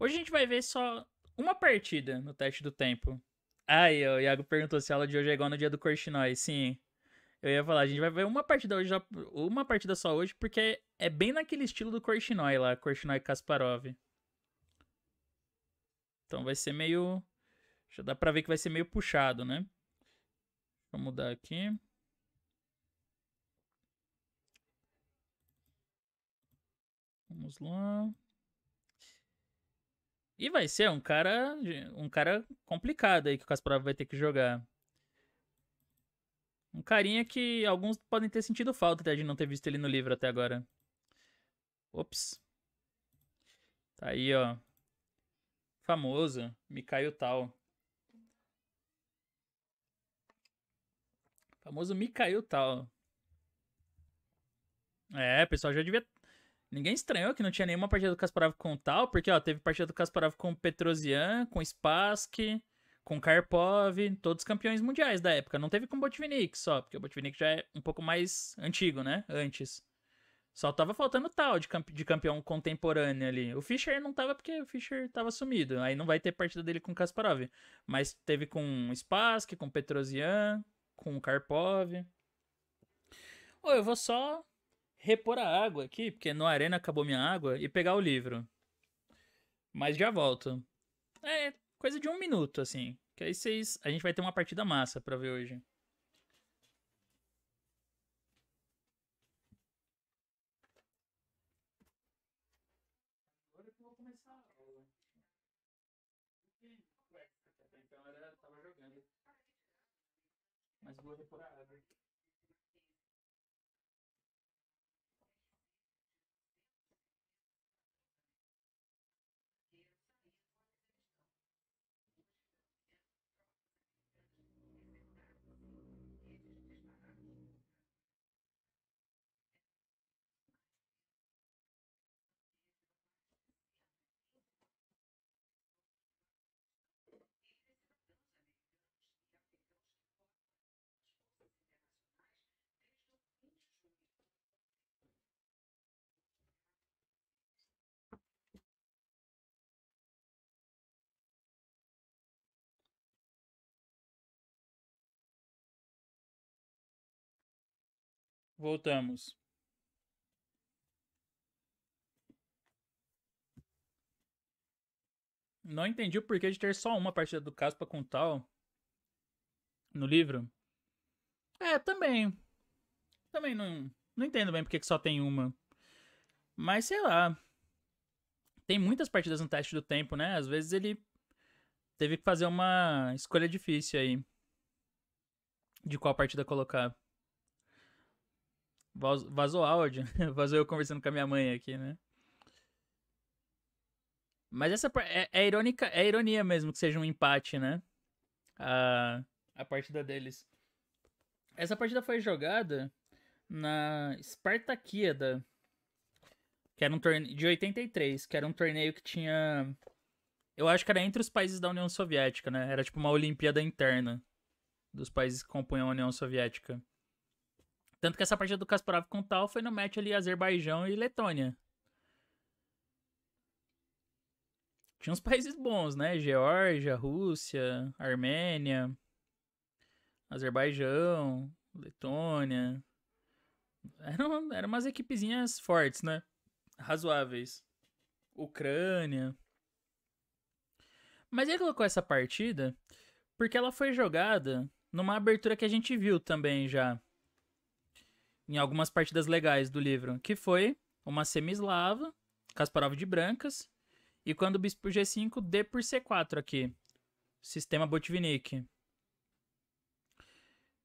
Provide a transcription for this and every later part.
Hoje a gente vai ver só uma partida no teste do tempo. Aí, o Iago perguntou se a aula de hoje é igual no dia do Cortinói. Sim. Eu ia falar, a gente vai ver uma partida hoje, uma partida só hoje, porque é bem naquele estilo do Korchinoi lá, Korchinoi Kasparov. Então vai ser meio. Já dá pra ver que vai ser meio puxado, né? Vou mudar aqui. Vamos lá. E vai ser um cara, um cara complicado aí que o Kasparov vai ter que jogar. Um carinha que alguns podem ter sentido falta até tá, de não ter visto ele no livro até agora. Ops. Tá aí, ó. Famoso, Mikhail Tal. Famoso Mikhail Tal. É, pessoal já devia Ninguém estranhou que não tinha nenhuma partida do Kasparov com tal, porque ó, teve partida do Kasparov com Petrosian, com Spassky, com Karpov, todos campeões mundiais da época. Não teve com Botvinnik só, porque o Botvinnik já é um pouco mais antigo, né? Antes. Só tava faltando tal de, campe de campeão contemporâneo ali. O Fischer não tava porque o Fischer tava sumido. Aí não vai ter partida dele com Kasparov. Mas teve com Spassky, com Petrosian, com Karpov. Ou eu vou só repor a água aqui, porque no Arena acabou minha água, e pegar o livro. Mas já volto. É coisa de um minuto, assim. Que aí vocês. A gente vai ter uma partida massa pra ver hoje. Voltamos. Não entendi o porquê de ter só uma partida do Caspa com tal no livro. É, também. Também não, não entendo bem porque que só tem uma. Mas sei lá. Tem muitas partidas no teste do tempo, né? Às vezes ele teve que fazer uma escolha difícil aí. De qual partida colocar. Vazou áudio. Vazou eu conversando com a minha mãe aqui, né? Mas essa é, é irônica, é ironia mesmo que seja um empate, né? A, a partida deles. Essa partida foi jogada na Espartaquíada, que era um torneio de 83, que era um torneio que tinha eu acho que era entre os países da União Soviética, né? Era tipo uma Olimpíada interna dos países que compunham a União Soviética. Tanto que essa partida do Kasparov com Tal foi no match ali Azerbaijão e Letônia. Tinha uns países bons, né? Geórgia, Rússia, Armênia, Azerbaijão, Letônia. Eram, eram umas equipezinhas fortes, né? Razoáveis. Ucrânia. Mas ele colocou essa partida porque ela foi jogada numa abertura que a gente viu também já em algumas partidas legais do livro, que foi uma semi Kasparov de brancas, e quando o bispo G5, D por C4 aqui. Sistema Botvinnik.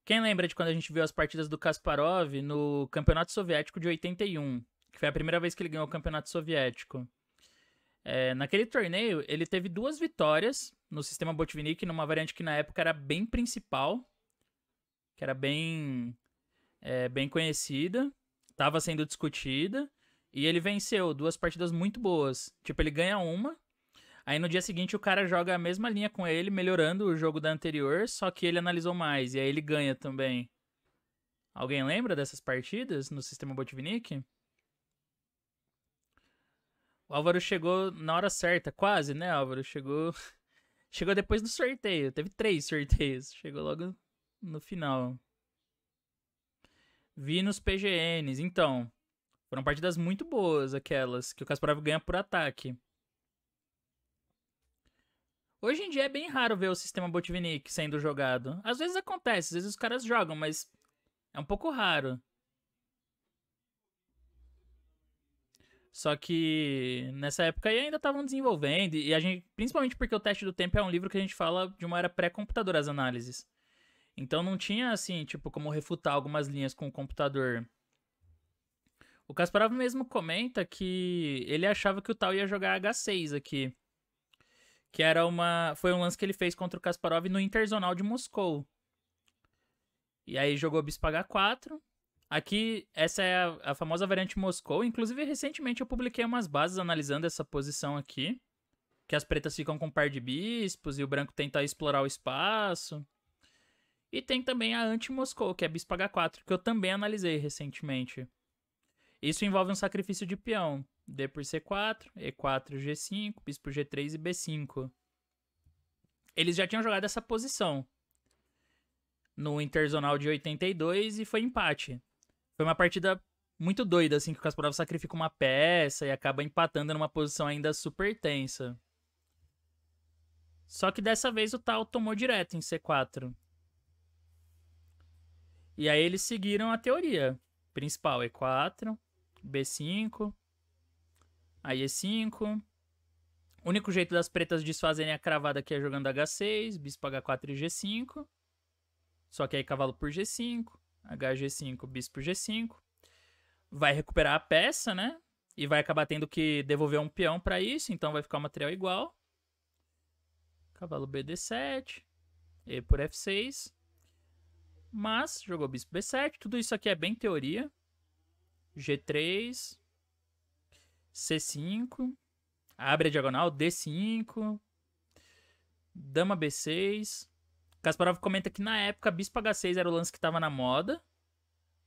Quem lembra de quando a gente viu as partidas do Kasparov no Campeonato Soviético de 81? Que foi a primeira vez que ele ganhou o Campeonato Soviético. É, naquele torneio, ele teve duas vitórias no sistema Botvinnik, numa variante que na época era bem principal, que era bem é, bem conhecida, estava sendo discutida, e ele venceu duas partidas muito boas. Tipo, ele ganha uma, aí no dia seguinte o cara joga a mesma linha com ele, melhorando o jogo da anterior, só que ele analisou mais, e aí ele ganha também. Alguém lembra dessas partidas no sistema Botvinnik? O Álvaro chegou na hora certa, quase, né, Álvaro? Chegou chegou depois do sorteio. Teve três sorteios. Chegou logo no final. Vi nos PGNs, então. Foram partidas muito boas aquelas que o Kasparov ganha por ataque. Hoje em dia é bem raro ver o sistema Botvinnik sendo jogado. Às vezes acontece, às vezes os caras jogam, mas é um pouco raro. Só que nessa época aí ainda estavam desenvolvendo e a gente, principalmente porque o teste do tempo é um livro que a gente fala de uma era pré computadoras as análises. Então não tinha, assim, tipo, como refutar algumas linhas com o computador. O Kasparov mesmo comenta que ele achava que o tal ia jogar H6 aqui. Que era uma. Foi um lance que ele fez contra o Kasparov no Interzonal de Moscou. E aí jogou Bispo H4. Aqui, essa é a, a famosa variante Moscou. Inclusive, recentemente eu publiquei umas bases analisando essa posição aqui. Que as pretas ficam com um par de bispos e o branco tenta explorar o espaço. E tem também a anti-Moscou, que é Bispa H4, que eu também analisei recentemente. Isso envolve um sacrifício de peão. D por C4, E4, G5, Bispo G3 e B5. Eles já tinham jogado essa posição no Interzonal de 82 e foi empate. Foi uma partida muito doida, assim, que o Kasparov sacrifica uma peça e acaba empatando numa posição ainda super tensa. Só que dessa vez o tal tomou direto em C4. E aí eles seguiram a teoria principal: E4, B5, aí E5. O único jeito das pretas desfazerem a cravada aqui é jogando H6, bispo H4 e G5. Só que aí cavalo por G5, HG5, bispo G5. Vai recuperar a peça, né? E vai acabar tendo que devolver um peão para isso, então vai ficar o material igual. Cavalo BD7, E por F6. Mas jogou bispo b7. Tudo isso aqui é bem teoria. G3. C5. Abre a diagonal. D5. Dama B6. Kasparov comenta que na época bispo H6 era o lance que estava na moda.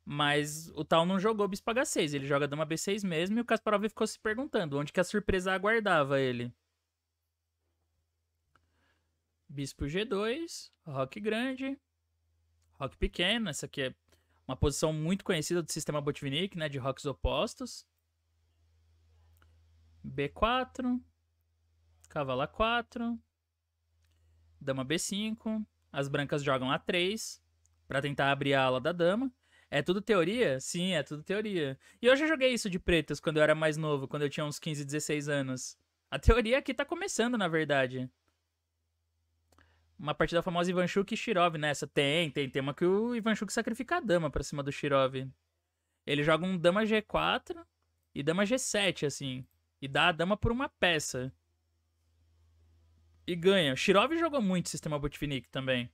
Mas o tal não jogou bispo H6. Ele joga dama B6 mesmo. E o Kasparov ficou se perguntando onde que a surpresa aguardava ele. Bispo G2. Roque grande. Rock pequeno, essa aqui é uma posição muito conhecida do sistema Botvinnik, né, de rocks opostos. B4, cavalo A4, dama B5, as brancas jogam A3 para tentar abrir a ala da dama. É tudo teoria? Sim, é tudo teoria. E eu já joguei isso de pretas quando eu era mais novo, quando eu tinha uns 15, 16 anos. A teoria aqui tá começando, na verdade uma partida famosa Ivanchuk e Shirov nessa. Né? Tem, tem, tem uma que o Ivanchuk sacrifica a dama pra cima do Shirov. Ele joga um dama G4 e dama G7, assim. E dá a dama por uma peça. E ganha. Shirov jogou muito sistema Botvinnik também.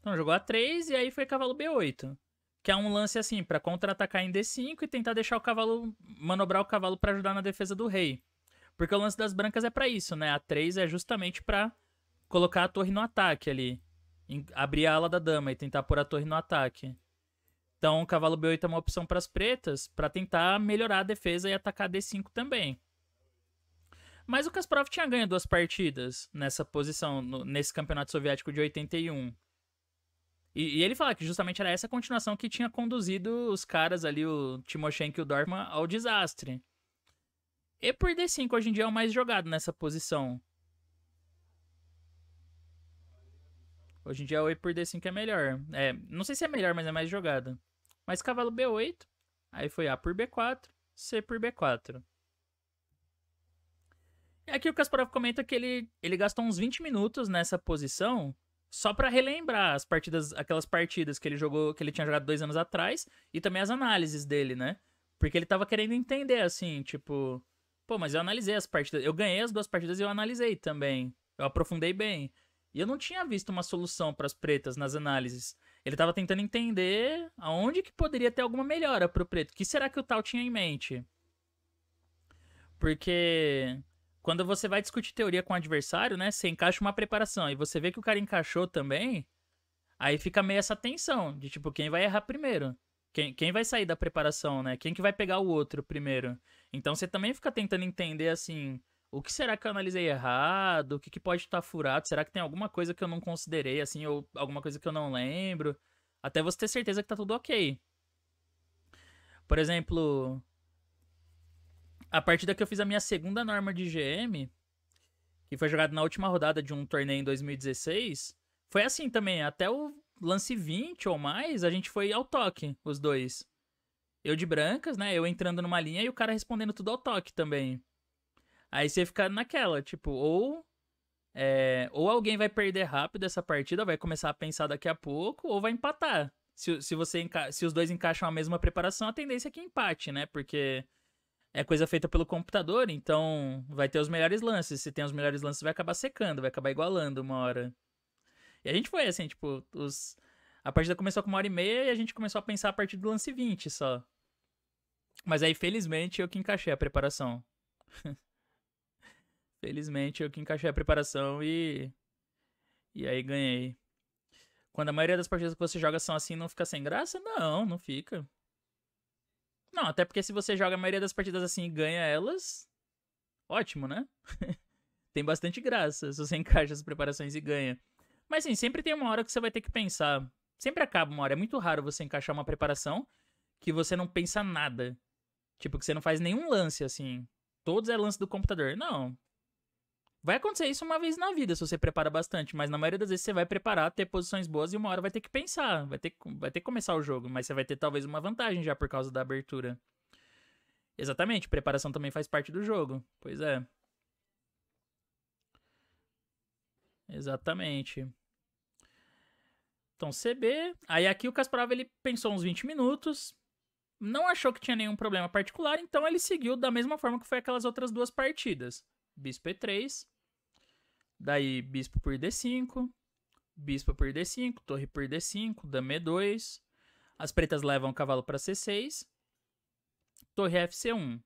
Então jogou A3 e aí foi cavalo B8. Que é um lance assim, para contra-atacar em D5 e tentar deixar o cavalo. manobrar o cavalo para ajudar na defesa do rei. Porque o lance das brancas é para isso, né? A 3 é justamente para colocar a torre no ataque ali. Em, abrir a ala da dama e tentar pôr a torre no ataque. Então, o cavalo B8 é uma opção para as pretas, para tentar melhorar a defesa e atacar D5 também. Mas o Kasparov tinha ganho duas partidas nessa posição, no, nesse campeonato soviético de 81. E, e, ele fala que justamente era essa continuação que tinha conduzido os caras ali, o Timoshenko e o Dorfman, ao desastre. E por D5 hoje em dia é o mais jogado nessa posição. Hoje em dia o E por D5 é melhor. É, não sei se é melhor, mas é mais jogado. Mas cavalo B8. Aí foi A por B4, C por B4. E é aqui o Kasparov comenta que ele, ele gastou uns 20 minutos nessa posição só para relembrar as partidas, aquelas partidas que ele jogou, que ele tinha jogado dois anos atrás, e também as análises dele, né? Porque ele tava querendo entender, assim, tipo, Pô, mas eu analisei as partidas. Eu ganhei as duas partidas e eu analisei também. Eu aprofundei bem. E eu não tinha visto uma solução para as pretas nas análises. Ele estava tentando entender aonde que poderia ter alguma melhora para o preto. O que será que o tal tinha em mente? Porque quando você vai discutir teoria com o adversário, né, você encaixa uma preparação e você vê que o cara encaixou também, aí fica meio essa tensão de tipo quem vai errar primeiro. Quem, quem vai sair da preparação, né? Quem que vai pegar o outro primeiro? Então você também fica tentando entender assim. O que será que eu analisei errado? O que, que pode estar tá furado? Será que tem alguma coisa que eu não considerei, assim, ou alguma coisa que eu não lembro? Até você ter certeza que tá tudo ok. Por exemplo, a partida que eu fiz a minha segunda norma de GM, que foi jogada na última rodada de um torneio em 2016, foi assim também. Até o lance 20 ou mais, a gente foi ao toque, os dois. Eu de brancas, né? Eu entrando numa linha e o cara respondendo tudo ao toque também. Aí você fica naquela, tipo, ou. É, ou alguém vai perder rápido essa partida, vai começar a pensar daqui a pouco, ou vai empatar. Se, se, você, se os dois encaixam a mesma preparação, a tendência é que empate, né? Porque é coisa feita pelo computador, então vai ter os melhores lances. Se tem os melhores lances, vai acabar secando, vai acabar igualando uma hora. E a gente foi assim, tipo, os... a partida começou com uma hora e meia e a gente começou a pensar a partir do lance 20 só. Mas aí, felizmente, eu que encaixei a preparação. felizmente, eu que encaixei a preparação e. E aí ganhei. Quando a maioria das partidas que você joga são assim, não fica sem graça? Não, não fica. Não, até porque se você joga a maioria das partidas assim e ganha elas, ótimo, né? Tem bastante graça se você encaixa as preparações e ganha. Mas sim sempre tem uma hora que você vai ter que pensar. Sempre acaba uma hora. É muito raro você encaixar uma preparação que você não pensa nada. Tipo, que você não faz nenhum lance, assim. Todos é lance do computador. Não. Vai acontecer isso uma vez na vida se você prepara bastante, mas na maioria das vezes você vai preparar, ter posições boas e uma hora vai ter que pensar, vai ter, vai ter que começar o jogo, mas você vai ter talvez uma vantagem já por causa da abertura. Exatamente, preparação também faz parte do jogo. Pois é. Exatamente. Então, CB. Aí aqui o Kasparov ele pensou uns 20 minutos, não achou que tinha nenhum problema particular, então ele seguiu da mesma forma que foi aquelas outras duas partidas. Bispo E3, daí bispo por D5, bispo por D5, torre por D5, dama E2. As pretas levam o cavalo para C6, torre FC1.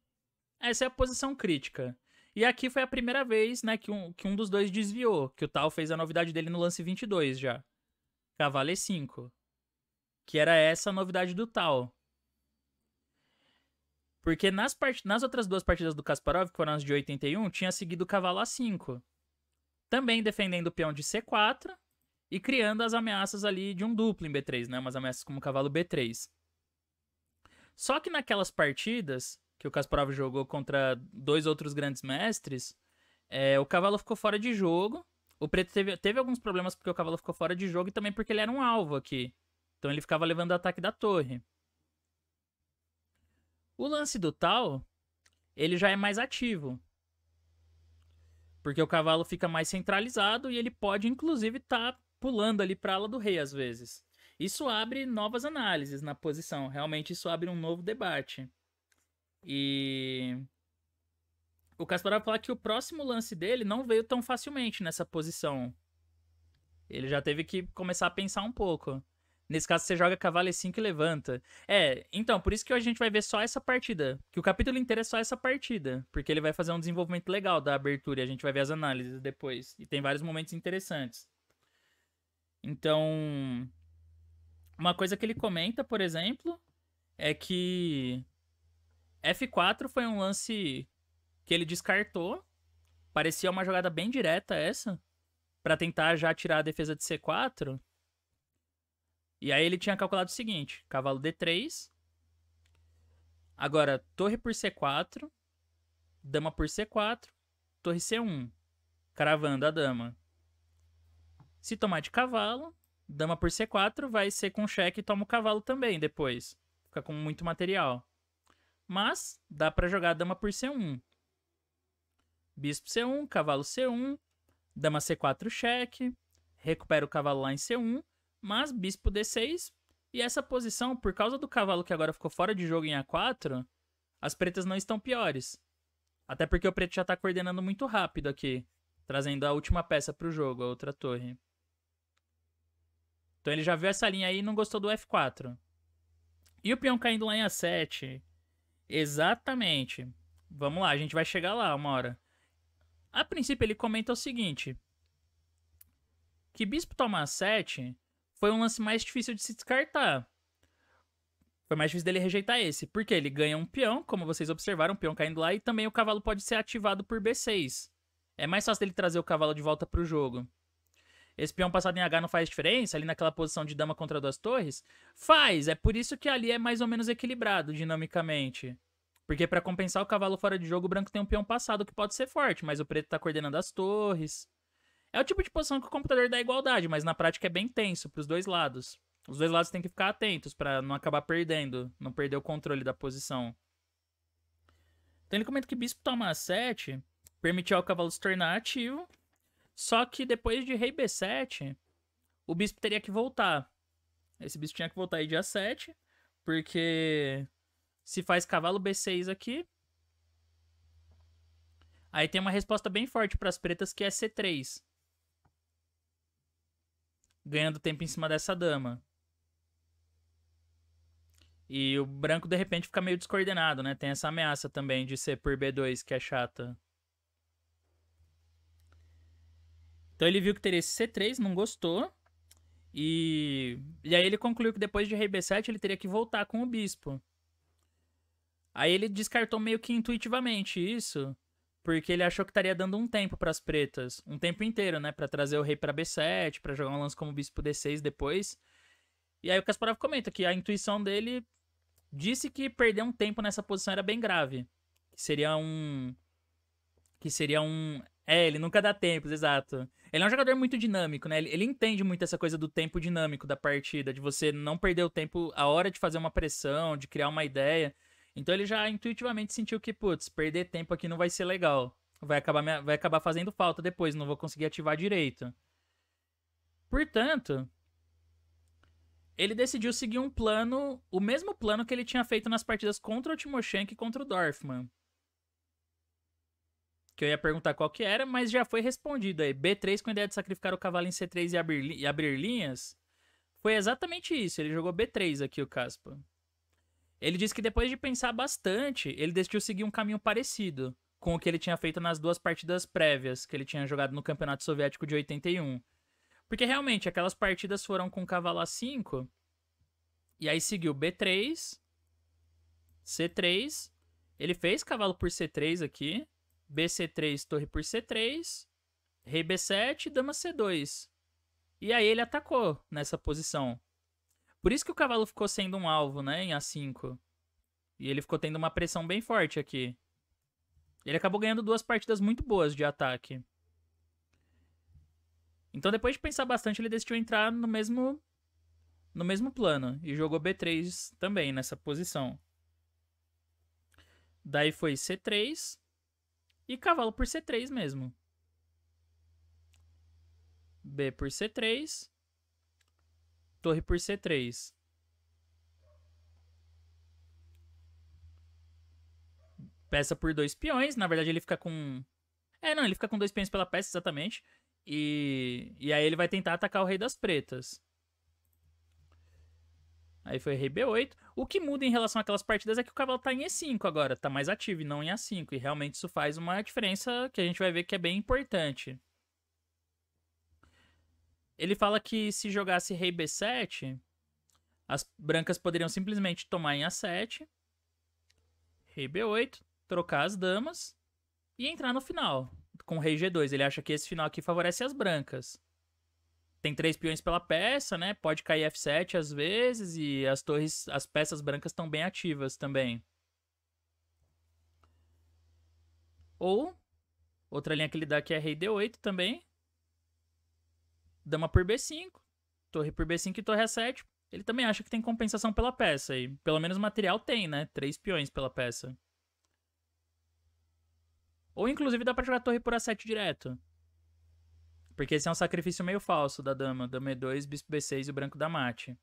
Essa é a posição crítica. E aqui foi a primeira vez, né, que um, que um dos dois desviou, que o Tal fez a novidade dele no lance 22 já. Cavalo E5. Que era essa a novidade do Tal. Porque nas, part... nas outras duas partidas do Kasparov, que foram as de 81, tinha seguido o cavalo A5. Também defendendo o peão de C4 e criando as ameaças ali de um duplo em B3, né? Umas ameaças como cavalo B3. Só que naquelas partidas, que o Kasparov jogou contra dois outros grandes mestres, é, o cavalo ficou fora de jogo. O preto teve, teve alguns problemas porque o cavalo ficou fora de jogo e também porque ele era um alvo aqui. Então ele ficava levando o ataque da torre. O lance do tal, ele já é mais ativo. Porque o cavalo fica mais centralizado e ele pode, inclusive, estar tá pulando ali para a ala do rei às vezes. Isso abre novas análises na posição. Realmente, isso abre um novo debate. E o Kasparov falou que o próximo lance dele não veio tão facilmente nessa posição. Ele já teve que começar a pensar um pouco. Nesse caso, você joga cavalo e que levanta. É, então, por isso que a gente vai ver só essa partida. Que o capítulo inteiro é só essa partida. Porque ele vai fazer um desenvolvimento legal da abertura e a gente vai ver as análises depois. E tem vários momentos interessantes. Então. Uma coisa que ele comenta, por exemplo, é que F4 foi um lance que ele descartou. Parecia uma jogada bem direta essa. para tentar já tirar a defesa de C4. E aí ele tinha calculado o seguinte: cavalo D3. Agora, torre por C4. Dama por C4. Torre C1. Cravando a dama. Se tomar de cavalo, dama por C4, vai ser com cheque e toma o cavalo também depois. Fica com muito material. Mas dá para jogar dama por C1. Bispo C1, cavalo C1, dama C4 cheque, recupera o cavalo lá em C1, mas bispo D6. E essa posição, por causa do cavalo que agora ficou fora de jogo em A4, as pretas não estão piores. Até porque o preto já tá coordenando muito rápido aqui, trazendo a última peça pro jogo, a outra torre. Então ele já viu essa linha aí e não gostou do F4. E o peão caindo lá em A7, Exatamente. Vamos lá, a gente vai chegar lá uma hora. A princípio, ele comenta o seguinte: que Bispo 7 foi um lance mais difícil de se descartar. Foi mais difícil dele rejeitar esse, porque ele ganha um peão, como vocês observaram, um peão caindo lá, e também o cavalo pode ser ativado por B6. É mais fácil dele trazer o cavalo de volta para o jogo esse peão passado em H não faz diferença, ali naquela posição de dama contra duas torres? Faz, é por isso que ali é mais ou menos equilibrado dinamicamente. Porque para compensar o cavalo fora de jogo, o branco tem um peão passado que pode ser forte, mas o preto tá coordenando as torres. É o tipo de posição que o computador dá igualdade, mas na prática é bem tenso para os dois lados. Os dois lados têm que ficar atentos para não acabar perdendo, não perder o controle da posição. Então ele comenta que bispo toma a 7 permitiu ao cavalo se tornar ativo só que depois de rei B7, o bispo teria que voltar. Esse bispo tinha que voltar aí a 7, porque se faz cavalo B6 aqui. Aí tem uma resposta bem forte para as pretas que é C3. Ganhando tempo em cima dessa dama. E o branco de repente fica meio descoordenado, né? Tem essa ameaça também de ser por B2, que é chata. Então ele viu que teria esse C3, não gostou. E, e aí ele concluiu que depois de rei B7 ele teria que voltar com o bispo. Aí ele descartou meio que intuitivamente isso, porque ele achou que estaria dando um tempo para as pretas, um tempo inteiro, né, para trazer o rei para B7, para jogar um lance como bispo D6 depois. E aí o Kasparov comenta que a intuição dele disse que perder um tempo nessa posição era bem grave, que seria um que seria um, é, ele nunca dá tempos, exato. Ele é um jogador muito dinâmico, né? Ele, ele, entende muito essa coisa do tempo dinâmico da partida, de você não perder o tempo, a hora de fazer uma pressão, de criar uma ideia. Então ele já intuitivamente sentiu que, putz, perder tempo aqui não vai ser legal. Vai acabar, vai acabar fazendo falta depois, não vou conseguir ativar direito. Portanto, ele decidiu seguir um plano, o mesmo plano que ele tinha feito nas partidas contra o Timoshenko e contra o Dorfman que eu ia perguntar qual que era, mas já foi respondido aí. B3 com a ideia de sacrificar o cavalo em C3 e abrir, e abrir linhas. Foi exatamente isso. Ele jogou B3 aqui, o Caspa. Ele disse que depois de pensar bastante, ele decidiu seguir um caminho parecido com o que ele tinha feito nas duas partidas prévias que ele tinha jogado no Campeonato Soviético de 81. Porque realmente, aquelas partidas foram com cavalo A5, e aí seguiu B3, C3, ele fez cavalo por C3 aqui, BC3, torre por C3, rei B7, dama C2. E aí ele atacou nessa posição. Por isso que o cavalo ficou sendo um alvo, né, em A5. E ele ficou tendo uma pressão bem forte aqui. Ele acabou ganhando duas partidas muito boas de ataque. Então, depois de pensar bastante, ele decidiu entrar no mesmo no mesmo plano e jogou B3 também nessa posição. Daí foi C3, e cavalo por C3 mesmo. B por C3. Torre por C3. Peça por dois peões. Na verdade, ele fica com. É, não, ele fica com dois peões pela peça, exatamente. E, e aí ele vai tentar atacar o Rei das Pretas. Aí foi rei B8. O que muda em relação àquelas partidas é que o cavalo tá em E5 agora, tá mais ativo e não em A5. E realmente isso faz uma diferença que a gente vai ver que é bem importante. Ele fala que se jogasse rei B7, as brancas poderiam simplesmente tomar em A7, rei B8, trocar as damas e entrar no final com rei G2. Ele acha que esse final aqui favorece as brancas tem três peões pela peça, né? Pode cair F7 às vezes e as torres, as peças brancas estão bem ativas também. Ou outra linha que ele dá aqui é rei D8 também. Dama por B5, torre por B5 e torre A7. Ele também acha que tem compensação pela peça e pelo menos material tem, né? Três peões pela peça. Ou inclusive dá para jogar torre por A7 direto. Porque esse é um sacrifício meio falso da dama. Dama E2, bispo B6 e o branco da mate.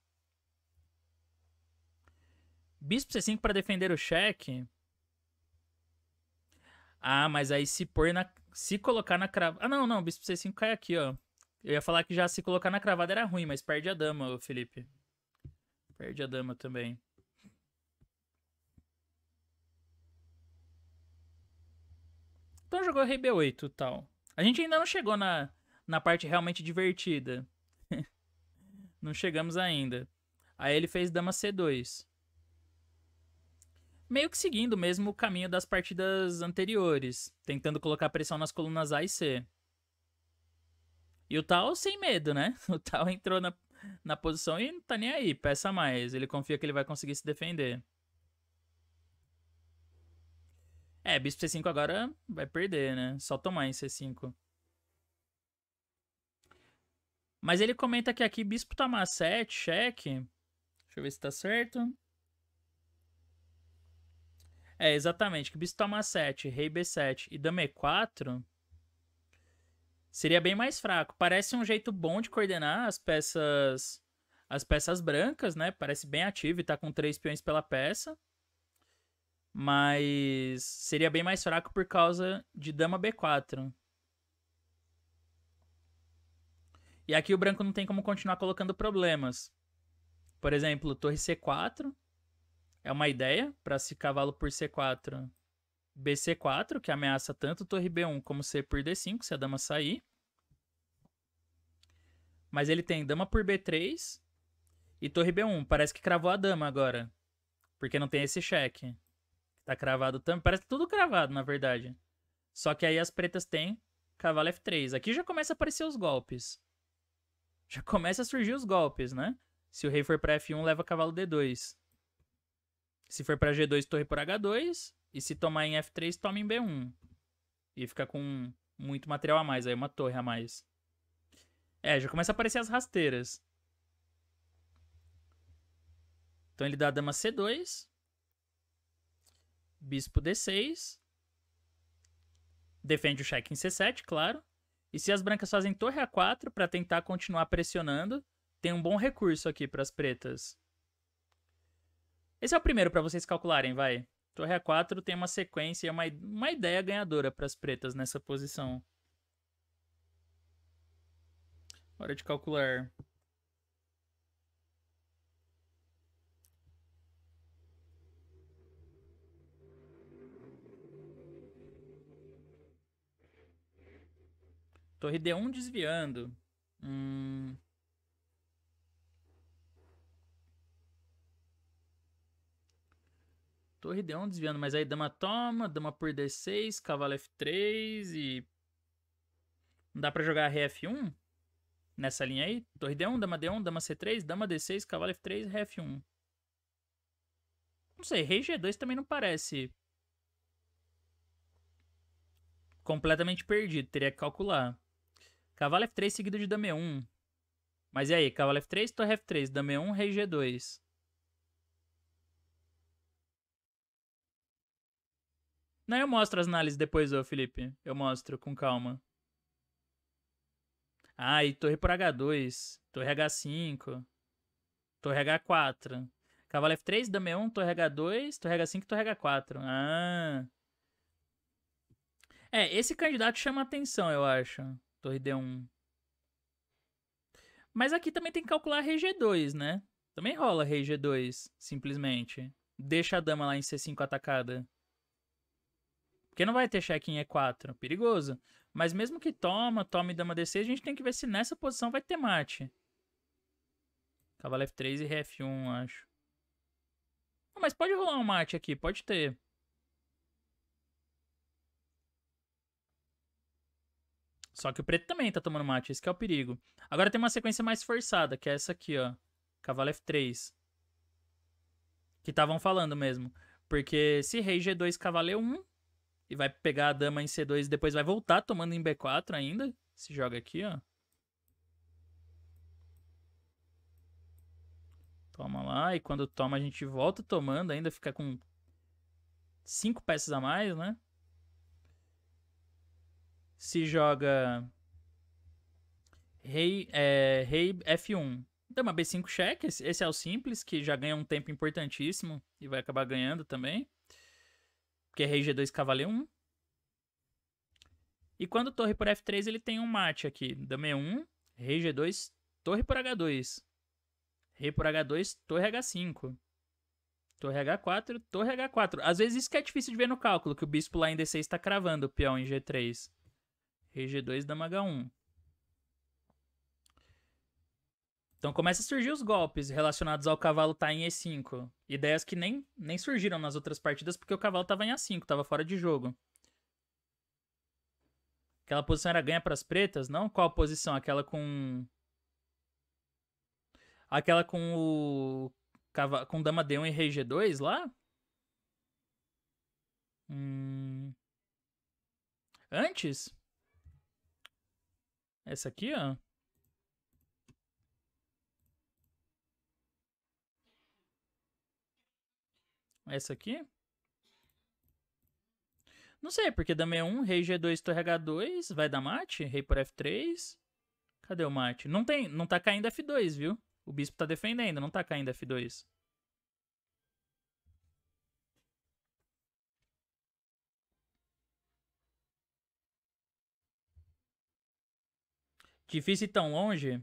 Bispo C5 para defender o cheque. Ah, mas aí se pôr na. Se colocar na cravada. Ah, não, não. Bispo C5 cai aqui, ó. Eu ia falar que já se colocar na cravada era ruim, mas perde a dama, Felipe. Perde a dama também. Então jogou rei B8 tal. A gente ainda não chegou na na parte realmente divertida. Não chegamos ainda. Aí ele fez dama C2. Meio que seguindo mesmo o caminho das partidas anteriores, tentando colocar pressão nas colunas A e C. E o tal sem medo, né? O tal entrou na, na posição e não tá nem aí, peça mais. Ele confia que ele vai conseguir se defender. É, bispo C5 agora vai perder, né? Só tomar em C5. Mas ele comenta que aqui Bispo 7, cheque. Deixa eu ver se tá certo. É, exatamente. Que Bispo 7, Rei B7 e Dama E4 seria bem mais fraco. Parece um jeito bom de coordenar as peças as peças brancas, né? Parece bem ativo e tá com três peões pela peça. Mas seria bem mais fraco por causa de dama B4. E aqui o branco não tem como continuar colocando problemas. Por exemplo, torre C4 é uma ideia para se cavalo por C4, BC4, que ameaça tanto torre B1 como C por D5, se a dama sair. Mas ele tem dama por B3 e torre B1. Parece que cravou a dama agora, porque não tem esse cheque. Tá cravado também. Parece tudo cravado, na verdade. Só que aí as pretas têm cavalo F3. Aqui já começa a aparecer os golpes já começa a surgir os golpes, né? Se o rei for para F1, leva cavalo D2. Se for para G2, torre por H2. E se tomar em F3, toma em B1. E fica com muito material a mais, aí uma torre a mais. É, já começa a aparecer as rasteiras. Então ele dá a dama C2. Bispo D6. Defende o cheque em C7, claro. E se as brancas fazem torre A4 para tentar continuar pressionando, tem um bom recurso aqui para as pretas. Esse é o primeiro para vocês calcularem, vai. Torre A4 tem uma sequência, uma, uma ideia ganhadora para as pretas nessa posição. Hora de calcular. Torre D1 desviando. Hum... Torre D1 desviando, mas aí dama toma, dama por D6, cavalo F3 e... Não dá pra jogar rf F1? Nessa linha aí? Torre D1, dama D1, dama C3, dama D6, cavalo F3, rf F1. Não sei, rei G2 também não parece... Completamente perdido, teria que calcular. Cavalo F3 seguido de Dame 1. Mas e aí? Cavalo F3, Torre F3, Dame 1, Rei G2. Não, eu mostro as análises depois, ô Felipe. Eu mostro, com calma. Ah, e torre por H2. Torre H5. Torre H4. Cavalo F3, dame 1, torre H2, torre H5, e torre H4. Ah. É, esse candidato chama atenção, eu acho. Torre D1. Mas aqui também tem que calcular RG2, né? Também rola RG2, simplesmente. Deixa a dama lá em C5 atacada. Porque não vai ter cheque em E4. Perigoso. Mas mesmo que toma, tome dama D6, a gente tem que ver se nessa posição vai ter mate. Cavalo F3 e Rf1, acho. Ah, mas pode rolar um mate aqui, pode ter. Só que o preto também tá tomando mate, esse que é o perigo. Agora tem uma sequência mais forçada, que é essa aqui, ó. Cavalo F3. Que estavam falando mesmo. Porque se rei G2, cavalo E1, e vai pegar a dama em C2 e depois vai voltar tomando em B4 ainda. Se joga aqui, ó. Toma lá, e quando toma a gente volta tomando, ainda fica com cinco peças a mais, né? se joga rei, é, rei F1. Dama B5 cheque, esse é o simples, que já ganha um tempo importantíssimo e vai acabar ganhando também. Porque rei G2, cavaleiro 1. E quando torre por F3, ele tem um mate aqui. Dama E1, rei G2, torre por H2. Rei por H2, torre H5. Torre H4, torre H4. Às vezes isso que é difícil de ver no cálculo, que o bispo lá em D6 está cravando o peão em G3 g 2 dama H1. Então começa a surgir os golpes relacionados ao cavalo estar tá em E5. Ideias que nem, nem surgiram nas outras partidas porque o cavalo estava em A5, estava fora de jogo. Aquela posição era ganha para as pretas? Não? Qual posição? Aquela com. Aquela com o. Com dama D1 e rei G2 lá? Hum... Antes? Essa aqui, ó. Essa aqui? Não sei, porque dama E1, é rei G2, torre H2, vai dar mate, rei por F3. Cadê o mate? Não tem, não tá caindo F2, viu? O bispo tá defendendo, não tá caindo F2. Difícil ir tão longe.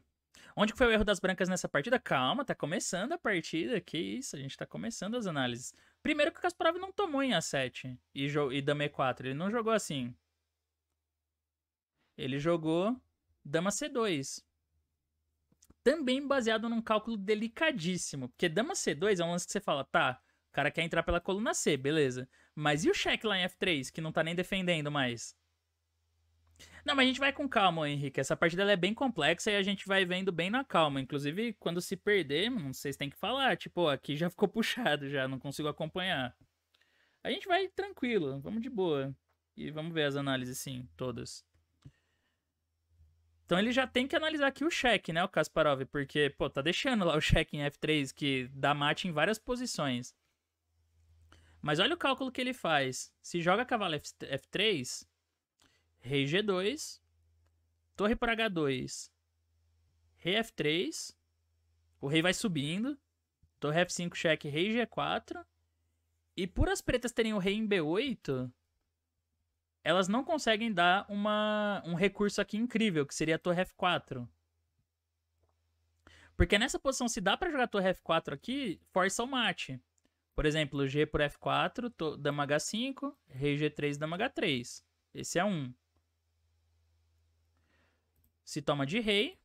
Onde foi o erro das brancas nessa partida? Calma, tá começando a partida. Que isso, a gente tá começando as análises. Primeiro que o Kasparov não tomou em A7 e, e Dama E4. Ele não jogou assim. Ele jogou Dama C2. Também baseado num cálculo delicadíssimo. Porque Dama C2 é um lance que você fala, tá, o cara quer entrar pela coluna C, beleza. Mas e o cheque lá em F3, que não tá nem defendendo mais? Não, mas a gente vai com calma, Henrique. Essa partida é bem complexa e a gente vai vendo bem na calma. Inclusive, quando se perder, vocês têm que falar. Tipo, aqui já ficou puxado, já não consigo acompanhar. A gente vai tranquilo, vamos de boa. E vamos ver as análises, sim, todas. Então ele já tem que analisar aqui o cheque, né, o Kasparov, porque, pô, tá deixando lá o cheque em F3 que dá mate em várias posições. Mas olha o cálculo que ele faz. Se joga cavalo F3, Rei G2, torre por H2, rei F3, o rei vai subindo, torre F5 cheque, rei G4, e por as pretas terem o rei em B8, elas não conseguem dar uma, um recurso aqui incrível, que seria a torre F4. Porque nessa posição, se dá para jogar torre F4 aqui, força o mate. Por exemplo, G por F4, dama H5, rei G3, dama H3. Esse é um. Se toma de rei.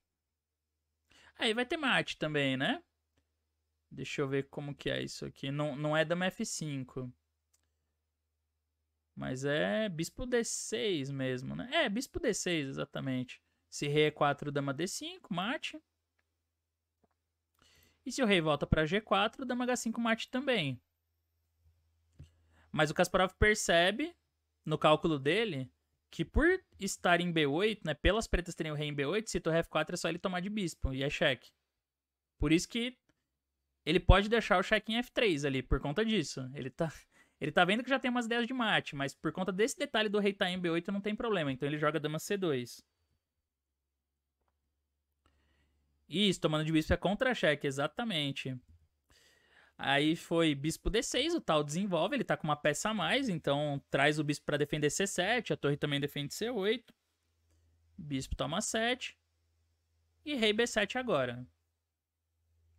Aí vai ter mate também, né? Deixa eu ver como que é isso aqui. Não, não é dama F5. Mas é bispo D6 mesmo, né? É, bispo D6, exatamente. Se rei é 4 dama D5, mate. E se o rei volta para G4, dama H5, mate também. Mas o Kasparov percebe, no cálculo dele, que por estar em B8, né, pelas pretas terem o rei em B8, se torre F4 é só ele tomar de bispo e é cheque. Por isso que ele pode deixar o cheque em F3 ali, por conta disso. Ele tá, ele tá vendo que já tem umas ideias de mate, mas por conta desse detalhe do rei tá em B8 não tem problema, então ele joga dama C2. Isso, tomando de bispo é contra-cheque, exatamente. Exatamente. Aí foi bispo D6, o tal desenvolve, ele tá com uma peça a mais, então traz o bispo para defender C7, a torre também defende C8. Bispo toma 7. E rei B7 agora.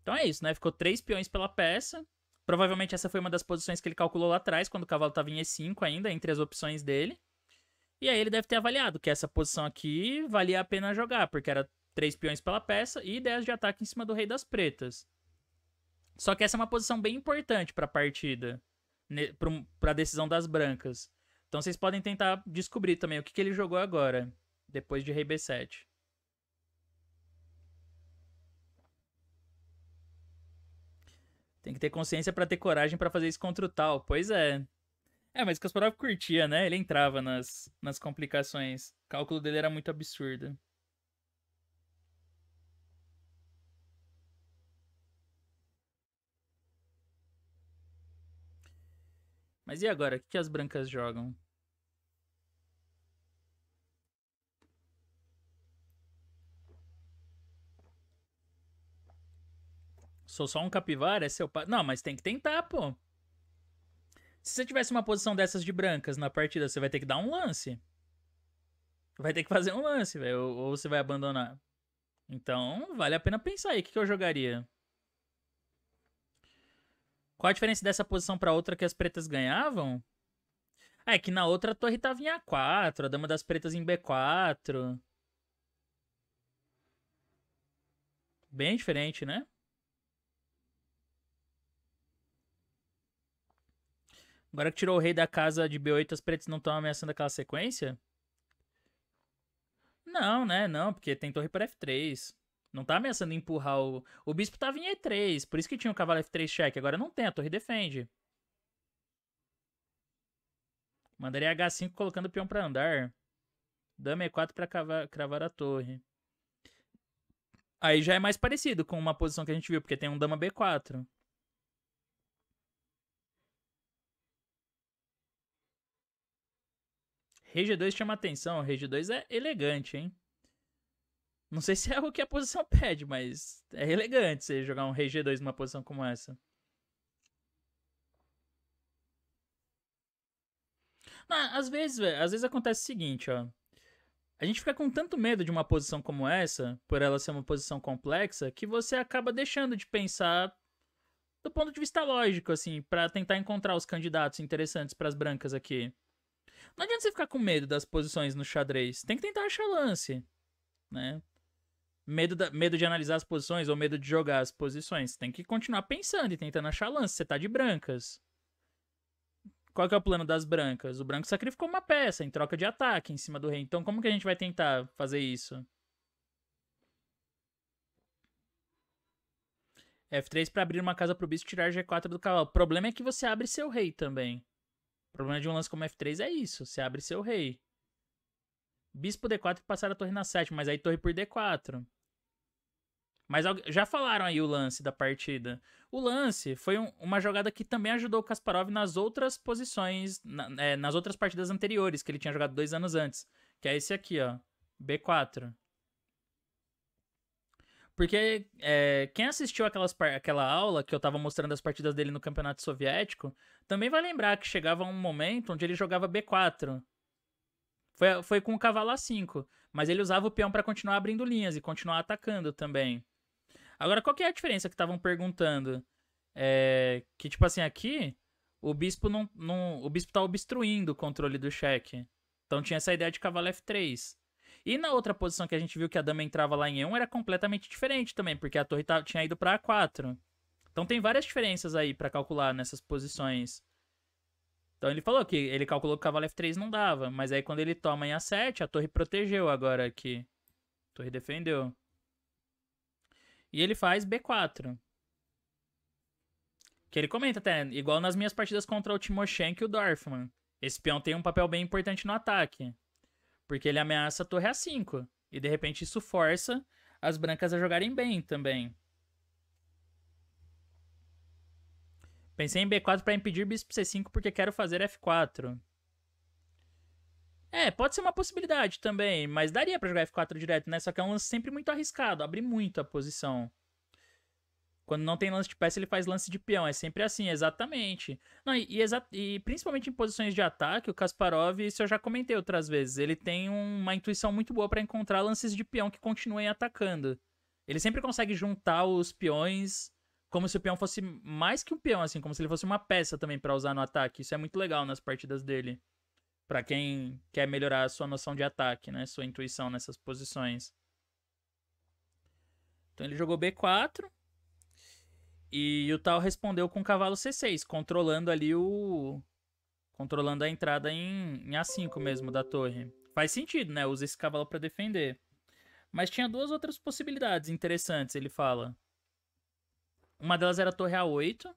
Então é isso, né? Ficou três peões pela peça. Provavelmente essa foi uma das posições que ele calculou lá atrás, quando o cavalo tava em E5 ainda, entre as opções dele. E aí ele deve ter avaliado que essa posição aqui valia a pena jogar, porque era três peões pela peça e 10 de ataque em cima do rei das pretas. Só que essa é uma posição bem importante para a partida, né, para a decisão das brancas. Então vocês podem tentar descobrir também o que, que ele jogou agora, depois de rei b7. Tem que ter consciência para ter coragem para fazer isso contra o tal. Pois é. É, mas Kasparov curtia, né? Ele entrava nas, nas complicações. O cálculo dele era muito absurdo. Mas e agora? O que, as brancas jogam? Sou só um capivara? É seu pai. Não, mas tem que tentar, pô. Se você tivesse uma posição dessas de brancas na partida, você vai ter que dar um lance. Vai ter que fazer um lance, velho. Ou, você vai abandonar. Então, vale a pena pensar aí. O que, que eu jogaria? Qual a diferença dessa posição para outra que as pretas ganhavam? Ah, é que na outra a torre tava em A4, a dama das pretas em B4. Bem diferente, né? Agora que tirou o rei da casa de B8, as pretas não estão ameaçando aquela sequência? Não, né? Não, porque tem torre para F3. Não tá ameaçando empurrar o. O bispo tava em E3, por isso que tinha o cavalo F3 check. Agora não tem, a torre defende. Mandaria H5 colocando o peão pra andar. Dama E4 pra cavar, cravar a torre. Aí já é mais parecido com uma posição que a gente viu, porque tem um dama B4. Rei G2 chama atenção. Rei G2 é elegante, hein? Não sei se é o que a posição pede, mas é elegante você jogar um rei G2 numa posição como essa. Não, às vezes, véio, às vezes acontece o seguinte, ó. A gente fica com tanto medo de uma posição como essa, por ela ser uma posição complexa, que você acaba deixando de pensar do ponto de vista lógico, assim, para tentar encontrar os candidatos interessantes para as brancas aqui. Não adianta você ficar com medo das posições no xadrez, tem que tentar achar lance, né? medo, da, medo de analisar as posições ou medo de jogar as posições. Tem que continuar pensando e tentando achar lance. Você tá de brancas. Qual que é o plano das brancas? O branco sacrificou uma peça em troca de ataque em cima do rei. Então como que a gente vai tentar fazer isso? F3 para abrir uma casa pro bispo tirar G4 do cavalo. O problema é que você abre seu rei também. O problema de um lance como F3 é isso. Você abre seu rei. Bispo D4 e passar a torre na 7, mas aí torre por D4. Mas já falaram aí o lance da partida. O lance foi um, uma jogada que também ajudou o Kasparov nas outras posições, na, é, nas outras partidas anteriores, que ele tinha jogado dois anos antes. Que é esse aqui, ó. B4. Porque é, quem assistiu aquelas, aquela aula que eu tava mostrando as partidas dele no campeonato soviético, também vai lembrar que chegava um momento onde ele jogava B4. Foi, foi com o cavalo A5. Mas ele usava o peão para continuar abrindo linhas e continuar atacando também. Agora, qual que é a diferença que estavam perguntando? É, que, tipo assim, aqui o bispo não, não. O bispo tá obstruindo o controle do cheque. Então tinha essa ideia de cavalo F3. E na outra posição que a gente viu que a dama entrava lá em E1 era completamente diferente também, porque a torre tá, tinha ido para A4. Então tem várias diferenças aí para calcular nessas posições. Então ele falou que ele calculou que o cavalo F3 não dava, mas aí quando ele toma em A7, a torre protegeu agora aqui. A torre defendeu. E ele faz B4. Que ele comenta até, igual nas minhas partidas contra o Timoshenko e o Dorfman. Esse peão tem um papel bem importante no ataque. Porque ele ameaça a torre A5. E de repente isso força as brancas a jogarem bem também. Pensei em B4 para impedir bispo C5 porque quero fazer F4. É, pode ser uma possibilidade também, mas daria para jogar F4 direto, né? Só que é um lance sempre muito arriscado, abre muito a posição. Quando não tem lance de peça, ele faz lance de peão. É sempre assim, exatamente. Não, e, e, exa e principalmente em posições de ataque, o Kasparov, isso eu já comentei outras vezes, ele tem um, uma intuição muito boa para encontrar lances de peão que continuem atacando. Ele sempre consegue juntar os peões como se o peão fosse mais que um peão, assim, como se ele fosse uma peça também para usar no ataque. Isso é muito legal nas partidas dele para quem quer melhorar a sua noção de ataque, né? Sua intuição nessas posições. Então ele jogou B4. E o tal respondeu com o cavalo C6, controlando ali o. Controlando a entrada em, em A5 mesmo da torre. Faz sentido, né? Usa esse cavalo para defender. Mas tinha duas outras possibilidades interessantes, ele fala. Uma delas era a torre A8.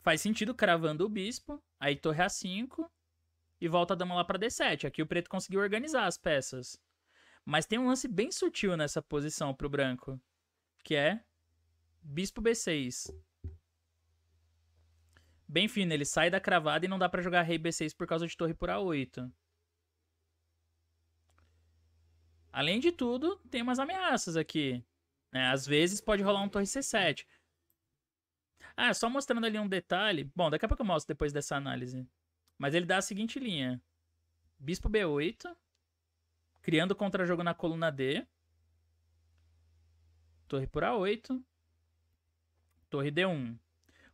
Faz sentido cravando o bispo. Aí torre A5 e volta a dama lá para D7. Aqui o preto conseguiu organizar as peças. Mas tem um lance bem sutil nessa posição para o branco, que é bispo B6. Bem fino, ele sai da cravada e não dá para jogar rei B6 por causa de torre por A8. Além de tudo, tem umas ameaças aqui. É, às vezes pode rolar um torre C7. Ah, só mostrando ali um detalhe. Bom, daqui a pouco eu mostro depois dessa análise. Mas ele dá a seguinte linha: Bispo B8, criando contra-jogo na coluna D. Torre por A8. Torre D1.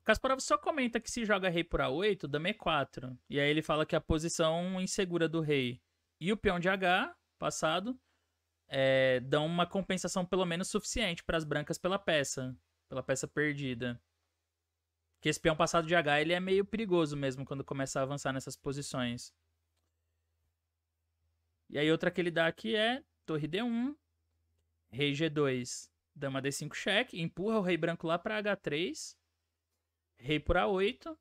O Kasparov só comenta que se joga rei por A8, dama E4. E aí ele fala que a posição insegura do rei e o peão de H, passado, é, dão uma compensação pelo menos suficiente para as brancas pela peça. Pela peça perdida. Que esse peão passado de H ele é meio perigoso mesmo quando começa a avançar nessas posições. E aí outra que ele dá aqui é torre D1, rei G2, dama D5 cheque, empurra o rei branco lá para H3, rei por A8.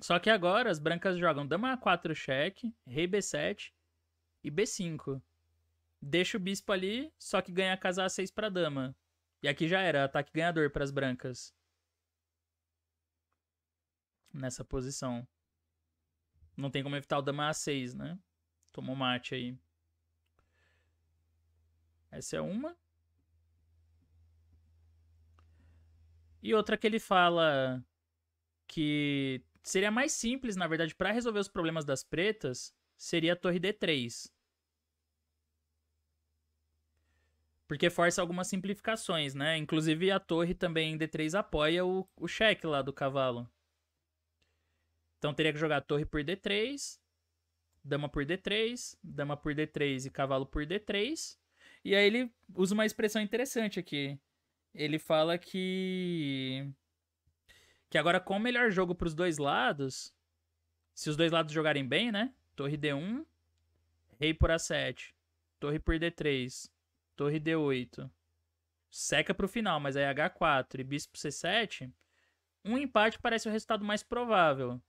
Só que agora as brancas jogam dama A4 cheque, rei B7 e B5. Deixa o bispo ali, só que ganha a casa A6 para dama. E aqui já era, ataque ganhador para as brancas nessa posição. Não tem como evitar o dama A6, né? Tomou mate aí. Essa é uma. E outra que ele fala que seria mais simples, na verdade, para resolver os problemas das pretas, seria a torre D3. Porque força algumas simplificações, né? Inclusive a torre também D3 apoia o, o cheque lá do cavalo. Então teria que jogar torre por D3, dama por D3, dama por D3 e cavalo por D3. E aí ele usa uma expressão interessante aqui. Ele fala que que agora com o melhor jogo para os dois lados, se os dois lados jogarem bem, né? Torre D1, rei por A7, torre por D3, torre D8. Seca para o final, mas aí H4 e bispo C7, um empate parece o resultado mais provável.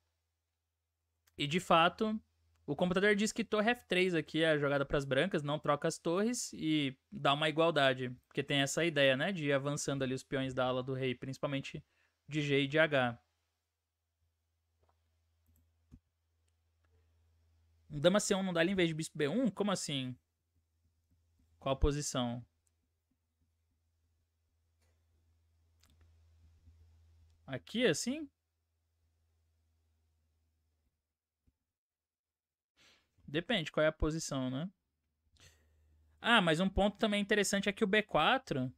E de fato, o computador diz que torre F3 aqui é a jogada para as brancas, não troca as torres e dá uma igualdade. Porque tem essa ideia, né? De ir avançando ali os peões da ala do rei, principalmente de G e de H. Dama C1 não dá ali em vez de bispo B1? Como assim? Qual posição? Aqui, assim? Depende qual é a posição, né? Ah, mas um ponto também interessante é que o B4,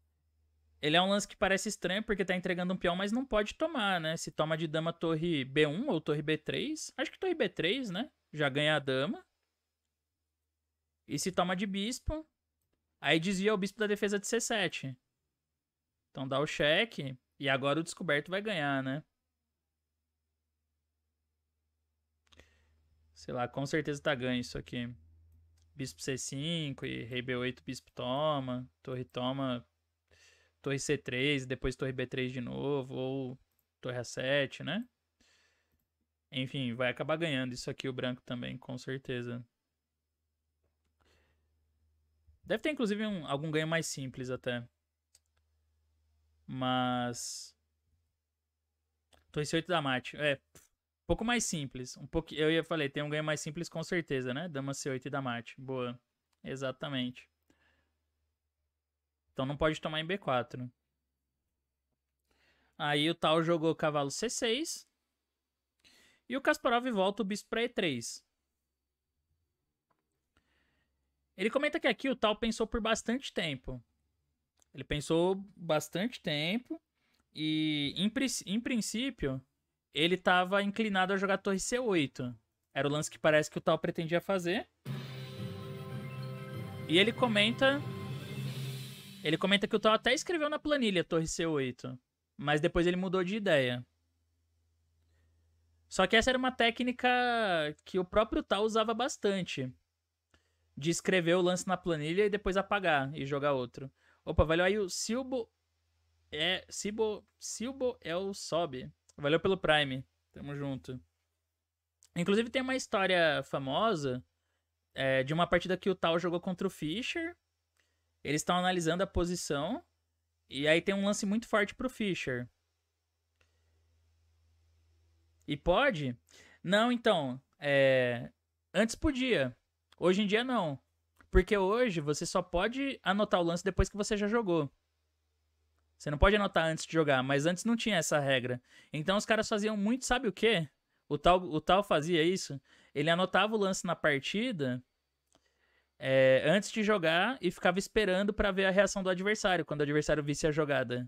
ele é um lance que parece estranho porque tá entregando um peão, mas não pode tomar, né? Se toma de dama torre B1 ou torre B3, acho que torre B3, né? Já ganha a dama. E se toma de bispo, aí desvia o bispo da defesa de C7. Então dá o cheque e agora o descoberto vai ganhar, né? Sei lá, com certeza tá ganho isso aqui. Bispo C5 e rei B8, bispo toma, torre toma, torre C3, depois torre B3 de novo, ou torre A7, né? Enfim, vai acabar ganhando isso aqui o branco também, com certeza. Deve ter, inclusive, um, algum ganho mais simples até. Mas... Torre C8 da mate. É, pouco mais simples. Um pouco, eu ia falei, tem um ganho mais simples com certeza, né? Dama C8 e Damate. Boa. Exatamente. Então não pode tomar em B4. Aí o tal jogou cavalo C6. E o Kasparov volta o bispo para E3. Ele comenta que aqui o tal pensou por bastante tempo. Ele pensou bastante tempo. E em, em princípio, ele tava inclinado a jogar torre C8. Era o lance que parece que o tal pretendia fazer. E ele comenta. Ele comenta que o tal até escreveu na planilha torre C8. Mas depois ele mudou de ideia. Só que essa era uma técnica que o próprio tal usava bastante. De escrever o lance na planilha e depois apagar e jogar outro. Opa, valeu aí o Silbo. É. Silbo. Silbo é o Sobe. Valeu pelo Prime. Tamo junto. Inclusive tem uma história famosa é, de uma partida que o Tal jogou contra o Fischer. Eles estão analisando a posição. E aí tem um lance muito forte pro Fischer. E pode? Não, então. É... Antes podia. Hoje em dia não. Porque hoje você só pode anotar o lance depois que você já jogou. Você não pode anotar antes de jogar, mas antes não tinha essa regra. Então os caras faziam muito, sabe o quê? O tal, o tal fazia isso. Ele anotava o lance na partida é, antes de jogar e ficava esperando para ver a reação do adversário, quando o adversário visse a jogada.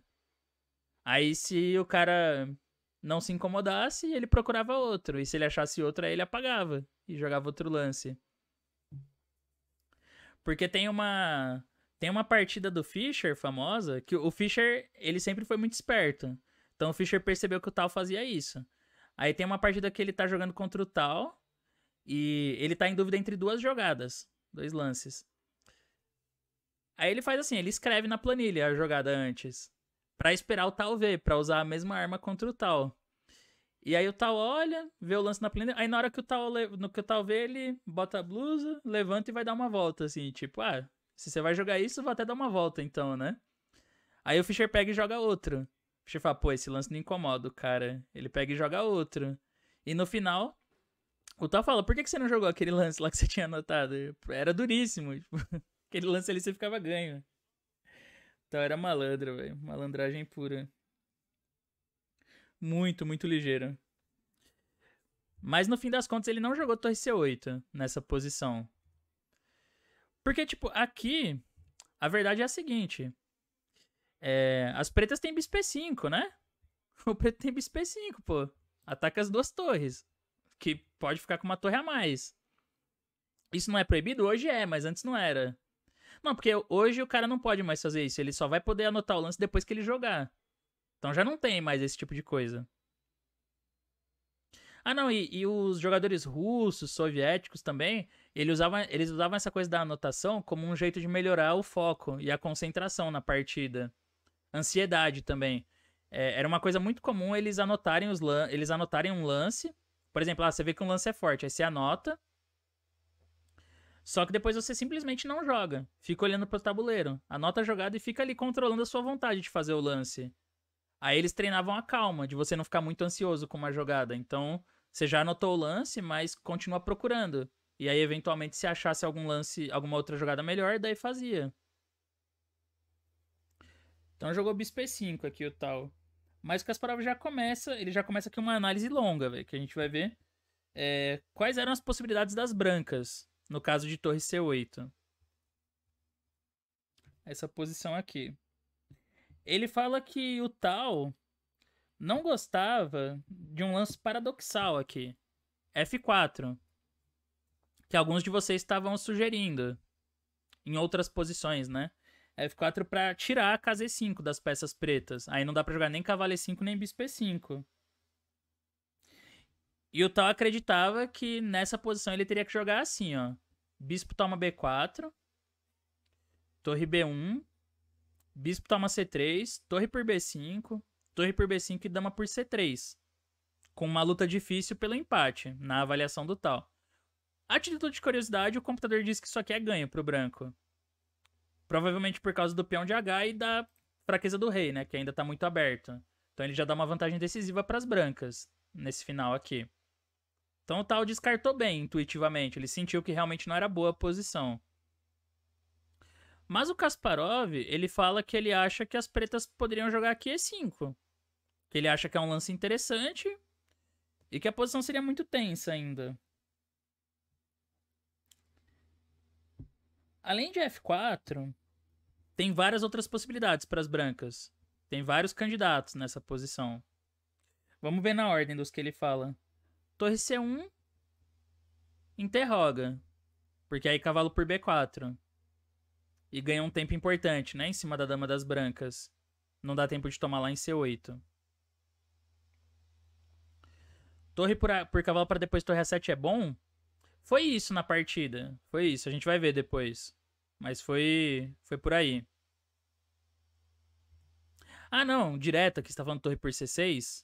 Aí se o cara não se incomodasse, ele procurava outro. E se ele achasse outro, aí ele apagava e jogava outro lance. Porque tem uma tem uma partida do Fischer famosa que o Fischer, ele sempre foi muito esperto. Então o Fischer percebeu que o Tal fazia isso. Aí tem uma partida que ele tá jogando contra o Tal e ele tá em dúvida entre duas jogadas, dois lances. Aí ele faz assim, ele escreve na planilha a jogada antes, para esperar o Tal ver, para usar a mesma arma contra o Tal. E aí o Tal olha, vê o lance na planilha, aí na hora que o Tal, no que o Tal vê, ele bota a blusa, levanta e vai dar uma volta assim, tipo, ah, se você vai jogar isso, vou até dar uma volta então, né? Aí o Fischer pega e joga outro. O Fischer fala, pô, esse lance não incomoda o cara. Ele pega e joga outro. E no final, o Tal fala, por que, que você não jogou aquele lance lá que você tinha anotado? Era duríssimo. aquele lance ali você ficava ganho. Então era malandro, velho. Malandragem pura. Muito, muito ligeiro. Mas no fim das contas ele não jogou torre C8 nessa posição. Porque, tipo, aqui, a verdade é a seguinte. É, as pretas têm bisp 5, né? O preto tem bisp 5, pô. Ataca as duas torres. Que pode ficar com uma torre a mais. Isso não é proibido? Hoje é, mas antes não era. Não, porque hoje o cara não pode mais fazer isso. Ele só vai poder anotar o lance depois que ele jogar. Então já não tem mais esse tipo de coisa. Ah, não, e, e os jogadores russos, soviéticos também, eles usavam, eles usavam essa coisa da anotação como um jeito de melhorar o foco e a concentração na partida. Ansiedade também. É, era uma coisa muito comum eles anotarem, os eles anotarem um lance. Por exemplo, ah, você vê que um lance é forte, aí você anota. Só que depois você simplesmente não joga. Fica olhando pro tabuleiro. Anota a jogada e fica ali controlando a sua vontade de fazer o lance. Aí eles treinavam a calma, de você não ficar muito ansioso com uma jogada. Então, você já anotou o lance, mas continua procurando. E aí, eventualmente, se achasse algum lance, alguma outra jogada melhor, daí fazia. Então jogou Bispo E5 aqui o tal. Mas o Kasparov já começa, ele já começa aqui uma análise longa, véio, que a gente vai ver é, quais eram as possibilidades das brancas, no caso de torre C8. Essa posição aqui ele fala que o tal não gostava de um lance paradoxal aqui. F4. Que alguns de vocês estavam sugerindo. Em outras posições, né? F4 para tirar a casa E5 das peças pretas. Aí não dá pra jogar nem cavalo E5 nem bispo E5. E o tal acreditava que nessa posição ele teria que jogar assim, ó. Bispo toma B4. Torre B1. Bispo toma C3, torre por B5, torre por B5 e dama por C3. Com uma luta difícil pelo empate, na avaliação do tal. A título de curiosidade, o computador diz que isso aqui é ganho pro branco. Provavelmente por causa do peão de H e da fraqueza do rei, né? Que ainda tá muito aberto. Então ele já dá uma vantagem decisiva para as brancas nesse final aqui. Então o tal descartou bem intuitivamente, ele sentiu que realmente não era boa a posição. Mas o Kasparov, ele fala que ele acha que as pretas poderiam jogar aqui e 5 Que ele acha que é um lance interessante e que a posição seria muito tensa ainda. Além de F4, tem várias outras possibilidades para as brancas. Tem vários candidatos nessa posição. Vamos ver na ordem dos que ele fala. Torre C1 interroga, porque aí cavalo por B4 e ganha um tempo importante, né? Em cima da Dama das Brancas. Não dá tempo de tomar lá em C8. Torre por, a, por cavalo para depois torre A7 é bom? Foi isso na partida. Foi isso. A gente vai ver depois. Mas foi, foi por aí. Ah, não. Direta, que tá falando torre por C6.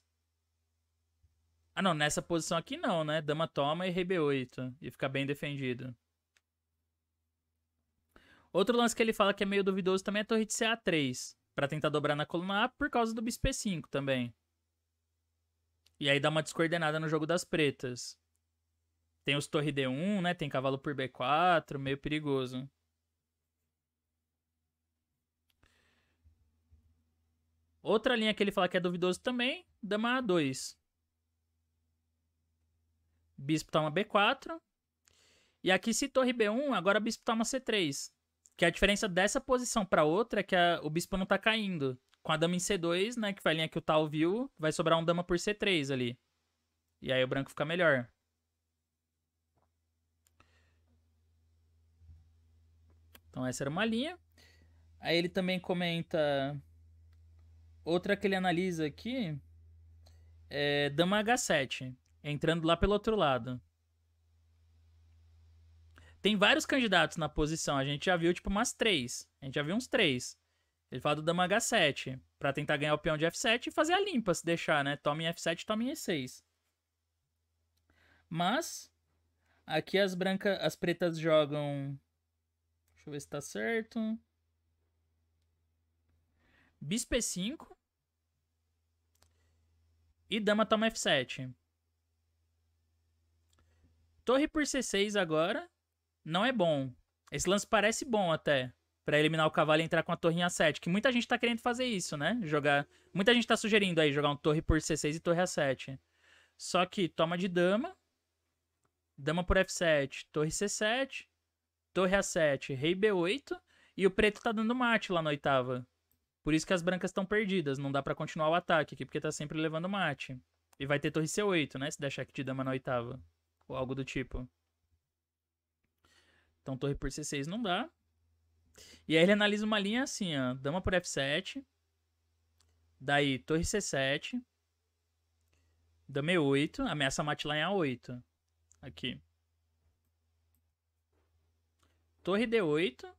Ah, não. Nessa posição aqui não, né? Dama toma e rei B8. E fica bem defendido. Outro lance que ele fala que é meio duvidoso também é a torre de CA3, para tentar dobrar na coluna A por causa do bispo 5 também. E aí dá uma descoordenada no jogo das pretas. Tem os torre D1, né? Tem cavalo por B4, meio perigoso. Outra linha que ele fala que é duvidoso também, dama A2. Bispo toma tá B4. E aqui se torre B1, agora bispo toma tá C3. Que a diferença dessa posição para outra é que a, o bispo não tá caindo. Com a dama em C2, né, que vai a linha que o tal viu, vai sobrar um dama por C3 ali. E aí o branco fica melhor. Então essa era uma linha. Aí ele também comenta outra que ele analisa aqui é dama H7, entrando lá pelo outro lado. Tem vários candidatos na posição. A gente já viu, tipo, umas três. A gente já viu uns três. Ele fala do dama H7, pra tentar ganhar o peão de F7 e fazer a limpa, se deixar, né? Toma em F7, toma em E6. Mas, aqui as brancas, as pretas jogam... Deixa eu ver se tá certo. Bispo E5. E dama toma F7. Torre por C6 agora não é bom. Esse lance parece bom até. para eliminar o cavalo e entrar com a torre em A7. Que muita gente tá querendo fazer isso, né? Jogar. Muita gente tá sugerindo aí jogar um torre por C6 e torre A7. Só que toma de dama. Dama por F7, torre C7. Torre A7, rei B8. E o preto tá dando mate lá na oitava. Por isso que as brancas estão perdidas. Não dá para continuar o ataque aqui, porque tá sempre levando mate. E vai ter torre C8, né? Se der cheque de dama na oitava. Ou algo do tipo. Então torre por C6 não dá. E aí ele analisa uma linha assim, ó. Dama por F7. Daí torre C7. Dama E8. Ameaça mate lá em A8. Aqui. Torre D8.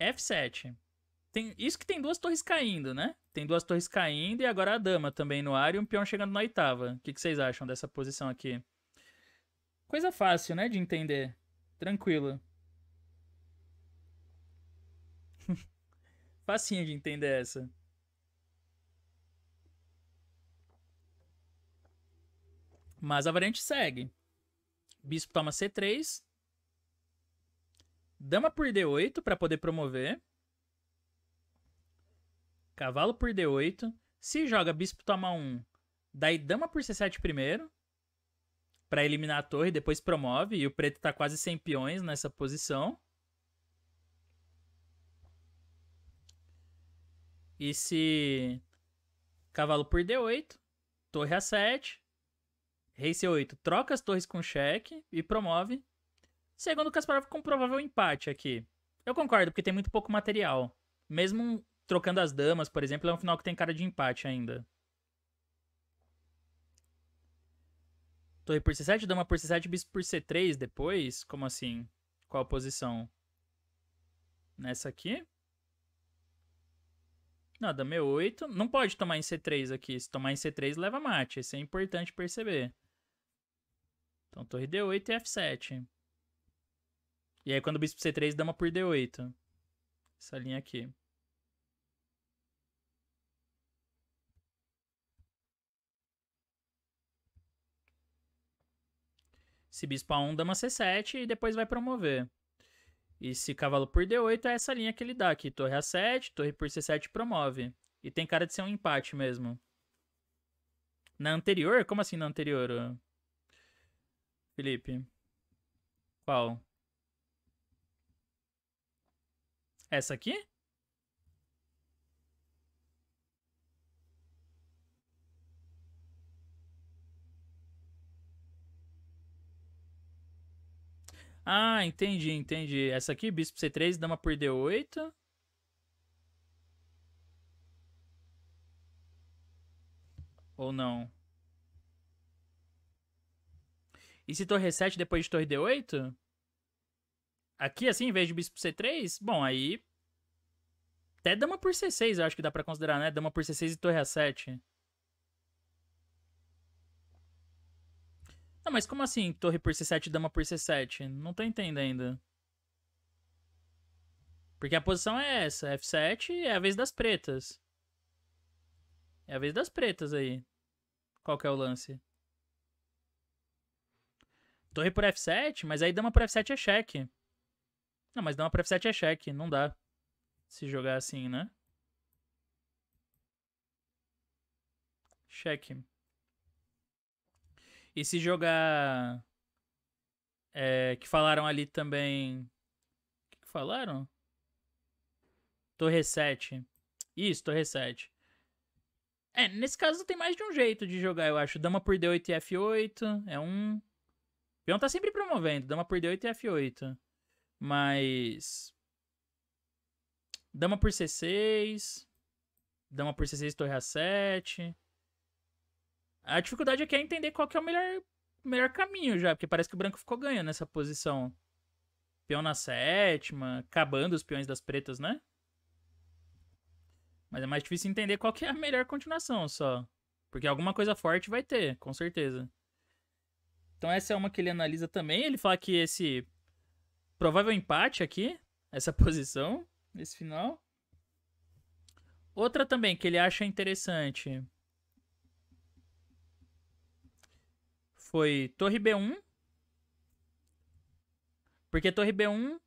F7. Tem, isso que tem duas torres caindo, né? Tem duas torres caindo e agora a dama também no ar e um peão chegando na oitava. O que, que vocês acham dessa posição aqui? Coisa fácil, né, de entender. Tranquilo. Facinha de entender essa. Mas a variante segue. Bispo toma C3. Dama por D8 para poder promover. Cavalo por D8. Se joga bispo toma 1, daí dama por C7 primeiro para eliminar a torre, depois promove. E o preto tá quase sem peões nessa posição. E se cavalo por D8, torre A7, rei C8, troca as torres com cheque e promove. Segundo Kasparov, com provável empate aqui. Eu concordo, porque tem muito pouco material. Mesmo trocando as damas, por exemplo, é um final que tem cara de empate ainda. Torre por C7, dama por C7, bispo por C3 depois? Como assim? Qual posição? Nessa aqui? Não, dama E8. Não pode tomar em C3 aqui. Se tomar em C3, leva mate. Isso é importante perceber. Então, torre D8 e F7. E aí, quando o bispo C3, dama por D8. Essa linha aqui. Se bispa A1, dama C7 e depois vai promover. E se cavalo por D8 é essa linha que ele dá aqui. Torre A7, torre por C7 promove. E tem cara de ser um empate mesmo. Na anterior? Como assim na anterior? Felipe. Qual? Essa aqui? Ah, entendi, entendi. Essa aqui, bispo C3, dama por D8. Ou não? E se torre 7 depois de torre D8? Aqui, assim, em vez de bispo C3? Bom, aí... Até dama por C6 eu acho que dá pra considerar, né? Dama por C6 e torre A7. Não, ah, mas como assim torre por C7 dama por C7? Não tô entendendo. Porque a posição é essa. F7 é a vez das pretas. É a vez das pretas aí. Qual que é o lance? Torre por F7, mas aí dama por F7 é cheque. Não, mas dama por F7 é cheque. Não dá. Se jogar assim, né? Cheque. E se jogar. É, que falaram ali também. O que, que, falaram? Torre 7. Isso, Torre 7. É, nesse caso tem mais de um jeito de jogar, eu acho. Dama por D8 e F8 é um. O peão tá sempre promovendo. Dama por D8 e F8. Mas. Dama por C6. Dama por C6, torre A7. A dificuldade aqui é entender qual que é o melhor, melhor caminho já, porque parece que o branco ficou ganho nessa posição. Peão na sétima, acabando os peões das pretas, né? Mas é mais difícil entender qual que é a melhor continuação só. Porque alguma coisa forte vai ter, com certeza. Então essa é uma que ele analisa também. Ele fala que esse provável empate aqui, essa posição, esse final. Outra também que ele acha interessante foi Torre B1. Porque Torre B1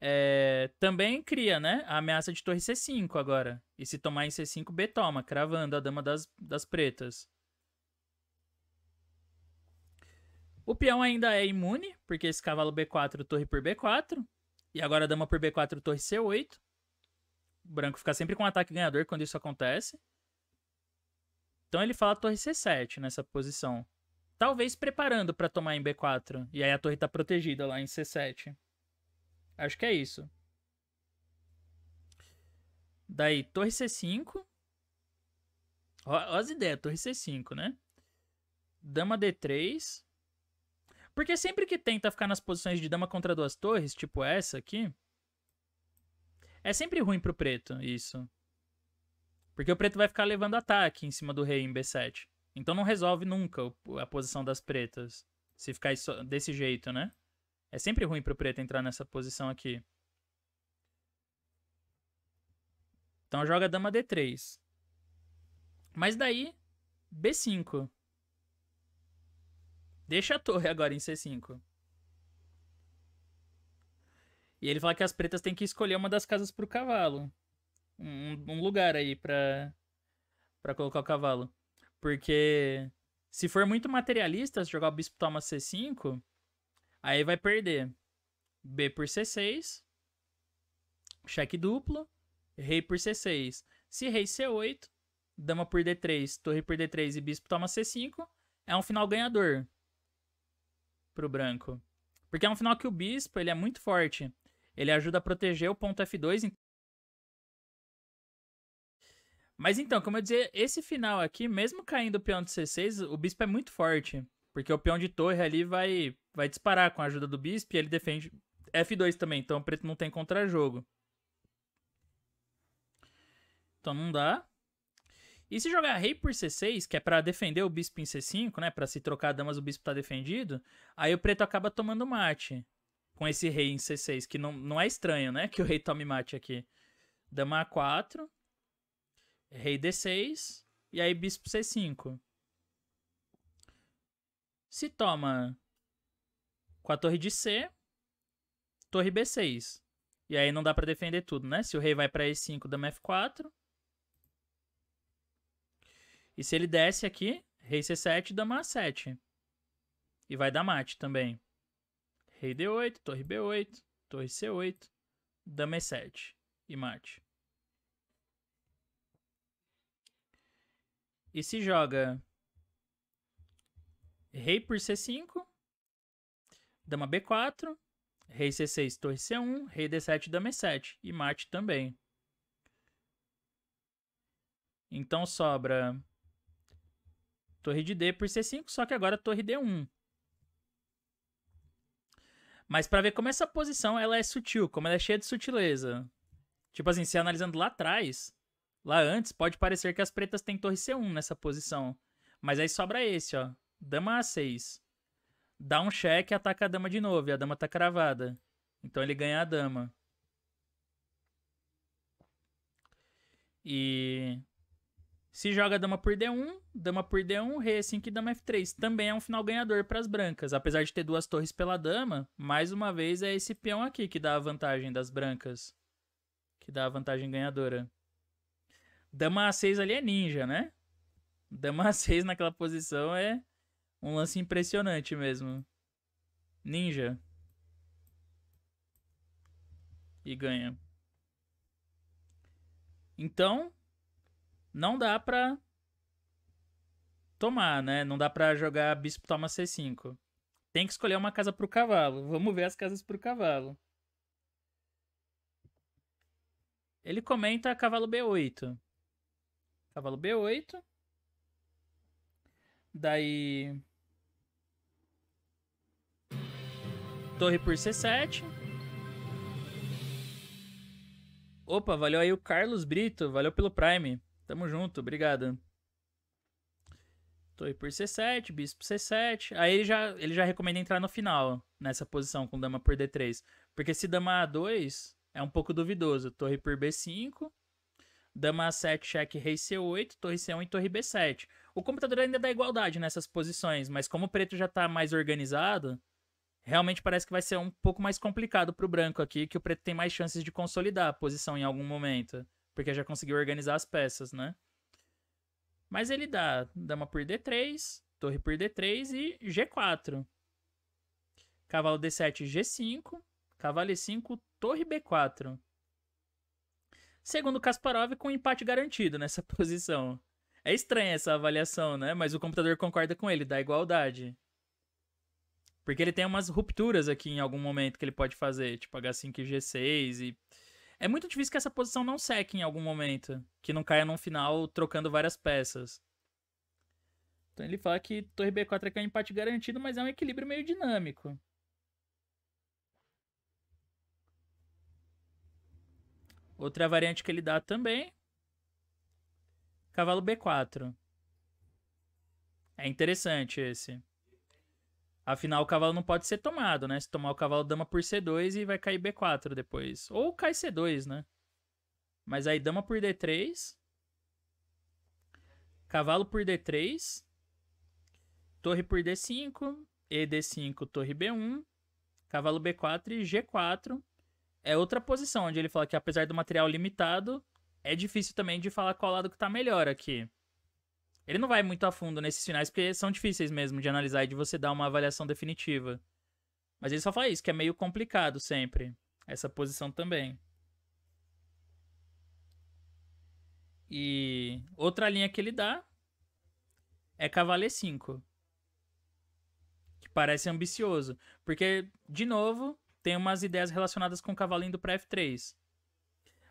é, também cria, né? A ameaça de Torre C5 agora. E se tomar em C5, B toma, cravando a dama das, das pretas. O peão ainda é imune, porque esse cavalo B4, torre por B4. E agora dama por B4, torre C8. O branco fica sempre com ataque ganhador quando isso acontece. Então ele fala torre C7 nessa posição. Talvez preparando para tomar em B4. E aí a torre tá protegida lá em C7. Acho que é isso. Daí, torre C5. Olha as ideias, torre C5, né? Dama D3. Porque sempre que tenta ficar nas posições de dama contra duas torres, tipo essa aqui, é sempre ruim pro preto, isso. Porque o preto vai ficar levando ataque em cima do rei em B7. Então não resolve nunca a posição das pretas. Se ficar desse jeito, né? É sempre ruim pro preto entrar nessa posição aqui. Então joga dama D3. Mas daí, B5. Deixa a torre agora em C5. E ele fala que as pretas têm que escolher uma das casas pro cavalo. Um, um lugar aí pra, pra colocar o cavalo. Porque se for muito materialista, jogar o bispo toma C5, aí vai perder B por C6, cheque duplo, rei por C6. Se rei C8, dama por D3, torre por D3 e bispo toma C5, é um final ganhador pro branco. Porque é um final que o bispo, ele é muito forte. Ele ajuda a proteger o ponto F2, mas então, como eu dizia, esse final aqui, mesmo caindo o peão de C6, o bispo é muito forte. Porque o peão de torre ali vai, vai disparar com a ajuda do bispo e ele defende F2 também. Então o preto não tem contra-jogo. Então não dá. E se jogar rei por C6, que é para defender o bispo em C5, né? Para se trocar damas, o bispo tá defendido. Aí o preto acaba tomando mate com esse rei em C6, que não, não é estranho, né? Que o rei tome mate aqui. Dama A4. É rei D6 e aí bispo C5. Se toma com a torre de C, torre B6. E aí não dá para defender tudo, né? Se o rei vai para E5, dama F4. E se ele desce aqui, rei C7, dama A7. E vai dar mate também. Rei D8, torre B8, torre C8, dama E7 e mate. e se joga rei por c5, dama b4, rei c6, torre c1, rei d7, dama e7 e mate também. Então sobra torre de d por c5, só que agora torre d1. Mas para ver como essa posição ela é sutil, como ela é cheia de sutileza. Tipo assim, se analisando lá atrás, Lá antes, pode parecer que as pretas têm torre C1 nessa posição. Mas aí sobra esse, ó. Dama A6. Dá um cheque e ataca a dama de novo. E a dama tá cravada. Então ele ganha a dama. E se joga dama por D1, dama por D1, rei 5 é que dama F3. Também é um final ganhador para as brancas. Apesar de ter duas torres pela dama, mais uma vez é esse peão aqui que dá a vantagem das brancas. Que dá a vantagem ganhadora. Dama A6 ali é ninja, né? Dama A6 naquela posição é um lance impressionante mesmo. Ninja. E ganha. Então, não dá pra tomar, né? Não dá pra jogar bispo toma C5. Tem que escolher uma casa pro cavalo. Vamos ver as casas pro cavalo. Ele comenta cavalo B8. Cavalo B8. Daí. Torre por C7. Opa, valeu aí o Carlos Brito. Valeu pelo Prime. Tamo junto, obrigado. Torre por C7, bispo C7. Aí ele já, ele já recomenda entrar no final, nessa posição, com dama por D3. Porque se dama A2, é um pouco duvidoso. Torre por B5 dama A7, cheque, rei C8, torre C1 e torre B7. O computador ainda dá igualdade nessas posições, mas como o preto já tá mais organizado, realmente parece que vai ser um pouco mais complicado pro branco aqui, que o preto tem mais chances de consolidar a posição em algum momento, porque já conseguiu organizar as peças, né? Mas ele dá dama por D3, torre por D3 e G4. Cavalo D7, G5, cavalo E5, torre B4 segundo Kasparov, com empate garantido nessa posição. É estranha essa avaliação, né? Mas o computador concorda com ele, dá igualdade. Porque ele tem umas rupturas aqui em algum momento que ele pode fazer, tipo H5 e G6 e é muito difícil que essa posição não seque em algum momento, que não caia num final trocando várias peças. Então ele fala que torre B4 é, que é um empate garantido, mas é um equilíbrio meio dinâmico. Outra variante que ele dá também. Cavalo B4. É interessante esse. Afinal, o cavalo não pode ser tomado, né? Se tomar o cavalo, dama por C2 e vai cair B4 depois. Ou cai C2, né? Mas aí, dama por D3. Cavalo por D3. Torre por D5. E D5, torre B1. Cavalo B4 e G4 é outra posição, onde ele fala que apesar do material limitado, é difícil também de falar qual lado que tá melhor aqui. Ele não vai muito a fundo nesses finais, porque são difíceis mesmo de analisar e de você dar uma avaliação definitiva. Mas ele só fala isso, que é meio complicado sempre. Essa posição também. E outra linha que ele dá é Cavaleiro 5. Que parece ambicioso. Porque, de novo, tem umas ideias relacionadas com o cavalinho do pré F3.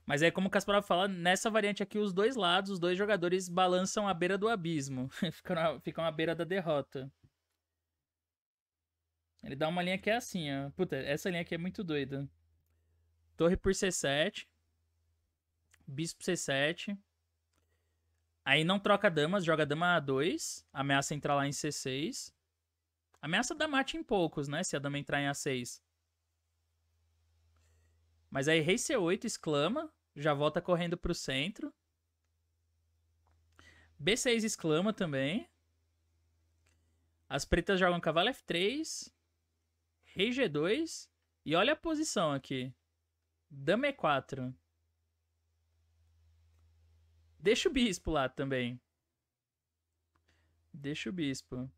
Mas aí, como o Kasparov fala, nessa variante aqui, os dois lados, os dois jogadores balançam à beira do abismo. ficam, ficam à beira da derrota. Ele dá uma linha que é assim, ó. Puta, essa linha aqui é muito doida. Torre por C7. Bispo C7. Aí não troca damas, joga dama A2. Ameaça entrar lá em C6. Ameaça dar mate em poucos, né? Se a dama entrar em A6. Mas aí rei C8 exclama, já volta correndo pro centro. B6 exclama também. As pretas jogam cavalo F3, rei G2 e olha a posição aqui. Dama E4. Deixa o bispo lá também. Deixa o bispo.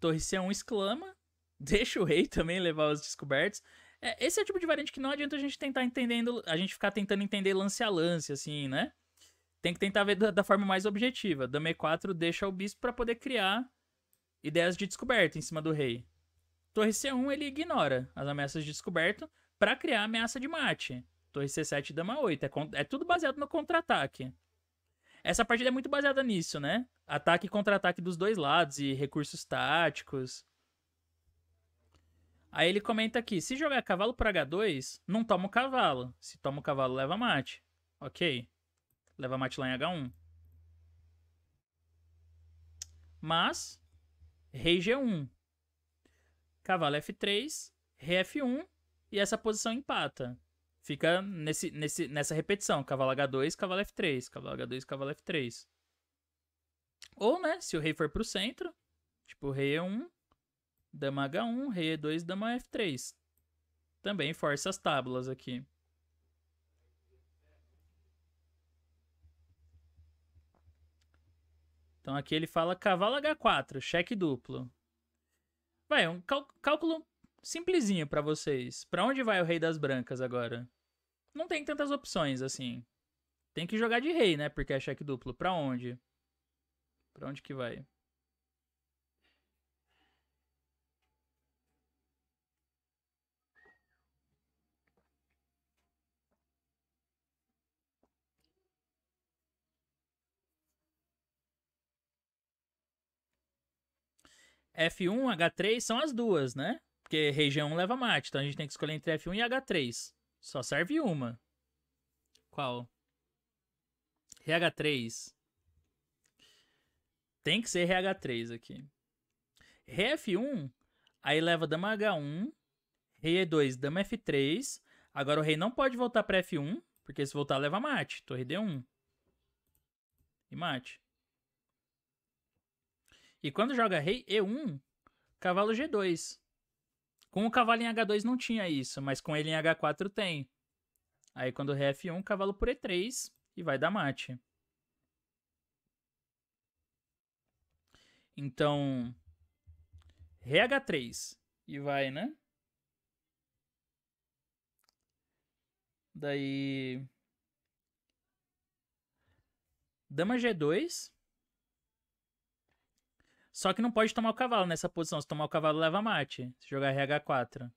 Torre C1 exclama deixa o rei também levar os descobertos. É, esse é o tipo de variante que não adianta a gente tentar entendendo, a gente ficar tentando entender lance a lance, assim, né? Tem que tentar ver da, da forma mais objetiva. Dama e 4 deixa o bispo para poder criar ideias de descoberta em cima do rei. Torre C1 ele ignora as ameaças de descoberto para criar ameaça de mate. Torre C7 e dama 8. É, é tudo baseado no contra-ataque. Essa partida é muito baseada nisso, né? Ataque e contra-ataque dos dois lados e recursos táticos. Aí ele comenta aqui: se jogar cavalo para H2, não toma o cavalo. Se toma o cavalo, leva mate. Ok. Leva mate lá em H1. Mas, rei G1. Cavalo F3, rei F1 e essa posição empata. Fica nesse, nesse, nessa repetição: cavalo H2, cavalo F3, cavalo H2, cavalo F3. Ou, né, se o rei for pro centro, tipo rei E1, Dama H1, Rei E2, Dama F3. Também força as tábulas aqui. Então aqui ele fala cavalo H4, cheque duplo. Vai, um cálculo simplesinho para vocês. Para onde vai o rei das brancas agora? Não tem tantas opções assim. Tem que jogar de rei, né? Porque é cheque duplo. Para onde? Para onde que vai? F1, H3 são as duas, né? Porque região 1 leva mate, então a gente tem que escolher entre F1 e H3. Só serve uma. Qual? RH3. Tem que ser RH3 aqui. RF1, aí leva dama H1, rei E2, dama F3. Agora o rei não pode voltar para F1, porque se voltar leva mate. Torre D1. E mate. E quando joga rei E1, cavalo G2. Com o cavalo em H2 não tinha isso, mas com ele em H4 tem. Aí quando rei é F1, cavalo por E3 e vai dar mate. Então, rei H3 e vai, né? Daí. Dama G2. Só que não pode tomar o cavalo nessa posição. Se tomar o cavalo, leva mate. Se jogar RH4.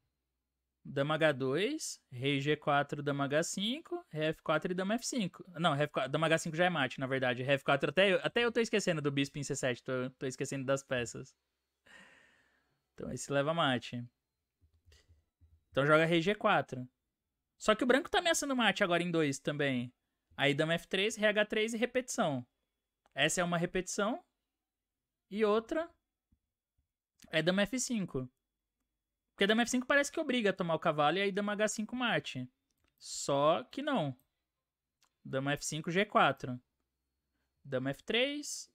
Dama H2, rei G4, dama H5, rei F4 e dama F5. Não, F4, dama H5 já é mate, na verdade. Rei F4, até eu, até eu tô esquecendo do bispo em C7, tô, tô esquecendo das peças. Então esse leva mate. Então joga rei G4. Só que o branco tá ameaçando mate agora em 2 também. Aí dama F3, rei H3 e repetição. Essa é uma repetição. E outra é dama F5. Porque dama F5 parece que obriga a tomar o cavalo e aí dama H5 mate. Só que não. Dama F5, G4. Dama F3.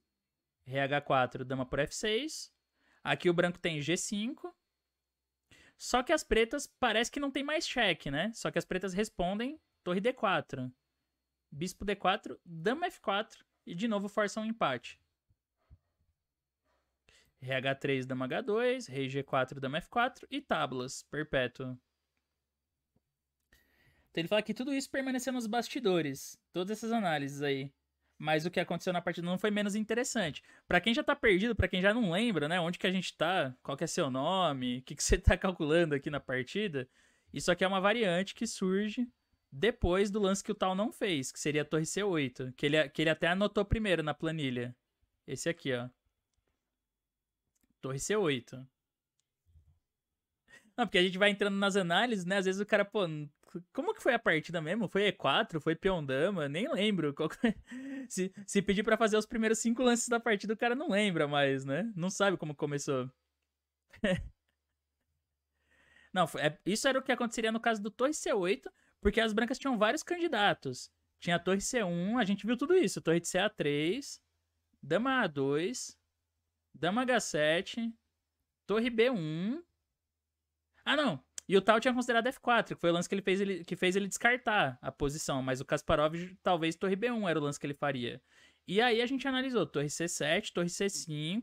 RH4, dama por F6. Aqui o branco tem G5. Só que as pretas parece que não tem mais cheque, né? Só que as pretas respondem torre D4. Bispo D4, dama F4 e de novo força um empate. RH3 dama H2, rei G4 dama F4 e tábulas, perpétua. Então ele fala que tudo isso permaneceu nos bastidores, todas essas análises aí. Mas o que aconteceu na partida não foi menos interessante. Para quem já tá perdido, para quem já não lembra, né, onde que a gente tá, qual que é seu nome, o que que você tá calculando aqui na partida, isso aqui é uma variante que surge depois do lance que o tal não fez, que seria a torre C8, que ele, que ele até anotou primeiro na planilha. Esse aqui, ó torre C8. Não, porque a gente vai entrando nas análises, né? Às vezes o cara, pô, como que foi a partida mesmo? Foi E4? Foi peão dama? Nem lembro. se, se pedir para fazer os primeiros cinco lances da partida, o cara não lembra mais, né? Não sabe como começou. não, é, isso era o que aconteceria no caso do Torre C8, porque as brancas tinham vários candidatos. Tinha a Torre C1, a gente viu tudo isso. Torre de CA3, Dama A2, Dama H7. Torre B1. Ah, não. E o Tal tinha considerado F4, que foi o lance que ele fez ele, que fez ele descartar a posição. Mas o Kasparov, talvez Torre B1 era o lance que ele faria. E aí a gente analisou Torre C7, Torre C5,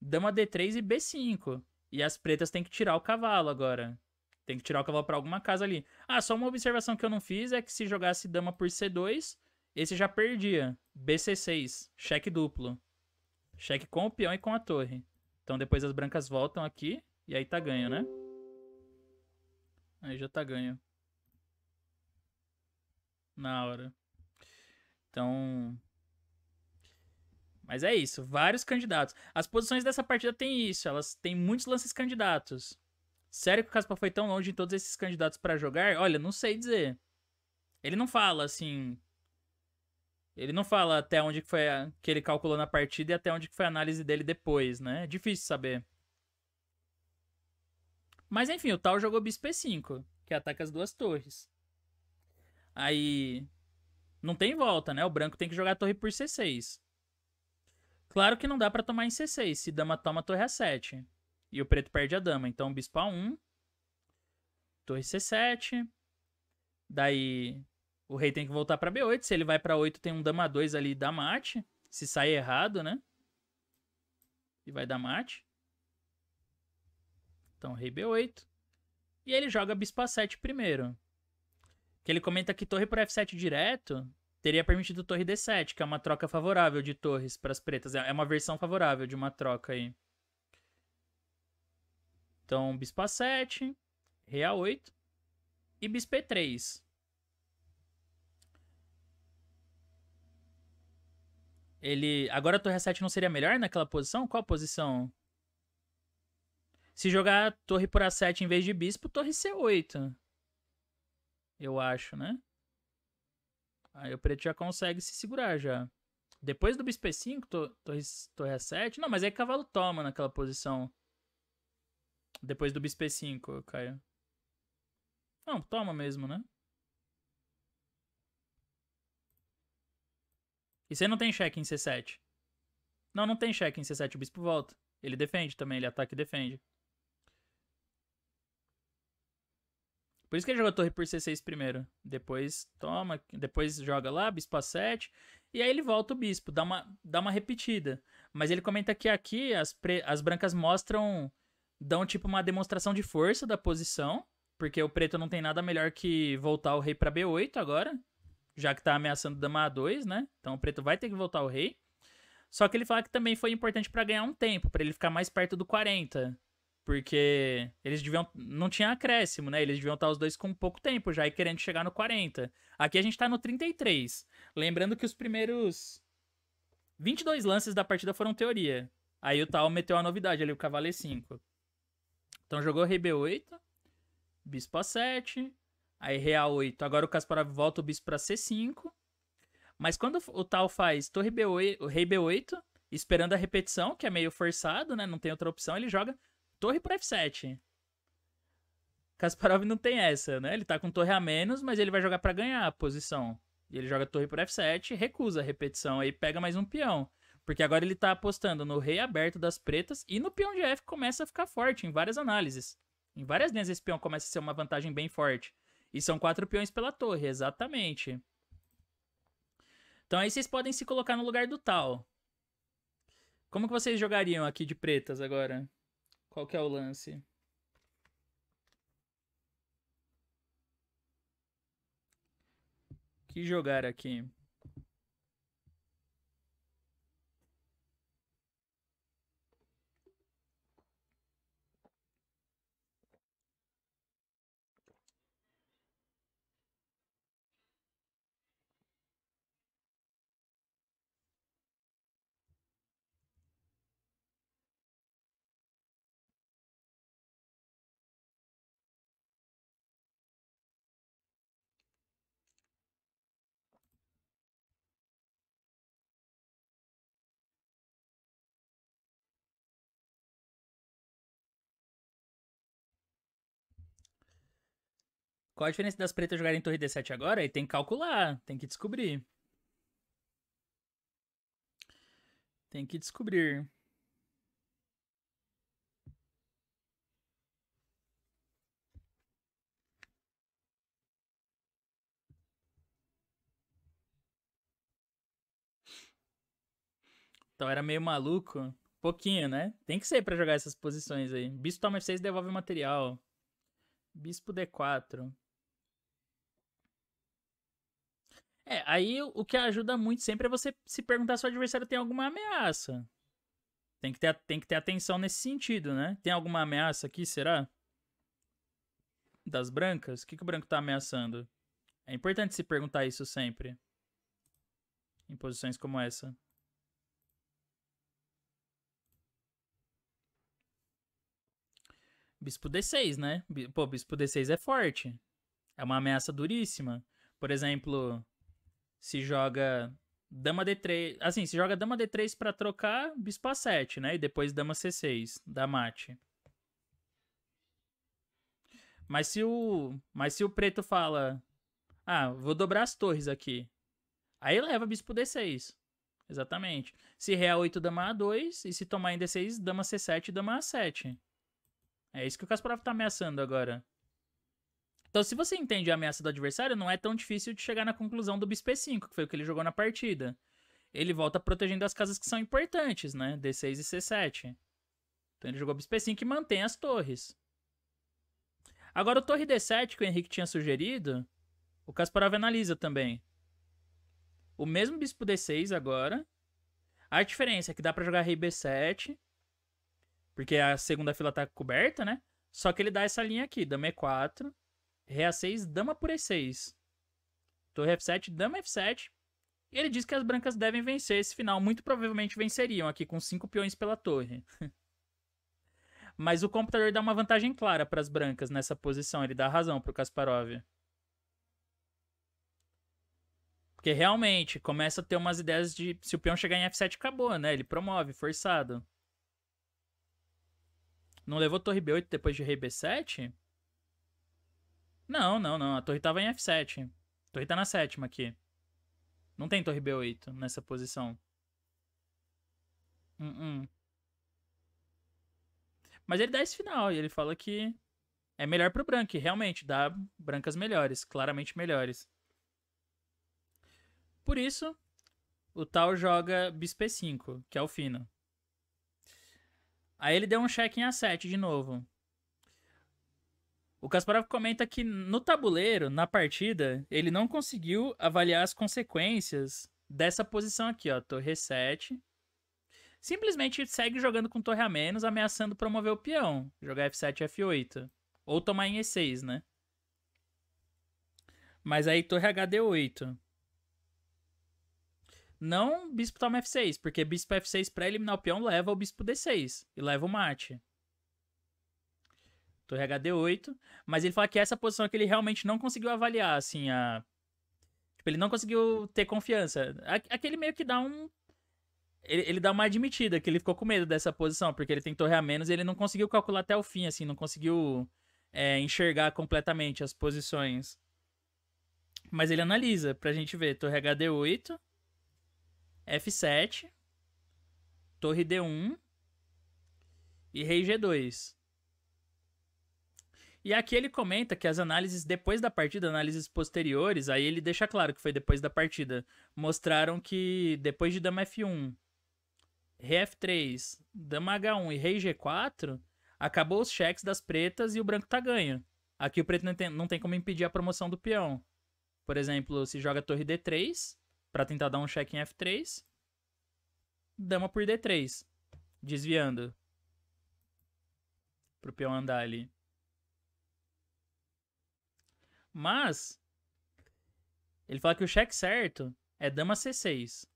Dama D3 e B5. E as pretas têm que tirar o cavalo agora. Tem que tirar o cavalo para alguma casa ali. Ah, só uma observação que eu não fiz é que se jogasse Dama por C2, esse já perdia. BC6, cheque duplo. Cheque com o peão e com a torre. Então depois as brancas voltam aqui e aí tá ganho, né? Aí já tá ganho. Na hora. Então. Mas é isso, vários candidatos. As posições dessa partida têm isso, elas têm muitos lances candidatos. Sério que o Caspar foi tão longe em todos esses candidatos para jogar? Olha, não sei dizer. Ele não fala assim, ele não fala até onde foi a, que ele calculou na partida e até onde foi a análise dele depois, né? É difícil saber. Mas enfim, o Tal jogou bispo e5, que ataca as duas torres. Aí não tem volta, né? O branco tem que jogar a torre por C6. Claro que não dá para tomar em C6, se dama toma torre é A7. E o preto perde a dama, então bispo A1, torre C7. Daí o rei tem que voltar para B8. Se ele vai para 8, tem um dama 2 ali da mate. Se sai errado, né? E vai dar mate. Então, rei B8. E ele joga bispo A7 primeiro. Que ele comenta que torre por F7 direto teria permitido torre D7, que é uma troca favorável de torres para as pretas. É, é uma versão favorável de uma troca aí. Então, bispo A7, rei A8 e bispo E3. Ele. Agora a torre A7 não seria melhor naquela posição? Qual posição? Se jogar a torre por A7 em vez de bispo, torre C8. Eu acho, né? Aí o preto já consegue se segurar já. Depois do bispo E5, torre, torre A7. Não, mas aí cavalo toma naquela posição. Depois do bispo E5, Caio. Não, toma mesmo, né? E você não tem cheque em C7. Não, não tem cheque em C7, o bispo volta. Ele defende também, ele ataca e defende. Por isso que ele jogou a torre por C6 primeiro. Depois toma, depois joga lá, bispo A7. E aí ele volta o bispo, dá uma, dá uma repetida. Mas ele comenta que aqui as, pre, as brancas mostram, dão tipo uma demonstração de força da posição. Porque o preto não tem nada melhor que voltar o rei para B8 agora já que tá ameaçando dama A2, né? Então o preto vai ter que voltar o rei. Só que ele fala que também foi importante para ganhar um tempo, para ele ficar mais perto do 40. Porque eles deviam. Não tinha acréscimo, né? Eles deviam estar os dois com pouco tempo já e querendo chegar no 40. Aqui a gente tá no 33. Lembrando que os primeiros 22 lances da partida foram teoria. Aí o tal meteu a novidade ali, o cavaleiro 5. Então jogou rei B8, bispo A7, Aí real 8. Agora o Kasparov volta o bispo para C5. Mas quando o tal faz torre B8, rei B8, esperando a repetição, que é meio forçado, né? Não tem outra opção, ele joga torre pra F7. Kasparov não tem essa, né? Ele tá com torre a menos, mas ele vai jogar para ganhar a posição. Ele joga torre por F7, recusa a repetição, aí pega mais um peão. Porque agora ele tá apostando no rei aberto das pretas e no peão de F começa a ficar forte em várias análises. Em várias linhas esse peão começa a ser uma vantagem bem forte. E são quatro peões pela torre, exatamente. Então aí vocês podem se colocar no lugar do tal. Como que vocês jogariam aqui de pretas agora? Qual que é o lance? Que jogar aqui? Qual a diferença das pretas jogarem torre D7 agora? Aí tem que calcular, tem que descobrir. Tem que descobrir. Então era meio maluco. Pouquinho, né? Tem que ser para jogar essas posições aí. Bispo toma F6 devolve o material. Bispo D4. É, aí o que ajuda muito sempre é você se perguntar se o adversário tem alguma ameaça. Tem que ter, tem que ter atenção nesse sentido, né? Tem alguma ameaça aqui, será? Das brancas? O que, que o branco tá ameaçando? É importante se perguntar isso sempre. Em posições como essa. Bispo D6, né? Pô, bispo D6 é forte. É uma ameaça duríssima. Por exemplo, se joga dama d3, assim, se joga dama d3 para trocar bispo a7, né? E depois dama c6, da mate. Mas se o, mas se o preto fala, ah, vou dobrar as torres aqui. Aí leva bispo d6. Exatamente. Se ré a8, dama a2 e se tomar em d6, dama c7, dama a7. É isso que o Kasparov tá ameaçando agora. Então, se você entende a ameaça do adversário, não é tão difícil de chegar na conclusão do bisp 5 que foi o que ele jogou na partida. Ele volta protegendo as casas que são importantes, né? D6 e C7. Então ele jogou bisp 5 e mantém as torres. Agora o torre D7 que o Henrique tinha sugerido, o Kasparov analisa também. O mesmo bispo D6 agora. A diferença é que dá para jogar rei B7, porque a segunda fila tá coberta, né? Só que ele dá essa linha aqui, dama é E4, Rei A6, dama por E6. Torre F7, dama F7. E ele diz que as brancas devem vencer esse final. Muito provavelmente venceriam aqui com cinco peões pela torre. Mas o computador dá uma vantagem clara para as brancas nessa posição. Ele dá razão para o Kasparov. Porque realmente começa a ter umas ideias de se o peão chegar em F7 acabou, né? Ele promove, forçado. Não levou torre B8 depois de rei B7? Não, não, não. A torre tava em F7. A torre tá na sétima aqui. Não tem torre B8 nessa posição. Uh -uh. Mas ele dá esse final e ele fala que é melhor pro branco. E realmente, dá brancas melhores, claramente melhores. Por isso, o tal joga bisp 5 que é o fino. Aí ele deu um check em A7 de novo. O Kasparov comenta que no tabuleiro, na partida, ele não conseguiu avaliar as consequências dessa posição aqui, ó, torre 7. Simplesmente segue jogando com torre a menos, ameaçando promover o peão, jogar F7 F8 ou tomar em E6, né? Mas aí torre HD8. Não bispo toma F6, porque bispo F6 para eliminar o peão leva o bispo D6 e leva o mate. Torre HD 8. Mas ele fala que essa posição é que ele realmente não conseguiu avaliar, assim, a. Tipo, ele não conseguiu ter confiança. Aquele meio que dá um. Ele, ele, dá uma admitida que ele ficou com medo dessa posição, porque ele tem torre a menos e ele não conseguiu calcular até o fim, assim, não conseguiu é, enxergar completamente as posições. Mas ele analisa pra gente ver torre HD8, F7, torre D1 e rei G2. E aqui ele comenta que as análises depois da partida, análises posteriores, aí ele deixa claro que foi depois da partida, mostraram que depois de dama F1, rei F3, dama H1 e rei G4, acabou os cheques das pretas e o branco tá ganho. Aqui o preto não tem, não tem como impedir a promoção do peão. Por exemplo, se joga torre D3 para tentar dar um cheque em F3, dama por D3, desviando pro peão andar ali. Mas ele fala que o cheque certo é dama C6.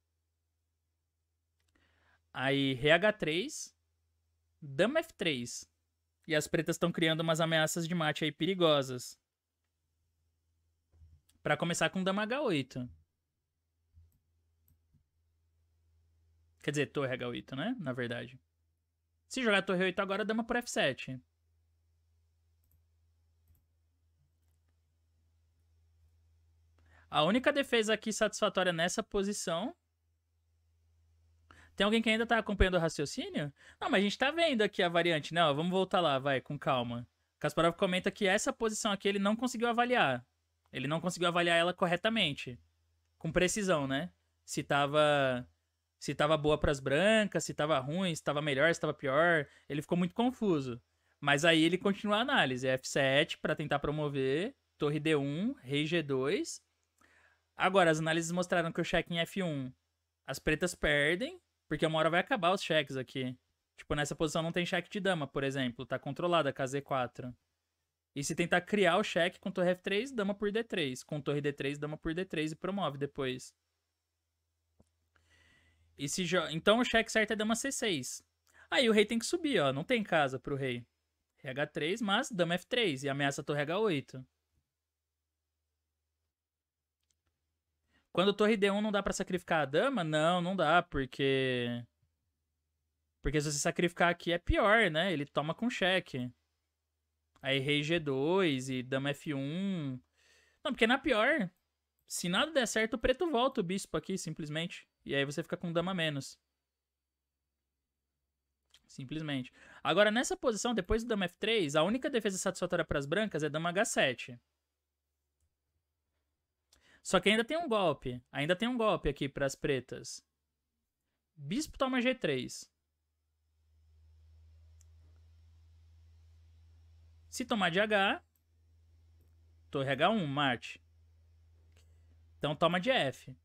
Aí RH3, dama F3. E as pretas estão criando umas ameaças de mate aí perigosas. Para começar com dama H8. Quer dizer, torre H8, né? Na verdade. Se jogar torre 8 agora, dama por F7. A única defesa aqui satisfatória nessa posição. Tem alguém que ainda tá acompanhando o raciocínio? Não, mas a gente tá vendo aqui a variante. Não, né? vamos voltar lá, vai, com calma. Kasparov comenta que essa posição aqui ele não conseguiu avaliar. Ele não conseguiu avaliar ela corretamente. Com precisão, né? Se tava se tava boa para as brancas, se tava ruim, se tava melhor, se tava pior. Ele ficou muito confuso. Mas aí ele continua a análise. F7 para tentar promover, torre D1, rei G2 Agora, as análises mostraram que o cheque em F1, as pretas perdem, porque uma hora vai acabar os cheques aqui. Tipo, nessa posição não tem cheque de dama, por exemplo. Tá controlada a kz 4 E se tentar criar o cheque com torre F3, dama por D3. Com torre D3, dama por D3 e promove depois. E se jo... Então o cheque certo é dama C6. Aí o rei tem que subir, ó. Não tem casa pro rei. Rei H3, mas dama F3 e ameaça a torre H8. Quando torre D1 não dá para sacrificar a dama? Não, não dá, porque... Porque se você sacrificar aqui é pior, né? Ele toma com cheque. Aí rei G2 e dama F1. Não, porque na pior, se nada der certo, o preto volta o bispo aqui, simplesmente. E aí você fica com dama menos. Simplesmente. Agora, nessa posição, depois do dama F3, a única defesa satisfatória para as brancas é dama H7. Só que ainda tem um golpe. Ainda tem um golpe aqui para as pretas. Bispo toma G3. Se tomar de H, torre H1, mate. Então toma de F.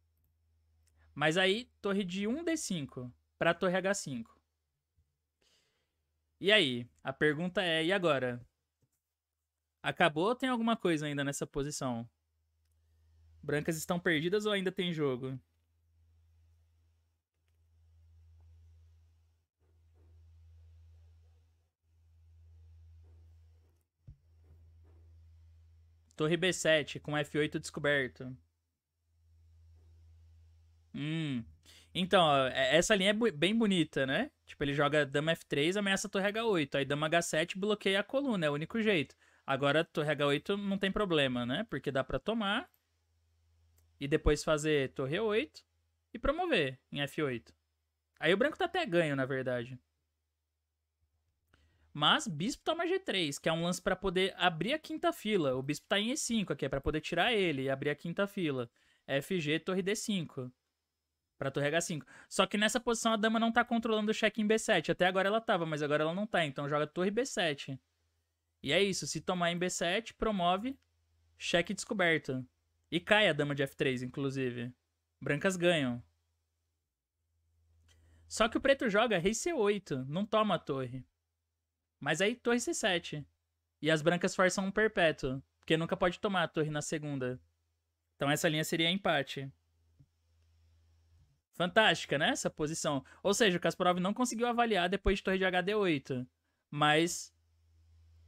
Mas aí, torre de 1 D5 para torre H5. E aí? A pergunta é, e agora? Acabou ou tem alguma coisa ainda nessa posição? Brancas estão perdidas ou ainda tem jogo? Torre B7 com F8 descoberto. Hum. Então, ó, é, essa linha é bem bonita, né? Tipo, ele joga dama F3, ameaça a torre H8. Aí dama H7 bloqueia a coluna, é o único jeito. Agora, torre H8 não tem problema, né? Porque dá pra tomar e depois fazer torre 8 e promover em F8. Aí o branco tá até ganho, na verdade. Mas bispo toma G3, que é um lance para poder abrir a quinta fila. O bispo tá em E5 aqui, é pra poder tirar ele e abrir a quinta fila. FG, torre D5. Pra torre H5. Só que nessa posição a dama não tá controlando o cheque em B7. Até agora ela tava, mas agora ela não tá. Então joga torre B7. E é isso. Se tomar em B7, promove cheque descoberto. E cai a dama de F3, inclusive. Brancas ganham. Só que o preto joga rei C8, não toma a torre. Mas aí torre C7. E as brancas forçam um perpétuo, porque nunca pode tomar a torre na segunda. Então essa linha seria empate. Fantástica, né? Essa posição. Ou seja, o Kasparov não conseguiu avaliar depois de torre de HD8. Mas,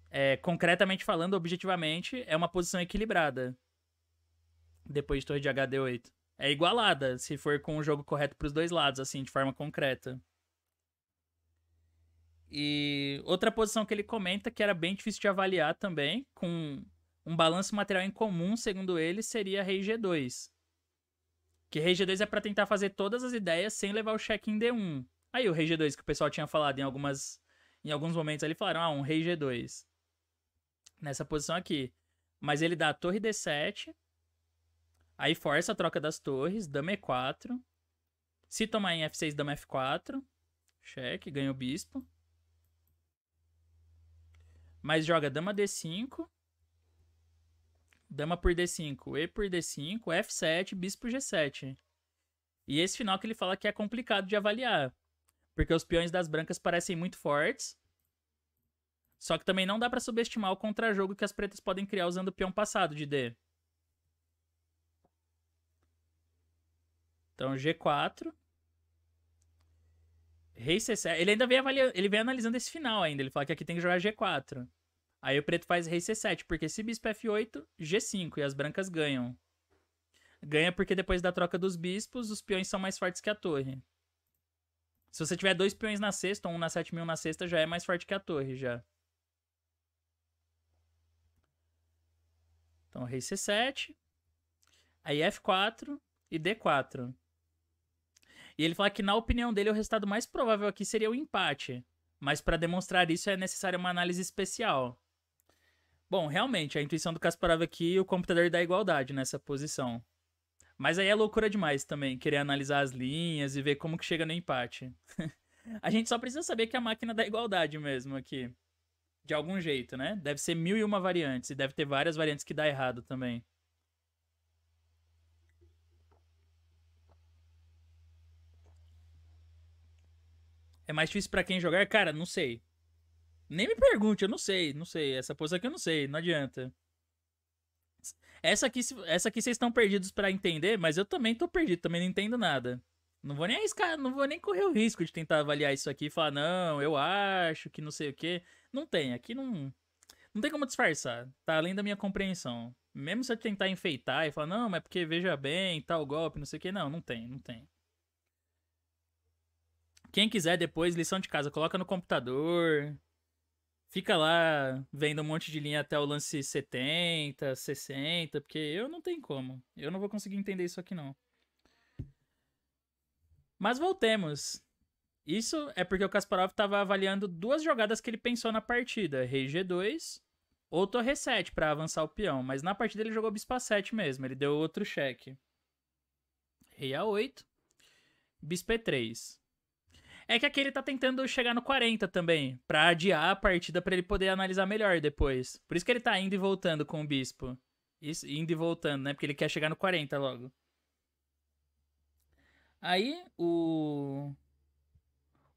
é, concretamente falando, objetivamente, é uma posição equilibrada depois de torre de HD8. É igualada, se for com o jogo correto para os dois lados, assim, de forma concreta. E outra posição que ele comenta que era bem difícil de avaliar também, com um balanço material em comum, segundo ele, seria rei G2. Que rei G2 é para tentar fazer todas as ideias sem levar o check em D1. Aí o rei G2 que o pessoal tinha falado em algumas em alguns momentos ali falaram, ah, um rei G2. Nessa posição aqui. Mas ele dá a torre D7 Aí força a troca das torres, dama E4. Se tomar em F6, dama F4. Cheque, ganha o bispo. Mas joga dama D5. Dama por D5, E por D5, F7, bispo G7. E esse final que ele fala que é complicado de avaliar. Porque os peões das brancas parecem muito fortes. Só que também não dá para subestimar o contrajogo que as pretas podem criar usando o peão passado de D. Então, G4. Rei C7. Ele ainda vem avaliando, ele vem analisando esse final ainda. Ele fala que aqui tem que jogar G4. Aí o preto faz rei C7, porque se bispo F8, G5, e as brancas ganham. Ganha porque depois da troca dos bispos, os peões são mais fortes que a torre. Se você tiver dois peões na sexta, um na sétima e um na sexta, já é mais forte que a torre, já. Então, rei C7. Aí F4 e D4. E ele fala que, na opinião dele, o resultado mais provável aqui seria o empate. Mas para demonstrar isso é necessária uma análise especial. Bom, realmente, a intuição do Kasparov aqui é o computador dá igualdade nessa posição. Mas aí é loucura demais também, querer analisar as linhas e ver como que chega no empate. a gente só precisa saber que a máquina dá igualdade mesmo aqui. De algum jeito, né? Deve ser mil e uma variantes, e deve ter várias variantes que dá errado também. É mais difícil para quem jogar? Cara, não sei. Nem me pergunte, eu não sei, não sei. Essa pose aqui eu não sei, não adianta. Essa aqui, essa aqui vocês estão perdidos para entender, mas eu também tô perdido, também não entendo nada. Não vou nem arriscar, não vou nem correr o risco de tentar avaliar isso aqui e falar, não, eu acho que não sei o quê. Não tem, aqui não. Não tem como disfarçar. Tá além da minha compreensão. Mesmo se eu tentar enfeitar e falar, não, mas é porque veja bem, tal golpe, não sei o quê. Não, não tem, não tem. Quem quiser depois, lição de casa, coloca no computador. Fica lá vendo um monte de linha até o lance 70, 60, porque eu não tenho como. Eu não vou conseguir entender isso aqui não. Mas voltemos. Isso é porque o Kasparov estava avaliando duas jogadas que ele pensou na partida: Rei G2 ou Torre 7 para avançar o peão. Mas na partida ele jogou Bispa 7 mesmo, ele deu outro cheque. Rei A8, Bispa E3. É que aqui ele tá tentando chegar no 40 também, pra adiar a partida para ele poder analisar melhor depois. Por isso que ele tá indo e voltando com o bispo. Isso, indo e voltando, né? Porque ele quer chegar no 40 logo. Aí, o.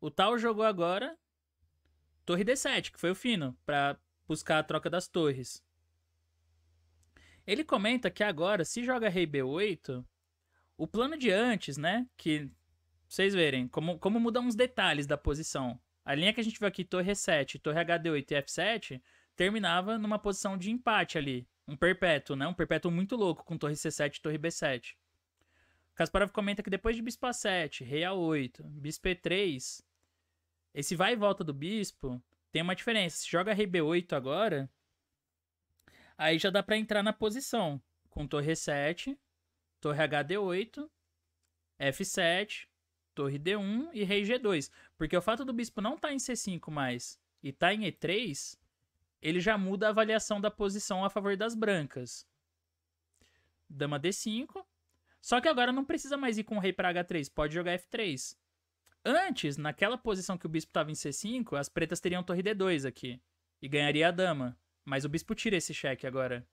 O Tal jogou agora Torre D7, que foi o fino, para buscar a troca das torres. Ele comenta que agora, se joga Rei B8, o plano de antes, né? Que vocês verem como, como mudam os detalhes da posição. A linha que a gente viu aqui, torre 7, torre HD8 e F7, terminava numa posição de empate ali. Um perpétuo, né? Um perpétuo muito louco com torre C7 e torre B7. Kasparov comenta que depois de bispo A7, rei A8, bispo E3, esse vai e volta do bispo tem uma diferença. Se joga rei B8 agora, aí já dá para entrar na posição com torre 7, torre HD8, F7, torre D1 e rei G2. Porque o fato do bispo não estar tá em C5 mais e estar tá em E3, ele já muda a avaliação da posição a favor das brancas. Dama D5. Só que agora não precisa mais ir com o rei para H3, pode jogar F3. Antes, naquela posição que o bispo estava em C5, as pretas teriam torre D2 aqui e ganharia a dama. Mas o bispo tira esse cheque agora.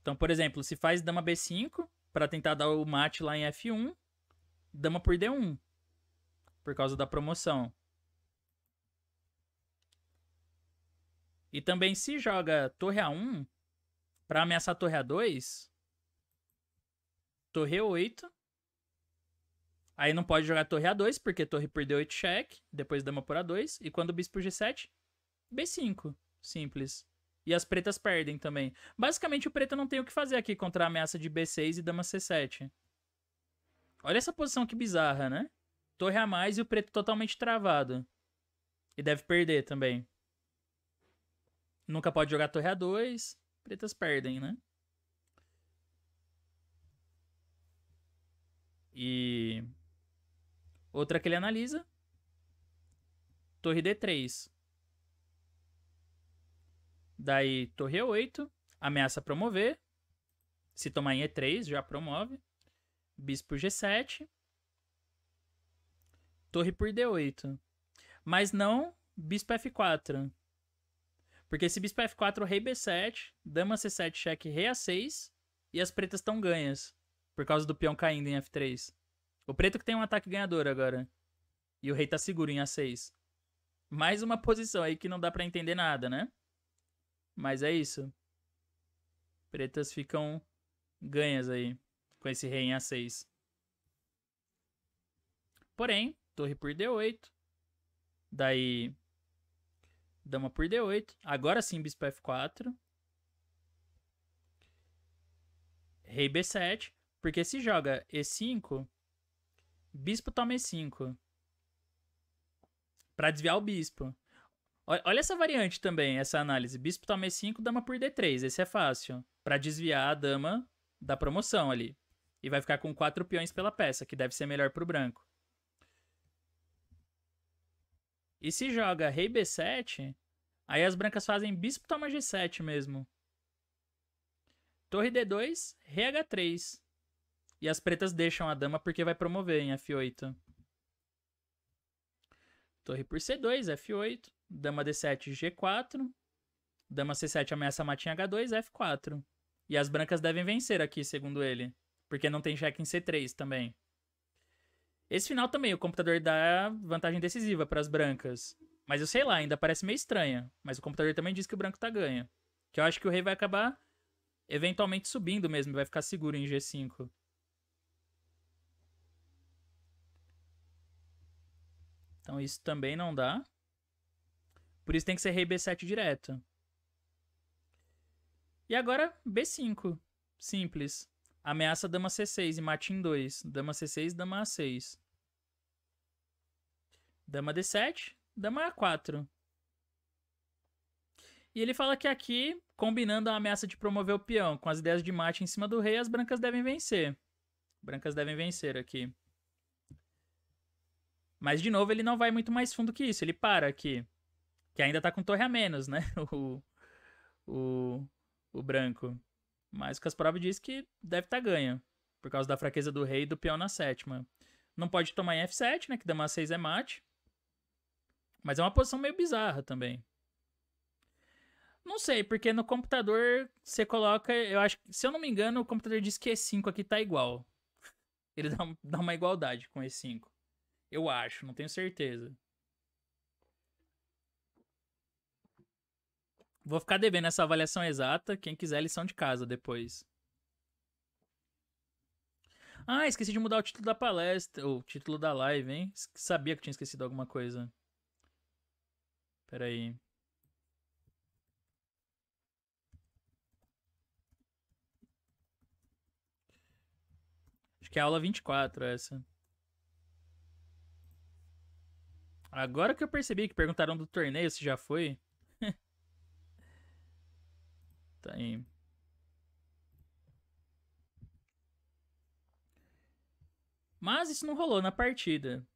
Então, por exemplo, se faz dama B5, para tentar dar o mate lá em F1, dama por D1, por causa da promoção. E também se joga torre A1 para ameaçar torre A2, torre 8. Aí não pode jogar torre A2, porque torre por D8 check, depois dama por A2, e quando o bispo G7, B5, simples. E as pretas perdem também. Basicamente, o preto não tem o que fazer aqui contra a ameaça de B6 e dama C7. Olha essa posição que bizarra, né? Torre a mais e o preto totalmente travado. E deve perder também. Nunca pode jogar torre a 2. Pretas perdem, né? E outra que ele analisa. Torre D3. Daí, torre E8. Ameaça promover. Se tomar em E3, já promove. Bispo G7. Torre por D8. Mas não bispo F4. Porque se bispo F4, rei B7, dama C7, cheque, rei A6. E as pretas estão ganhas. Por causa do peão caindo em F3. O preto que tem um ataque ganhador agora. E o rei tá seguro em A6. Mais uma posição aí que não dá para entender nada, né? Mas é isso. Pretas ficam ganhas aí com esse rei em A6. Porém, torre por D8. Daí, dama por D8. Agora sim, bispo F4. Rei B7. Porque se joga E5, bispo toma E5. Pra desviar o bispo. Olha essa variante também, essa análise. Bispo toma tá E5, dama por D3. Esse é fácil. Para desviar a dama da promoção ali. E vai ficar com quatro peões pela peça, que deve ser melhor pro branco. E se joga rei B7, aí as brancas fazem bispo toma G7 mesmo. Torre D2, rei H3. E as pretas deixam a dama porque vai promover em F8. Torre por C2, F8 dama D7, G4, dama C7, ameaça matinha H2, F4. E as brancas devem vencer aqui, segundo ele, porque não tem cheque em C3 também. Esse final também, o computador dá vantagem decisiva para as brancas. Mas eu sei lá, ainda parece meio estranha. Mas o computador também diz que o branco tá ganha. Que eu acho que o rei vai acabar eventualmente subindo mesmo, vai ficar seguro em G5. Então isso também não dá. Por isso tem que ser rei B7 direto. E agora B5. Simples. Ameaça dama C6 e mate em 2. Dama C6, dama A6. Dama D7, dama A4. E ele fala que aqui, combinando a ameaça de promover o peão com as ideias de mate em cima do rei, as brancas devem vencer. Brancas devem vencer aqui. Mas, de novo, ele não vai muito mais fundo que isso. Ele para aqui. Que ainda tá com torre a menos, né? O, o, o branco. Mas o Kasparov diz que deve estar tá ganho. Por causa da fraqueza do rei e do peão na sétima. Não pode tomar em F7, né? Que dama 6 é mate. Mas é uma posição meio bizarra também. Não sei, porque no computador você coloca. Eu acho se eu não me engano, o computador diz que E5 aqui tá igual. Ele dá, dá uma igualdade com E5. Eu acho, não tenho certeza. Vou ficar devendo essa avaliação exata. Quem quiser, lição de casa depois. Ah, esqueci de mudar o título da palestra. O título da live, hein? Sabia que tinha esquecido alguma coisa. Peraí. aí. que é a aula 24 essa. Agora que eu percebi que perguntaram do torneio se já foi. Tem. Tá Mas isso não rolou na partida.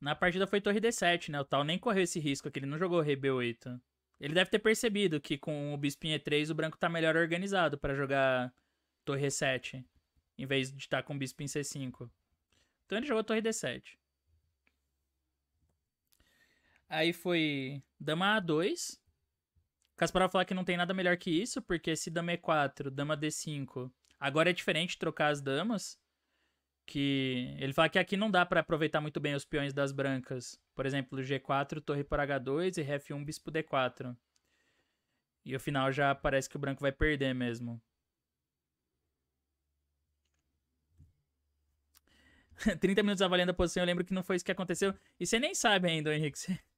Na partida foi torre D7, né? O tal nem correu esse risco aqui, ele não jogou rei B8. Ele deve ter percebido que com o bispo em E3 o branco tá melhor organizado pra jogar torre E7, em vez de estar tá com o bispo em C5. Então ele jogou torre D7. Aí foi dama A2. Kasparov falar que não tem nada melhor que isso, porque se dama E4, é dama D5, agora é diferente trocar as damas. Que ele fala que aqui não dá para aproveitar muito bem os peões das brancas. Por exemplo, G4, torre por H2 e f 1 bispo D4. E o final já parece que o branco vai perder mesmo. Trinta minutos avaliando a posição, eu lembro que não foi isso que aconteceu. E você nem sabe ainda, Henrique.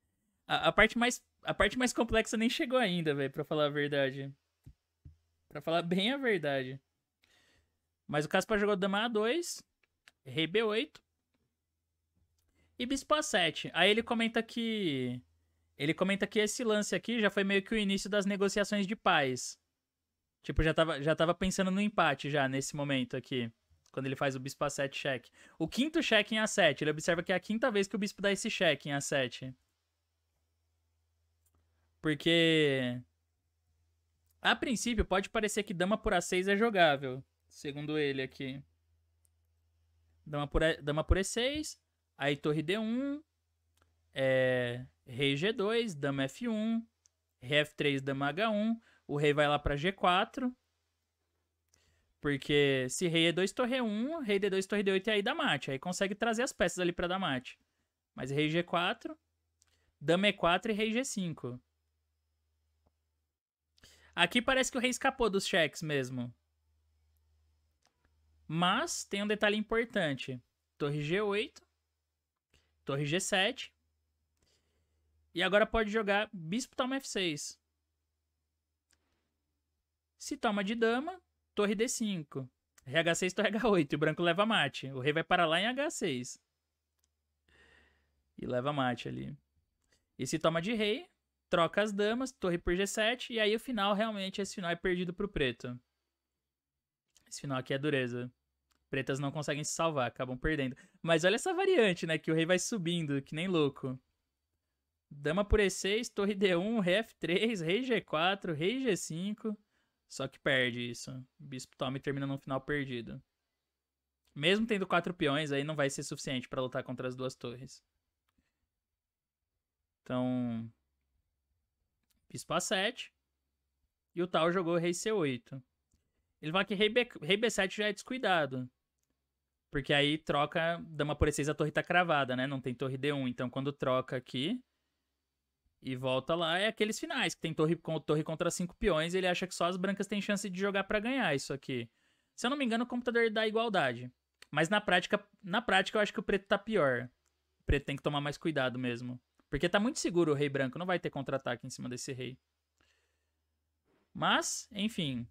A, parte mais, a parte mais complexa nem chegou ainda, velho, pra falar a verdade. Pra falar bem a verdade. Mas o Caspar jogou Dama A2, Rei B8 e Bispo A7. Aí ele comenta que. Ele comenta que esse lance aqui já foi meio que o início das negociações de paz. Tipo, já tava, já tava pensando no empate já nesse momento aqui. Quando ele faz o bispo A7 cheque. O quinto cheque em A7. Ele observa que é a quinta vez que o bispo dá esse cheque em A7. Porque. A princípio, pode parecer que dama por A6 é jogável, segundo ele aqui. Dama por, a... dama por é E6, aí torre D1, é... rei G2, dama F1, rei F3, dama H1, o rei vai lá pra G4. Porque se rei E2, torre E1, rei D2, torre D8 e é aí dá mate. Aí consegue trazer as peças ali pra dar mate. Mas rei G4, dama E4 e rei G5. Aqui parece que o rei escapou dos cheques mesmo. Mas tem um detalhe importante. Torre G8. Torre G7. E agora pode jogar bispo toma F6. Se toma de dama, torre D5. rh H6, torre H8. E o branco leva mate. O rei vai para lá em H6. E leva mate ali. E se toma de rei, troca as damas, torre por G7, e aí o final, realmente, esse final é perdido pro preto. Esse final aqui é dureza. Pretas não conseguem se salvar, acabam perdendo. Mas olha essa variante, né? Que o rei vai subindo, que nem louco. Dama por E6, torre D1, rei F3, rei G4, rei G5. Só que perde isso. Bispo toma e termina num final perdido. Mesmo tendo quatro peões, aí não vai ser suficiente para lutar contra as duas torres. Então, Fiz 7 E o tal jogou rei C8. Ele fala que rei, B, rei B7 já é descuidado. Porque aí troca dama por E6, a torre tá cravada, né? Não tem torre D1. Então quando troca aqui e volta lá, é aqueles finais. Que tem torre, com, torre contra cinco peões. Ele acha que só as brancas têm chance de jogar para ganhar isso aqui. Se eu não me engano, o computador dá igualdade. Mas na prática, na prática eu acho que o preto tá pior. O preto tem que tomar mais cuidado mesmo. Porque tá muito seguro o rei branco, não vai ter contra-ataque em cima desse rei. Mas, enfim.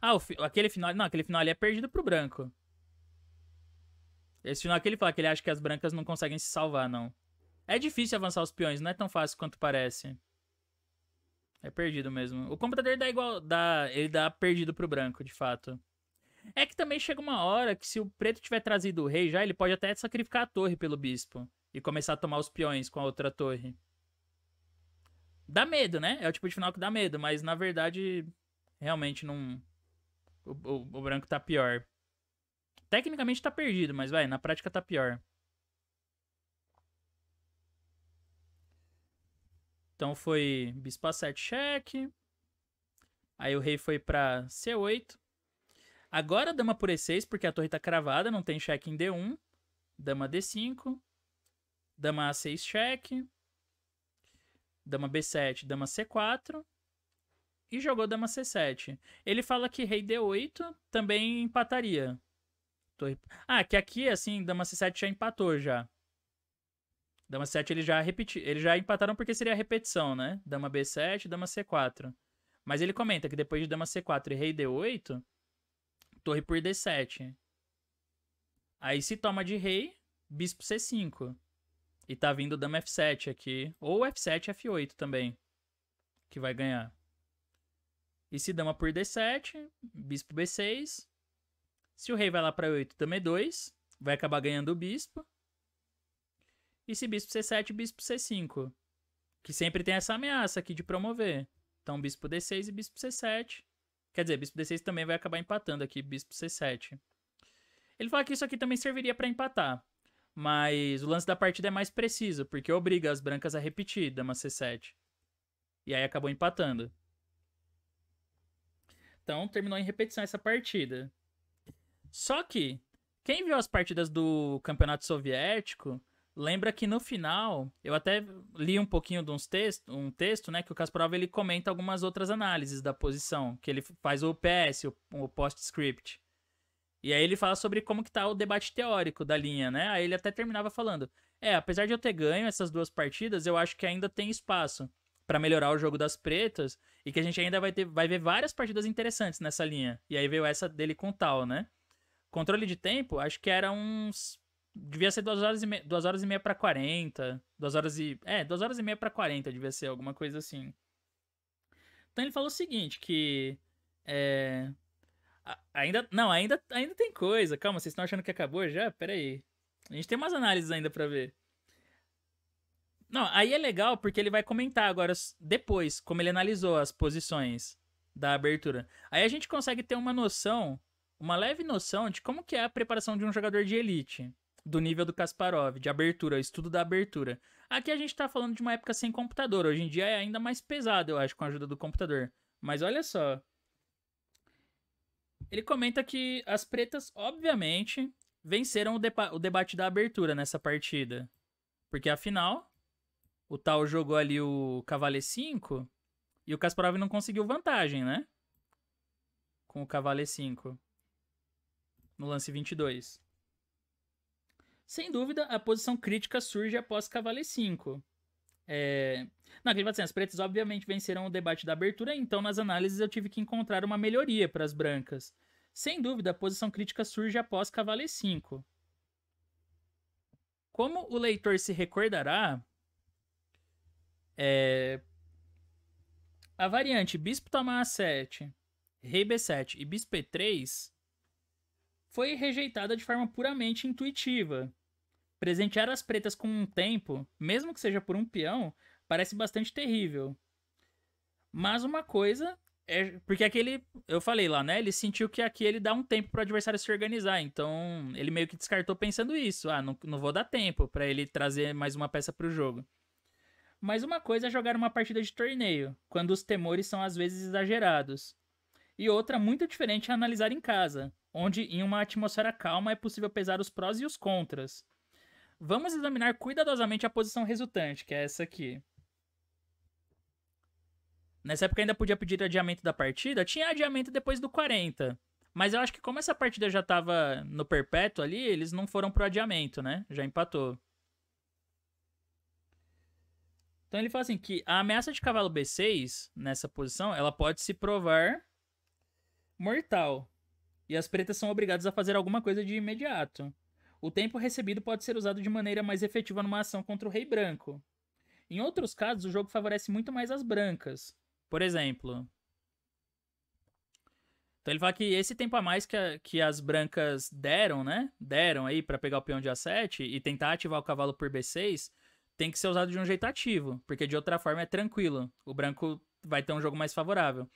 Ah, o, aquele final. Não, aquele final ali é perdido pro branco. Esse final aqui ele fala que ele acha que as brancas não conseguem se salvar, não. É difícil avançar os peões, não é tão fácil quanto parece. É perdido mesmo. O computador dá igual. Dá, ele dá perdido pro branco, de fato. É que também chega uma hora que se o preto tiver trazido o rei já, ele pode até sacrificar a torre pelo bispo e começar a tomar os peões com a outra torre. Dá medo, né? É o tipo de final que dá medo, mas na verdade, realmente não. O, o, o branco tá pior. Tecnicamente tá perdido, mas vai, na prática tá pior. Então foi bispo a7 cheque. Aí o rei foi para C8. Agora dama por E6, porque a torre tá cravada, não tem cheque em D1. Dama D5. Dama A6 check Dama B7, dama C4. E jogou dama C7. Ele fala que rei D8 também empataria. Ah, que aqui, assim, dama C7 já empatou já. Dama C7 ele já repetiu. Eles já empataram porque seria repetição, né? Dama B7, dama C4. Mas ele comenta que depois de dama C4 e rei D8, torre por D7. Aí se toma de rei, bispo C5. E tá vindo o dama F7 aqui. Ou F7 F8 também. Que vai ganhar. E se dama por D7, bispo B6. Se o rei vai lá para 8, dama E2. Vai acabar ganhando o bispo. E se bispo C7, bispo C5. Que sempre tem essa ameaça aqui de promover. Então bispo D6 e bispo C7. Quer dizer, bispo D6 também vai acabar empatando aqui, bispo C7. Ele fala que isso aqui também serviria para empatar. Mas o lance da partida é mais preciso, porque obriga as brancas a repetir dama c7. E aí acabou empatando. Então terminou em repetição essa partida. Só que quem viu as partidas do Campeonato Soviético lembra que no final, eu até li um pouquinho de uns texto, um texto, né, que o Kasparov ele comenta algumas outras análises da posição, que ele faz o PS, o, o script. E aí ele fala sobre como que tá o debate teórico da linha, né? Aí ele até terminava falando: "É, apesar de eu ter ganho essas duas partidas, eu acho que ainda tem espaço para melhorar o jogo das pretas e que a gente ainda vai ter vai ver várias partidas interessantes nessa linha". E aí veio essa dele com tal, né? Controle de tempo, acho que era uns devia ser duas horas e meia, duas horas e meia para 40, duas horas e é, duas horas e meia para 40 devia ser alguma coisa assim. Então ele falou o seguinte que é, Ainda. Não, ainda, ainda tem coisa. Calma, vocês estão achando que acabou já? Pera aí. A gente tem umas análises ainda para ver. Não, aí é legal porque ele vai comentar agora, depois, como ele analisou as posições da abertura. Aí a gente consegue ter uma noção, uma leve noção de como que é a preparação de um jogador de elite, do nível do Kasparov, de abertura, estudo da abertura. Aqui a gente tá falando de uma época sem computador, hoje em dia é ainda mais pesado, eu acho, com a ajuda do computador. Mas olha só, ele comenta que as pretas, obviamente, venceram o, deba o debate da abertura nessa partida. Porque afinal, o Tal jogou ali o cavale 5 e o Kasparov não conseguiu vantagem, né? Com o cavale 5 no lance 22. Sem dúvida, a posição crítica surge após cavale 5, é... Não, que ele fala assim, as pretas obviamente venceram o debate da abertura, então nas análises eu tive que encontrar uma melhoria para as brancas. Sem dúvida, a posição crítica surge após Cavale 5. Como o leitor se recordará, é... a variante Bispo Tomar A7, Rei B7 e Bispo E3 foi rejeitada de forma puramente intuitiva. Presentear as pretas com um tempo, mesmo que seja por um peão, parece bastante terrível. Mas uma coisa é porque aquele, eu falei lá, né? Ele sentiu que aqui ele dá um tempo para o adversário se organizar, então ele meio que descartou pensando isso. Ah, não, não vou dar tempo para ele trazer mais uma peça para o jogo. Mas uma coisa é jogar uma partida de torneio, quando os temores são às vezes exagerados. E outra muito diferente é analisar em casa, onde em uma atmosfera calma é possível pesar os prós e os contras. Vamos examinar cuidadosamente a posição resultante, que é essa aqui. Nessa época ainda podia pedir adiamento da partida. Tinha adiamento depois do 40. Mas eu acho que como essa partida já tava no perpétuo ali, eles não foram pro adiamento, né? Já empatou. Então ele fala assim que a ameaça de cavalo B6 nessa posição, ela pode se provar mortal. E as pretas são obrigadas a fazer alguma coisa de imediato o tempo recebido pode ser usado de maneira mais efetiva numa ação contra o rei branco. Em outros casos, o jogo favorece muito mais as brancas. Por exemplo. Então ele fala que esse tempo a mais que, a, que as brancas deram, né? Deram aí para pegar o peão de A7 e tentar ativar o cavalo por B6, tem que ser usado de um jeito ativo, porque de outra forma é tranquilo. O branco vai ter um jogo mais favorável.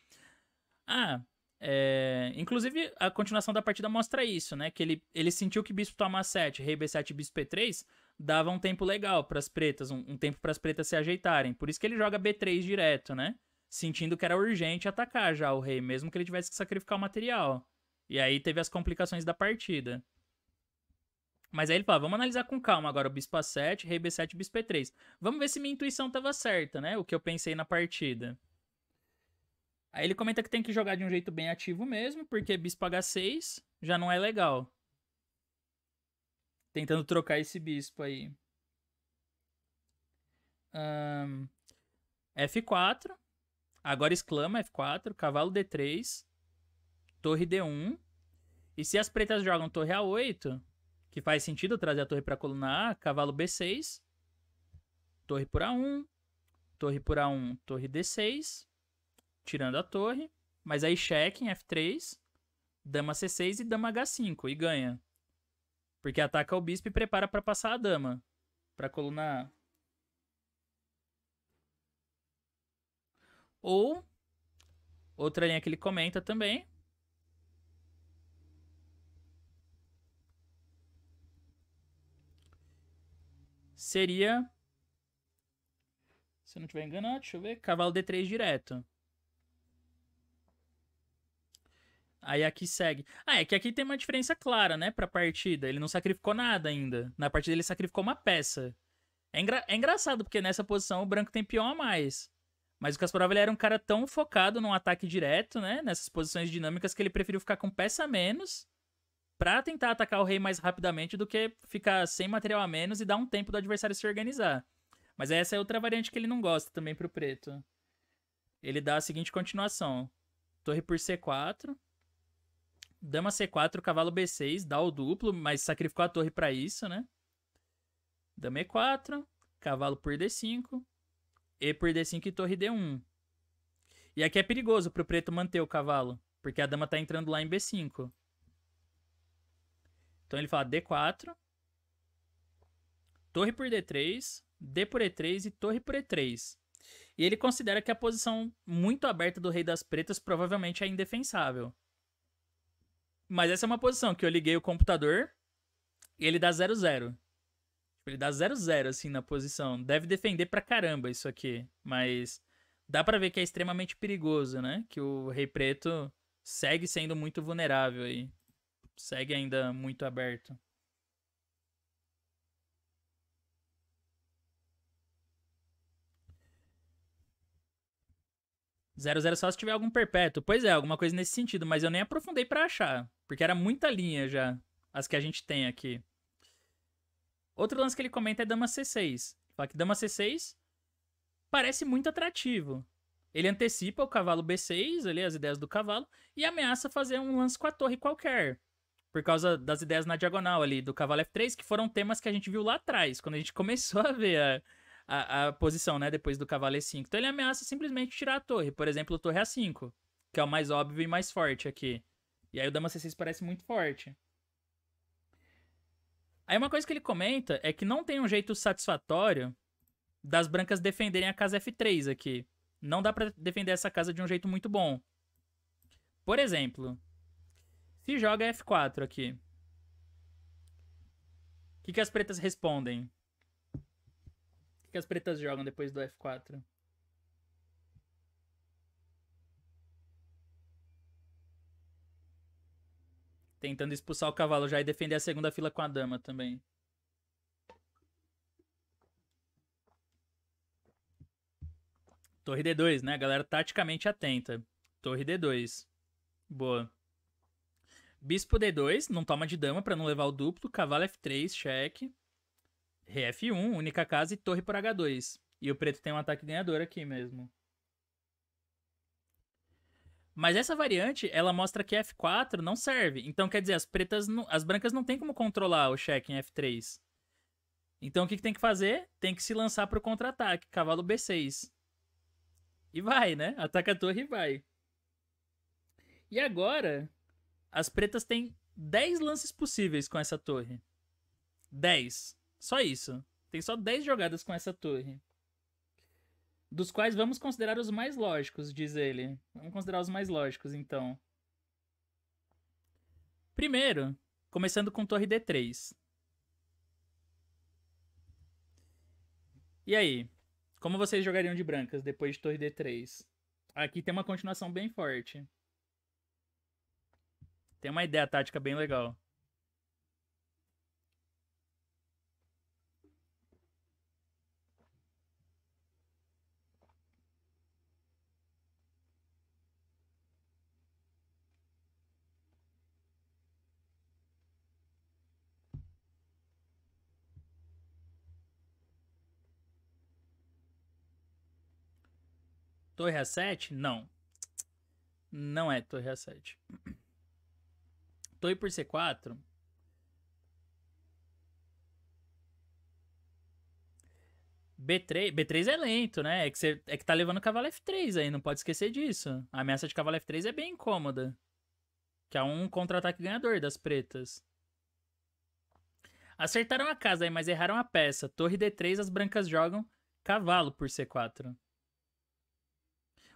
Ah, é, inclusive, a continuação da partida mostra isso, né? Que ele, ele sentiu que bispo toma 7, rei b7 e bispo p3 dava um tempo legal para as pretas, um, um tempo para as pretas se ajeitarem. Por isso que ele joga b3 direto, né? Sentindo que era urgente atacar já o rei, mesmo que ele tivesse que sacrificar o material. E aí teve as complicações da partida. Mas aí ele fala, vamos analisar com calma agora o bispo a7, rei b7, bispo p 3 Vamos ver se minha intuição estava certa, né? O que eu pensei na partida. Aí ele comenta que tem que jogar de um jeito bem ativo mesmo, porque bispo h6 já não é legal. Tentando trocar esse bispo aí. Um, F4. Agora exclama F4, cavalo D3, torre D1. E se as pretas jogam torre A8, que faz sentido trazer a torre para coluna A, cavalo B6, torre por A1, torre por A1, torre D6 tirando a torre. Mas aí cheque em F3, dama C6 e dama H5 e ganha. Porque ataca o bispo e prepara para passar a dama para coluna A. Ou outra linha que ele comenta também. Seria se eu não estiver enganado, deixa eu ver, cavalo D3 direto. Aí aqui é segue. Ah, é que aqui tem uma diferença clara, né, pra partida. Ele não sacrificou nada ainda. Na partida ele sacrificou uma peça. É, engra... é engraçado, porque nessa posição o branco tem peão a mais. Mas o Kasparov ele era um cara tão focado num ataque direto, né, nessas posições dinâmicas, que ele preferiu ficar com peça a menos pra tentar atacar o rei mais rapidamente do que ficar sem material a menos e dar um tempo do adversário se organizar. Mas essa é outra variante que ele não gosta também pro preto. Ele dá a seguinte continuação. Torre por C4 dama C4, cavalo B6, dá o duplo, mas sacrificou a torre para isso, né? Dama E4, cavalo por D5, E por D5 e torre D1. E aqui é perigoso pro preto manter o cavalo, porque a dama tá entrando lá em B5. Então ele fala D4, torre por D3, D por E3 e torre por E3. E ele considera que a posição muito aberta do rei das pretas provavelmente é indefensável. Mas essa é uma posição que eu liguei o computador e ele dá 0-0. Tipo, ele dá 0-0, assim, na posição. Deve defender pra caramba isso aqui. Mas dá pra ver que é extremamente perigoso, né? Que o Rei Preto segue sendo muito vulnerável aí. Segue ainda muito aberto. 00 só se tiver algum perpétuo. Pois é, alguma coisa nesse sentido, mas eu nem aprofundei para achar, porque era muita linha já, as que a gente tem aqui. Outro lance que ele comenta é Dama C6. Fala que Dama C6 parece muito atrativo. Ele antecipa o cavalo B6, ali, as ideias do cavalo, e ameaça fazer um lance com a torre qualquer. Por causa das ideias na diagonal ali do cavalo F3, que foram temas que a gente viu lá atrás, quando a gente começou a ver a, a, a posição, né? Depois do cavalo E5. Então ele ameaça simplesmente tirar a torre. Por exemplo, a torre A5, que é o mais óbvio e mais forte aqui. E aí o dama C6 parece muito forte. Aí uma coisa que ele comenta é que não tem um jeito satisfatório das brancas defenderem a casa F3 aqui. Não dá para defender essa casa de um jeito muito bom. Por exemplo, se joga F4 aqui. O que, que as pretas respondem? que as pretas jogam depois do F4? Tentando expulsar o cavalo já e defender a segunda fila com a dama também. Torre D2, né? A galera taticamente atenta. Torre D2. Boa. Bispo D2, não toma de dama para não levar o duplo. Cavalo F3, cheque. RF1, única casa e torre por H2. E o preto tem um ataque ganhador aqui mesmo. Mas essa variante, ela mostra que F4 não serve. Então, quer dizer, as pretas, não, as brancas não tem como controlar o cheque em F3. Então, o que, que tem que fazer? Tem que se lançar para o contra-ataque, cavalo B6. E vai, né? Ataca a torre e vai. E agora, as pretas têm 10 lances possíveis com essa torre. 10. Só isso. Tem só 10 jogadas com essa torre. Dos quais vamos considerar os mais lógicos, diz ele. Vamos considerar os mais lógicos, então. Primeiro, começando com torre D3. E aí? Como vocês jogariam de brancas depois de torre D3? Aqui tem uma continuação bem forte. Tem uma ideia tática bem legal. Torre A7? Não. Não é Torre A7. Torre por C4. B3, B3 é lento, né? É que, você, é que tá levando o cavalo F3 aí, não pode esquecer disso. A ameaça de cavalo F3 é bem incômoda. Que é um contra-ataque ganhador das pretas. Acertaram a casa aí, mas erraram a peça. Torre D3, as brancas jogam cavalo por C4.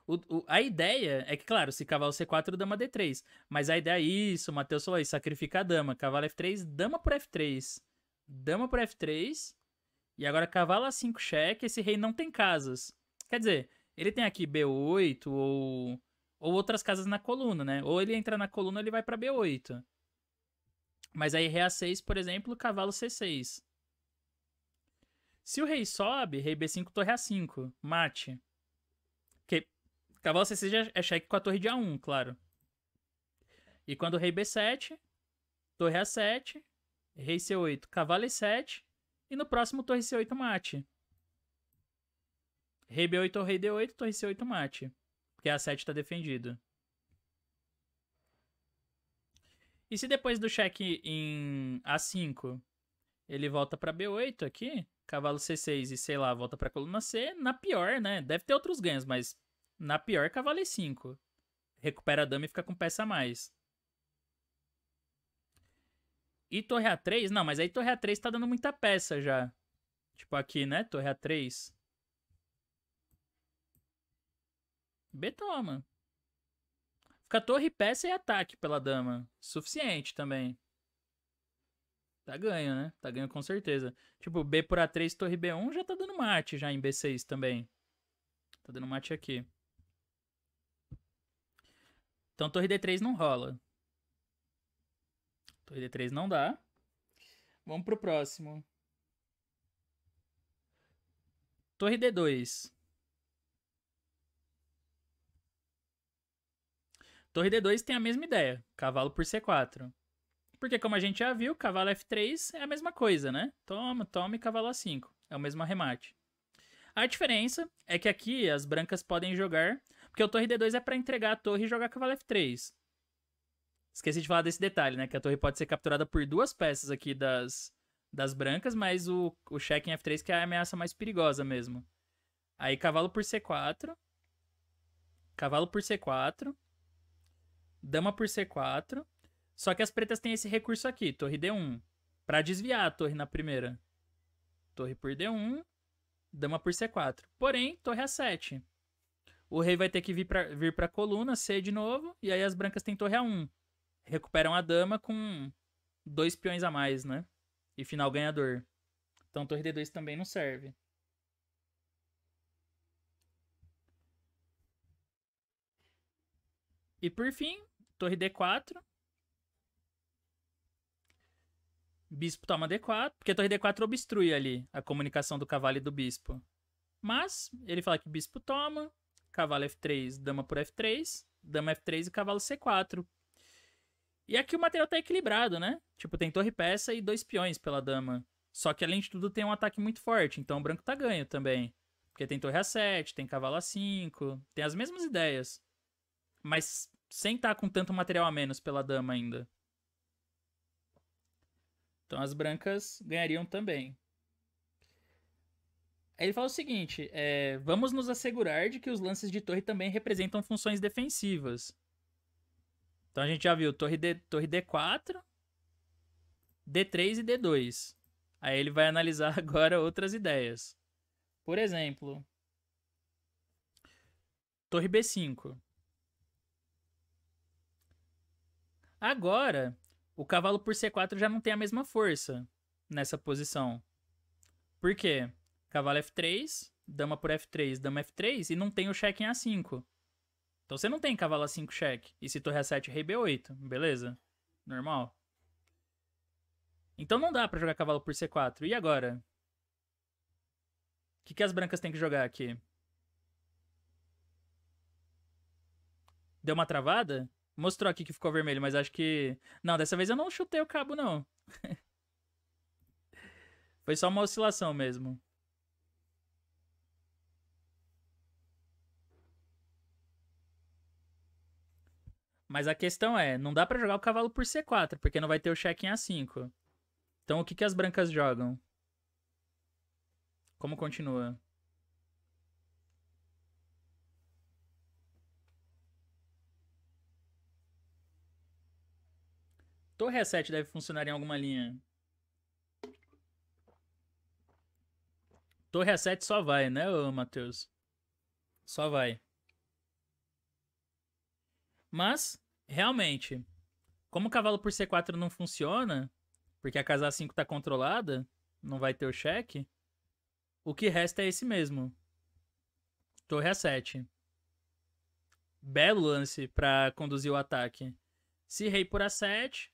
O, o, a ideia é que, claro, se cavalo C4, dama D3. Mas a ideia é isso, o Matheus falou aí, sacrifica a dama. Cavalo F3, dama por F3. Dama por F3. E agora cavalo A5 cheque, esse rei não tem casas. Quer dizer, ele tem aqui B8 ou, ou outras casas na coluna, né? Ou ele entra na coluna ou ele vai para B8. Mas aí rei A6, por exemplo, cavalo C6. Se o rei sobe, rei B5, torre A5, mate. Cavalo C6 é cheque com a torre de A1, claro. E quando o rei B7, torre A7, rei C8, cavalo E7, e no próximo torre C8 mate. Rei B8 ou rei D8, torre C8 mate. Porque A7 está defendido. E se depois do cheque em A5, ele volta para B8 aqui, cavalo C6 e sei lá, volta para coluna C, na pior, né? Deve ter outros ganhos, mas na pior, cavalo E5. Recupera a dama e fica com peça a mais. E torre A3? Não, mas aí torre A3 tá dando muita peça já. Tipo aqui, né? Torre A3. B toma. Fica torre, peça e ataque pela dama. Suficiente também. Tá ganho, né? Tá ganho com certeza. Tipo, B por A3, torre B1 já tá dando mate já em B6 também. Tá dando mate aqui. Então torre D3 não rola. Torre D3 não dá. Vamos pro próximo. Torre D2. Torre D2 tem a mesma ideia. Cavalo por C4. Porque como a gente já viu, cavalo F3 é a mesma coisa, né? Toma, toma e cavalo A5. É o mesmo arremate. A diferença é que aqui as brancas podem jogar porque o torre D2 é para entregar a torre e jogar cavalo F3. Esqueci de falar desse detalhe, né? Que a torre pode ser capturada por duas peças aqui das, das brancas, mas o, o cheque em F3 que é a ameaça mais perigosa mesmo. Aí cavalo por C4. Cavalo por C4. Dama por C4. Só que as pretas têm esse recurso aqui, torre D1. para desviar a torre na primeira. Torre por D1. Dama por C4. Porém, torre A7. O rei vai ter que vir pra, vir pra coluna, C de novo, e aí as brancas têm torre A1. Recuperam a dama com dois peões a mais, né? E final ganhador. Então torre D2 também não serve. E por fim, torre D4. Bispo toma D4, porque a torre D4 obstrui ali a comunicação do cavalo e do bispo. Mas ele fala que bispo toma, cavalo F3, dama por F3, dama F3 e cavalo C4. E aqui o material tá equilibrado, né? Tipo, tem torre peça e dois peões pela dama. Só que além de tudo tem um ataque muito forte, então o branco tá ganho também. Porque tem torre A7, tem cavalo A5, tem as mesmas ideias. Mas sem estar tá com tanto material a menos pela dama ainda. Então as brancas ganhariam também. Aí ele fala o seguinte: é, vamos nos assegurar de que os lances de torre também representam funções defensivas. Então a gente já viu torre, D, torre D4, D3 e D2. Aí ele vai analisar agora outras ideias. Por exemplo, torre B5. Agora, o cavalo por C4 já não tem a mesma força nessa posição. Por quê? Cavalo F3, dama por F3, dama F3 e não tem o cheque em A5. Então você não tem cavalo A5 cheque. E se torre A7, rei B8, beleza? Normal. Então não dá para jogar cavalo por C4. E agora? O que, que as brancas têm que jogar aqui? Deu uma travada? Mostrou aqui que ficou vermelho, mas acho que... Não, dessa vez eu não chutei o cabo, não. Foi só uma oscilação mesmo. Mas a questão é, não dá para jogar o cavalo por C4, porque não vai ter o cheque em A5. Então o que, que as brancas jogam? Como continua? Torre A7 deve funcionar em alguma linha. Torre A7 só vai, né, Matheus? Só vai. Mas, realmente, como o cavalo por C4 não funciona, porque a casa A5 tá controlada, não vai ter o cheque, o que resta é esse mesmo. Torre A7. Belo lance para conduzir o ataque. Se rei por A7,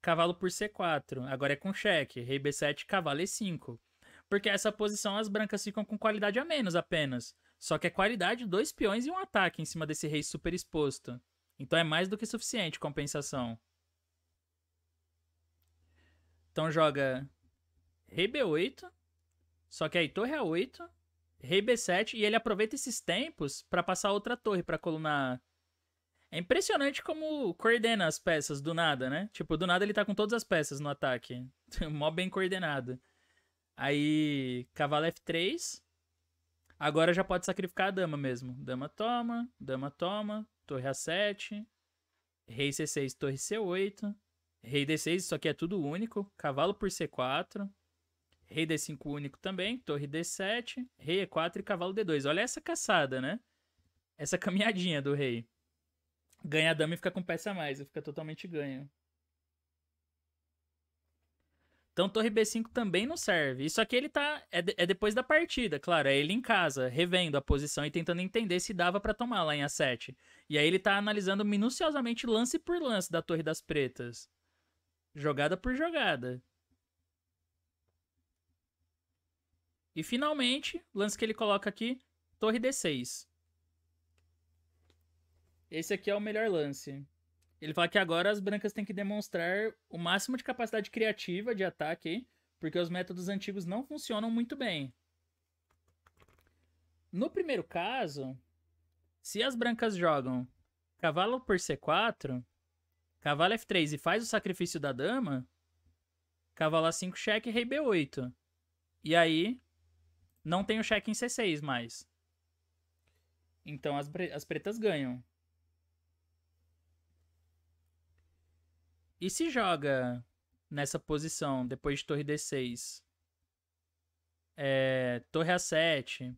cavalo por C4. Agora é com cheque. Rei B7, cavalo E5. É porque essa posição as brancas ficam com qualidade a menos apenas. Só que é qualidade dois peões e um ataque em cima desse rei super exposto. Então é mais do que suficiente compensação. Então joga rei b8, só que aí torre a8, rei b7 e ele aproveita esses tempos para passar outra torre para colunar. É impressionante como coordena as peças do nada, né? Tipo, do nada ele tá com todas as peças no ataque. Mó bem coordenado. Aí, cavalo f3. Agora já pode sacrificar a dama mesmo. Dama toma, dama toma, torre A7, rei C6, torre C8, rei D6, isso aqui é tudo único, cavalo por C4, rei D5 único também, torre D7, rei E4 e cavalo D2. Olha essa caçada, né? Essa caminhadinha do rei. Ganha a dama e fica com peça a mais, fica totalmente ganho. Então torre B5 também não serve. Isso aqui ele tá. É, é depois da partida, claro. É ele em casa, revendo a posição e tentando entender se dava para tomar lá em A7. E aí ele tá analisando minuciosamente lance por lance da Torre das Pretas. Jogada por jogada. E finalmente, lance que ele coloca aqui, Torre D6. Esse aqui é o melhor lance. Ele fala que agora as brancas têm que demonstrar o máximo de capacidade criativa de ataque, porque os métodos antigos não funcionam muito bem. No primeiro caso, se as brancas jogam cavalo por C4, cavalo F3 e faz o sacrifício da dama, cavalo A5 cheque, rei B8. E aí, não tem o cheque em C6 mais. Então as, as pretas ganham. E se joga nessa posição, depois de torre D6. É, torre A7.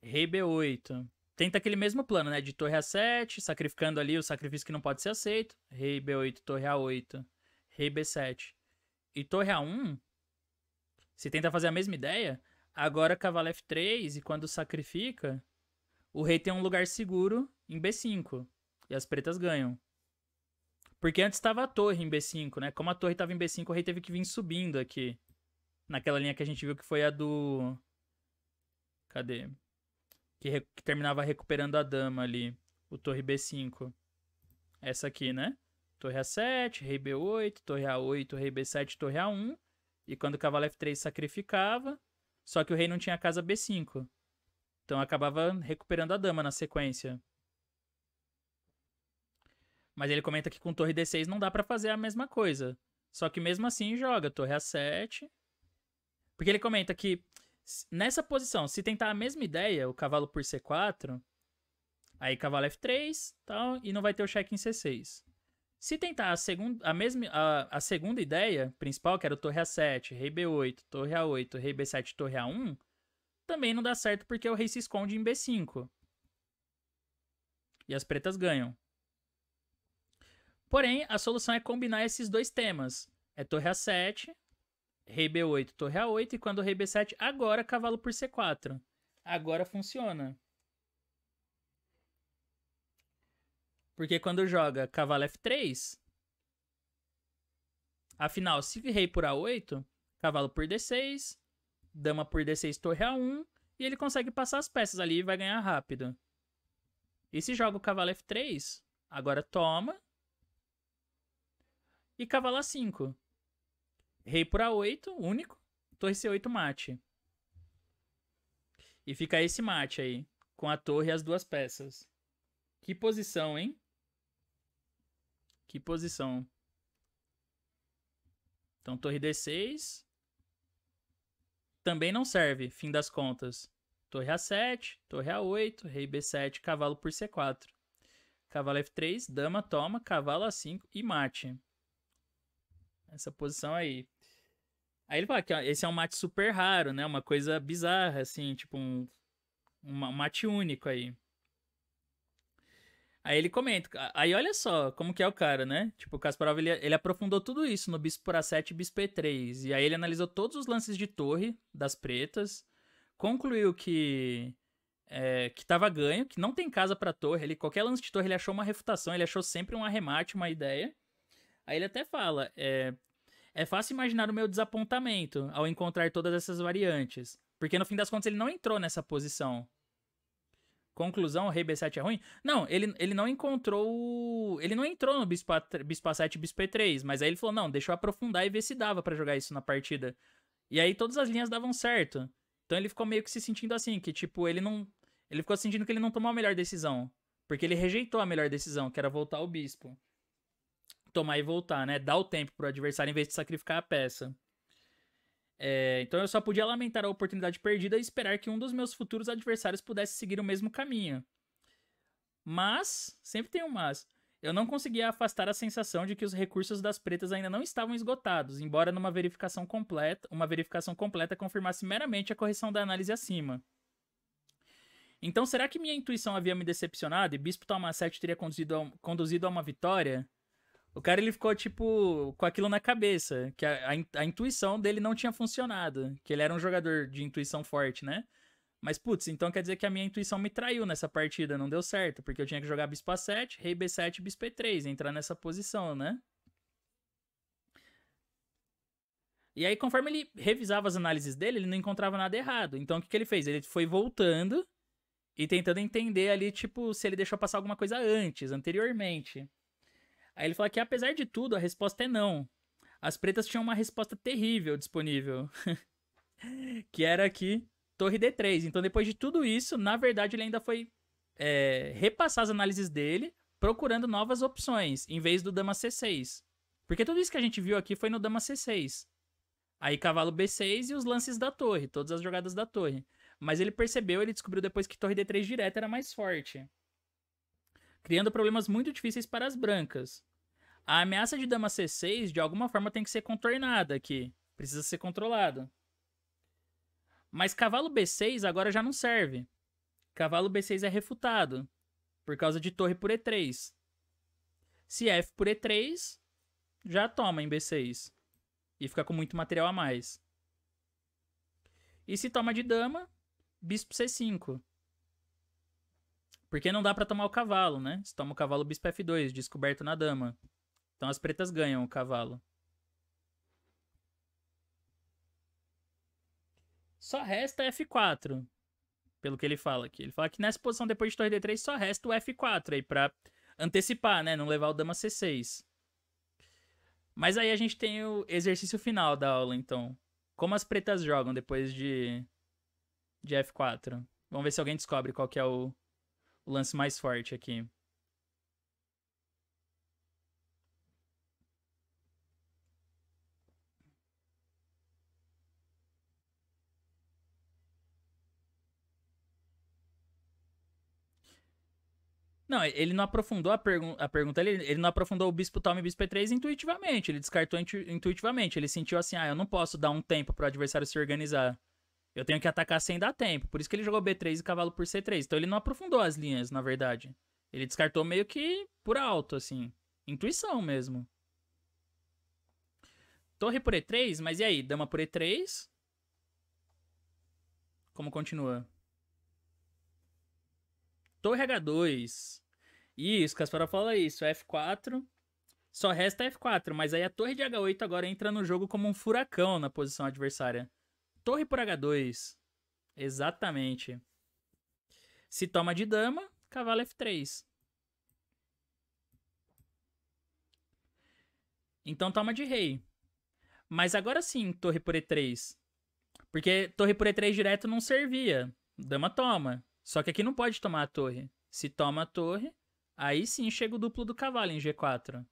Rei B8. Tenta aquele mesmo plano, né? De torre A7, sacrificando ali o sacrifício que não pode ser aceito. Rei B8, torre A8. Rei B7. E torre A1. Se tenta fazer a mesma ideia, agora cavalo F3 e quando sacrifica, o rei tem um lugar seguro em B5. E as pretas ganham. Porque antes estava a torre em B5, né? Como a torre estava em B5, o rei teve que vir subindo aqui. Naquela linha que a gente viu que foi a do... Cadê? Que, que terminava recuperando a dama ali. O torre B5. Essa aqui, né? Torre A7, rei B8, torre A8, rei B7, torre A1. E quando o cavalo F3 sacrificava, só que o rei não tinha casa B5. Então acabava recuperando a dama na sequência. Mas ele comenta que com torre D6 não dá para fazer a mesma coisa. Só que mesmo assim joga torre A7. Porque ele comenta que nessa posição, se tentar a mesma ideia, o cavalo por C4, aí cavalo F3, tal, e não vai ter o cheque em C6. Se tentar a segunda, a mesma, a, a segunda ideia principal, que era o torre A7, rei B8, torre A8, rei B7, torre A1, também não dá certo porque o rei se esconde em B5. E as pretas ganham. Porém, a solução é combinar esses dois temas. É torre A7, rei B8, torre A8, e quando rei B7, agora cavalo por C4. Agora funciona. Porque quando joga cavalo F3, afinal, se rei por A8, cavalo por D6, dama por D6, torre A1, e ele consegue passar as peças ali e vai ganhar rápido. E se joga o cavalo F3, agora toma, e cavalo A5. Rei por A8, único. Torre C8 mate. E fica esse mate aí. Com a torre e as duas peças. Que posição, hein? Que posição. Então, torre D6. Também não serve, fim das contas. Torre A7, torre A8, rei B7, cavalo por C4. Cavalo F3, dama toma, cavalo A5 e mate. Essa posição aí. Aí ele fala que ó, esse é um mate super raro, né? Uma coisa bizarra, assim, tipo um, um mate único aí. Aí ele comenta, aí olha só como que é o cara, né? Tipo, o Kasparov, ele, ele aprofundou tudo isso no bispo por A7 e bispo E3. E aí ele analisou todos os lances de torre das pretas, concluiu que é, que tava ganho, que não tem casa para torre. Ele, qualquer lance de torre ele achou uma refutação, ele achou sempre um arremate, uma ideia. Aí ele até fala: é, é fácil imaginar o meu desapontamento ao encontrar todas essas variantes. Porque no fim das contas ele não entrou nessa posição. Conclusão, o rei B7 é ruim? Não, ele, ele não encontrou. Ele não entrou no bispo, bispo A7 e bispo 3 mas aí ele falou: não, deixa eu aprofundar e ver se dava para jogar isso na partida. E aí todas as linhas davam certo. Então ele ficou meio que se sentindo assim, que tipo, ele não. Ele ficou sentindo que ele não tomou a melhor decisão. Porque ele rejeitou a melhor decisão, que era voltar o bispo tomar e voltar, né? Dar o tempo pro adversário em vez de sacrificar a peça. É, então eu só podia lamentar a oportunidade perdida e esperar que um dos meus futuros adversários pudesse seguir o mesmo caminho. Mas, sempre tem um mas, eu não conseguia afastar a sensação de que os recursos das pretas ainda não estavam esgotados, embora numa verificação completa, uma verificação completa confirmasse meramente a correção da análise acima. Então, será que minha intuição havia me decepcionado e Bispo 7 teria conduzido a, conduzido a uma vitória? O cara ele ficou tipo com aquilo na cabeça, que a, a, a, intuição dele não tinha funcionado, que ele era um jogador de intuição forte, né? Mas putz, então quer dizer que a minha intuição me traiu nessa partida, não deu certo, porque eu tinha que jogar bispo A7, rei B7, bispo E3, entrar nessa posição, né? E aí conforme ele revisava as análises dele, ele não encontrava nada errado. Então o que, que ele fez? Ele foi voltando e tentando entender ali, tipo, se ele deixou passar alguma coisa antes, anteriormente. Aí ele fala que, apesar de tudo, a resposta é não. As pretas tinham uma resposta terrível disponível. que era que Torre D3. Então, depois de tudo isso, na verdade, ele ainda foi é, repassar as análises dele, procurando novas opções, em vez do Dama C6. Porque tudo isso que a gente viu aqui foi no Dama C6. Aí cavalo B6 e os lances da torre, todas as jogadas da torre. Mas ele percebeu, ele descobriu depois que torre D3 direta era mais forte criando problemas muito difíceis para as brancas. A ameaça de dama C6 de alguma forma tem que ser contornada aqui, precisa ser controlada. Mas cavalo B6 agora já não serve. Cavalo B6 é refutado por causa de torre por E3. Se F por E3, já toma em B6 e fica com muito material a mais. E se toma de dama, bispo C5. Porque não dá para tomar o cavalo, né? Se toma o cavalo, bispo F2, descoberto na dama. Então as pretas ganham o cavalo. Só resta F4. Pelo que ele fala aqui. Ele fala que nessa posição depois de torre D3 só resta o F4 aí pra antecipar, né? Não levar o dama C6. Mas aí a gente tem o exercício final da aula, então. Como as pretas jogam depois de, de F4. Vamos ver se alguém descobre qual que é o, o lance mais forte aqui. Não, ele não aprofundou a, pergu a pergunta, ele, ele, não aprofundou o bispo e bispo E3 intuitivamente, ele descartou intu intuitivamente, ele sentiu assim, ah, eu não posso dar um tempo para o adversário se organizar. Eu tenho que atacar sem dar tempo. Por isso que ele jogou B3 e cavalo por C3. Então ele não aprofundou as linhas, na verdade. Ele descartou meio que por alto, assim. Intuição mesmo. Torre por E3, mas e aí? Dama por E3? Como continua? Torre H2. Isso, Kasparov fala isso. F4. Só resta F4, mas aí a torre de H8 agora entra no jogo como um furacão na posição adversária. Torre por H2. Exatamente. Se toma de dama, cavalo F3. Então toma de rei. Mas agora sim, torre por E3. Porque torre por E3 direto não servia. Dama toma. Só que aqui não pode tomar a torre. Se toma a torre, aí sim chega o duplo do cavalo em G4.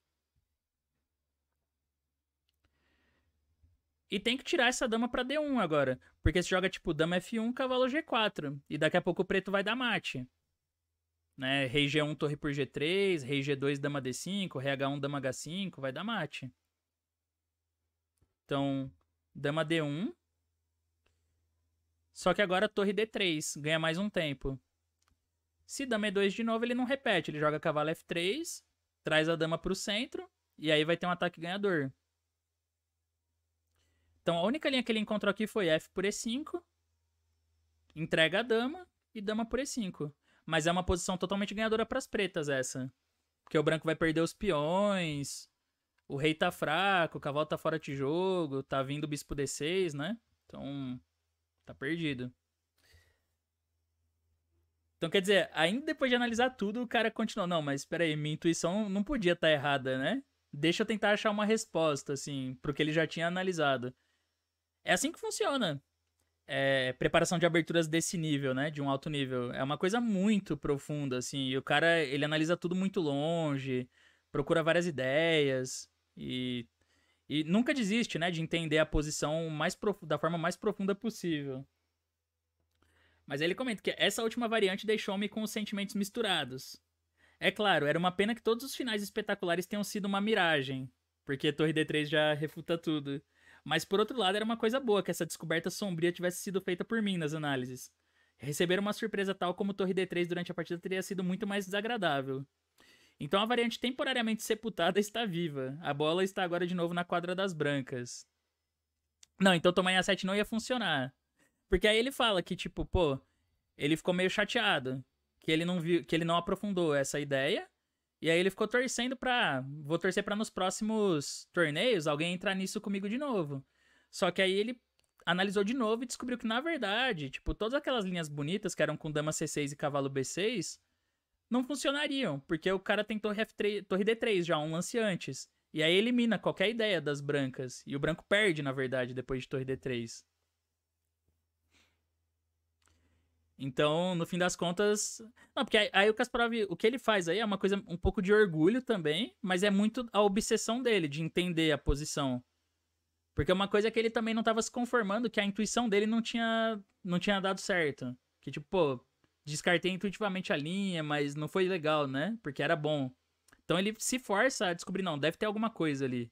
E tem que tirar essa dama pra D1 agora. Porque se joga tipo dama F1, cavalo G4. E daqui a pouco o preto vai dar mate. Né? Rei G1, torre por G3. Rei G2, dama D5. Rei H1, dama H5. Vai dar mate. Então, dama D1. Só que agora torre D3. Ganha mais um tempo. Se dama E2 de novo, ele não repete. Ele joga cavalo F3. Traz a dama pro centro. E aí vai ter um ataque ganhador. Então a única linha que ele encontrou aqui foi F por E5, entrega a dama e dama por E5. Mas é uma posição totalmente ganhadora para as pretas essa. Porque o branco vai perder os peões, o rei tá fraco, o cavalo tá fora de jogo, tá vindo o bispo D6, né? Então, tá perdido. Então, quer dizer, ainda depois de analisar tudo, o cara continuou. Não, mas espera aí minha intuição não podia estar tá errada, né? Deixa eu tentar achar uma resposta, assim, pro que ele já tinha analisado. É assim que funciona. É, preparação de aberturas desse nível, né? De um alto nível. É uma coisa muito profunda, assim. E o cara, ele analisa tudo muito longe, procura várias ideias e, e nunca desiste, né? De entender a posição mais prof... da forma mais profunda possível. Mas aí ele comenta que essa última variante deixou-me com os sentimentos misturados. É claro, era uma pena que todos os finais espetaculares tenham sido uma miragem, porque Torre D3 já refuta tudo. Mas por outro lado, era uma coisa boa que essa descoberta sombria tivesse sido feita por mim nas análises. Receber uma surpresa tal como Torre D3 durante a partida teria sido muito mais desagradável. Então a variante temporariamente sepultada está viva. A bola está agora de novo na quadra das brancas. Não, então tomar a 7 não ia funcionar. Porque aí ele fala que, tipo, pô, ele ficou meio chateado. Que ele não viu, que ele não aprofundou essa ideia. E aí ele ficou torcendo pra. Vou torcer pra nos próximos torneios alguém entrar nisso comigo de novo. Só que aí ele analisou de novo e descobriu que, na verdade, tipo, todas aquelas linhas bonitas que eram com dama C6 e cavalo B6 não funcionariam, porque o cara tem F3, torre D3 já um lance antes. E aí elimina qualquer ideia das brancas. E o branco perde, na verdade, depois de torre D3. Então, no fim das contas. Não, porque aí, aí, o Kasparov, o que ele faz aí é uma coisa um pouco de orgulho também, mas é muito a obsessão dele de entender a posição. Porque é uma coisa é que ele também não estava se conformando que a intuição dele não tinha, não tinha dado certo. Que tipo, pô, descartei intuitivamente a linha, mas não foi legal, né? Porque era bom. Então ele se força a descobrir, não, deve ter alguma coisa ali.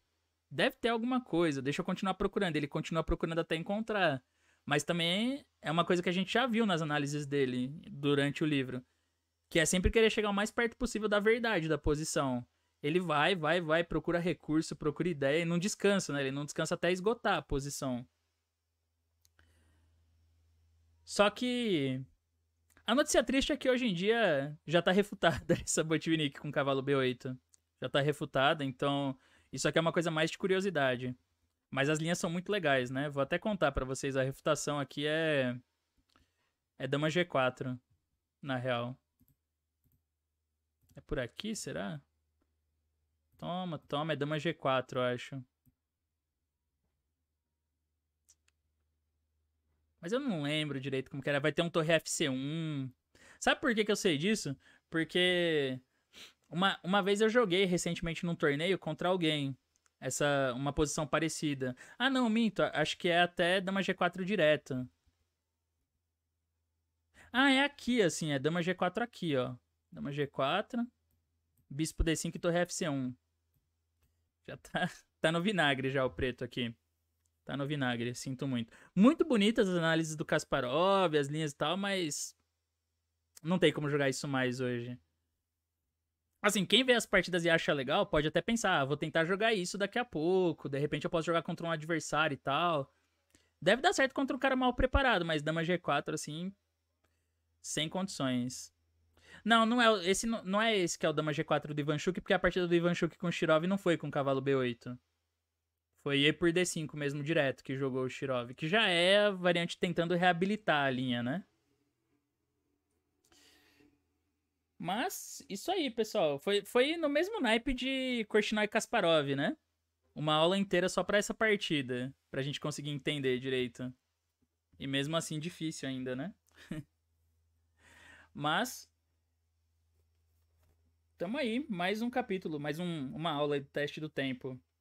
Deve ter alguma coisa, deixa eu continuar procurando. Ele continua procurando até encontrar. Mas também é uma coisa que a gente já viu nas análises dele durante o livro. Que é sempre querer chegar o mais perto possível da verdade, da posição. Ele vai, vai, vai, procura recurso, procura ideia e não descansa, né? Ele não descansa até esgotar a posição. Só que a notícia triste é que hoje em dia já está refutada essa Botvinnik com cavalo B8. Já está refutada, então isso aqui é uma coisa mais de curiosidade. Mas as linhas são muito legais, né? Vou até contar para vocês. A refutação aqui é. É dama G4, na real. É por aqui, será? Toma, toma. É dama G4, eu acho. Mas eu não lembro direito como que era. Vai ter um torre FC1. Sabe por que, que eu sei disso? Porque uma, uma vez eu joguei recentemente num torneio contra alguém essa uma posição parecida. Ah, não, minto, acho que é até dama G4 direta. Ah, é aqui, assim, é dama G4 aqui, ó. Dama G4, bispo D5 e torre FC1. Já tá, tá no vinagre já o preto aqui. Tá no vinagre, sinto muito. Muito bonitas as análises do Kasparov, as linhas e tal, mas não tem como jogar isso mais hoje. Assim, quem vê as partidas e acha legal, pode até pensar, ah, vou tentar jogar isso daqui a pouco, de repente eu posso jogar contra um adversário e tal. Deve dar certo contra um cara mal preparado, mas dama G4, assim, sem condições. Não, não é esse não é esse que é o dama G4 do Ivanchuk, porque a partida do Ivanchuk com o Shirov não foi com o cavalo B8. Foi E por D5 mesmo direto que jogou o Shirov, que já é a variante tentando reabilitar a linha, né? Mas, isso aí, pessoal. Foi, foi no mesmo naipe de Korchinoi e Kasparov, né? Uma aula inteira só pra essa partida. Pra gente conseguir entender direito. E mesmo assim, difícil ainda, né? Mas. Tamo aí. Mais um capítulo, mais um, uma aula de teste do tempo.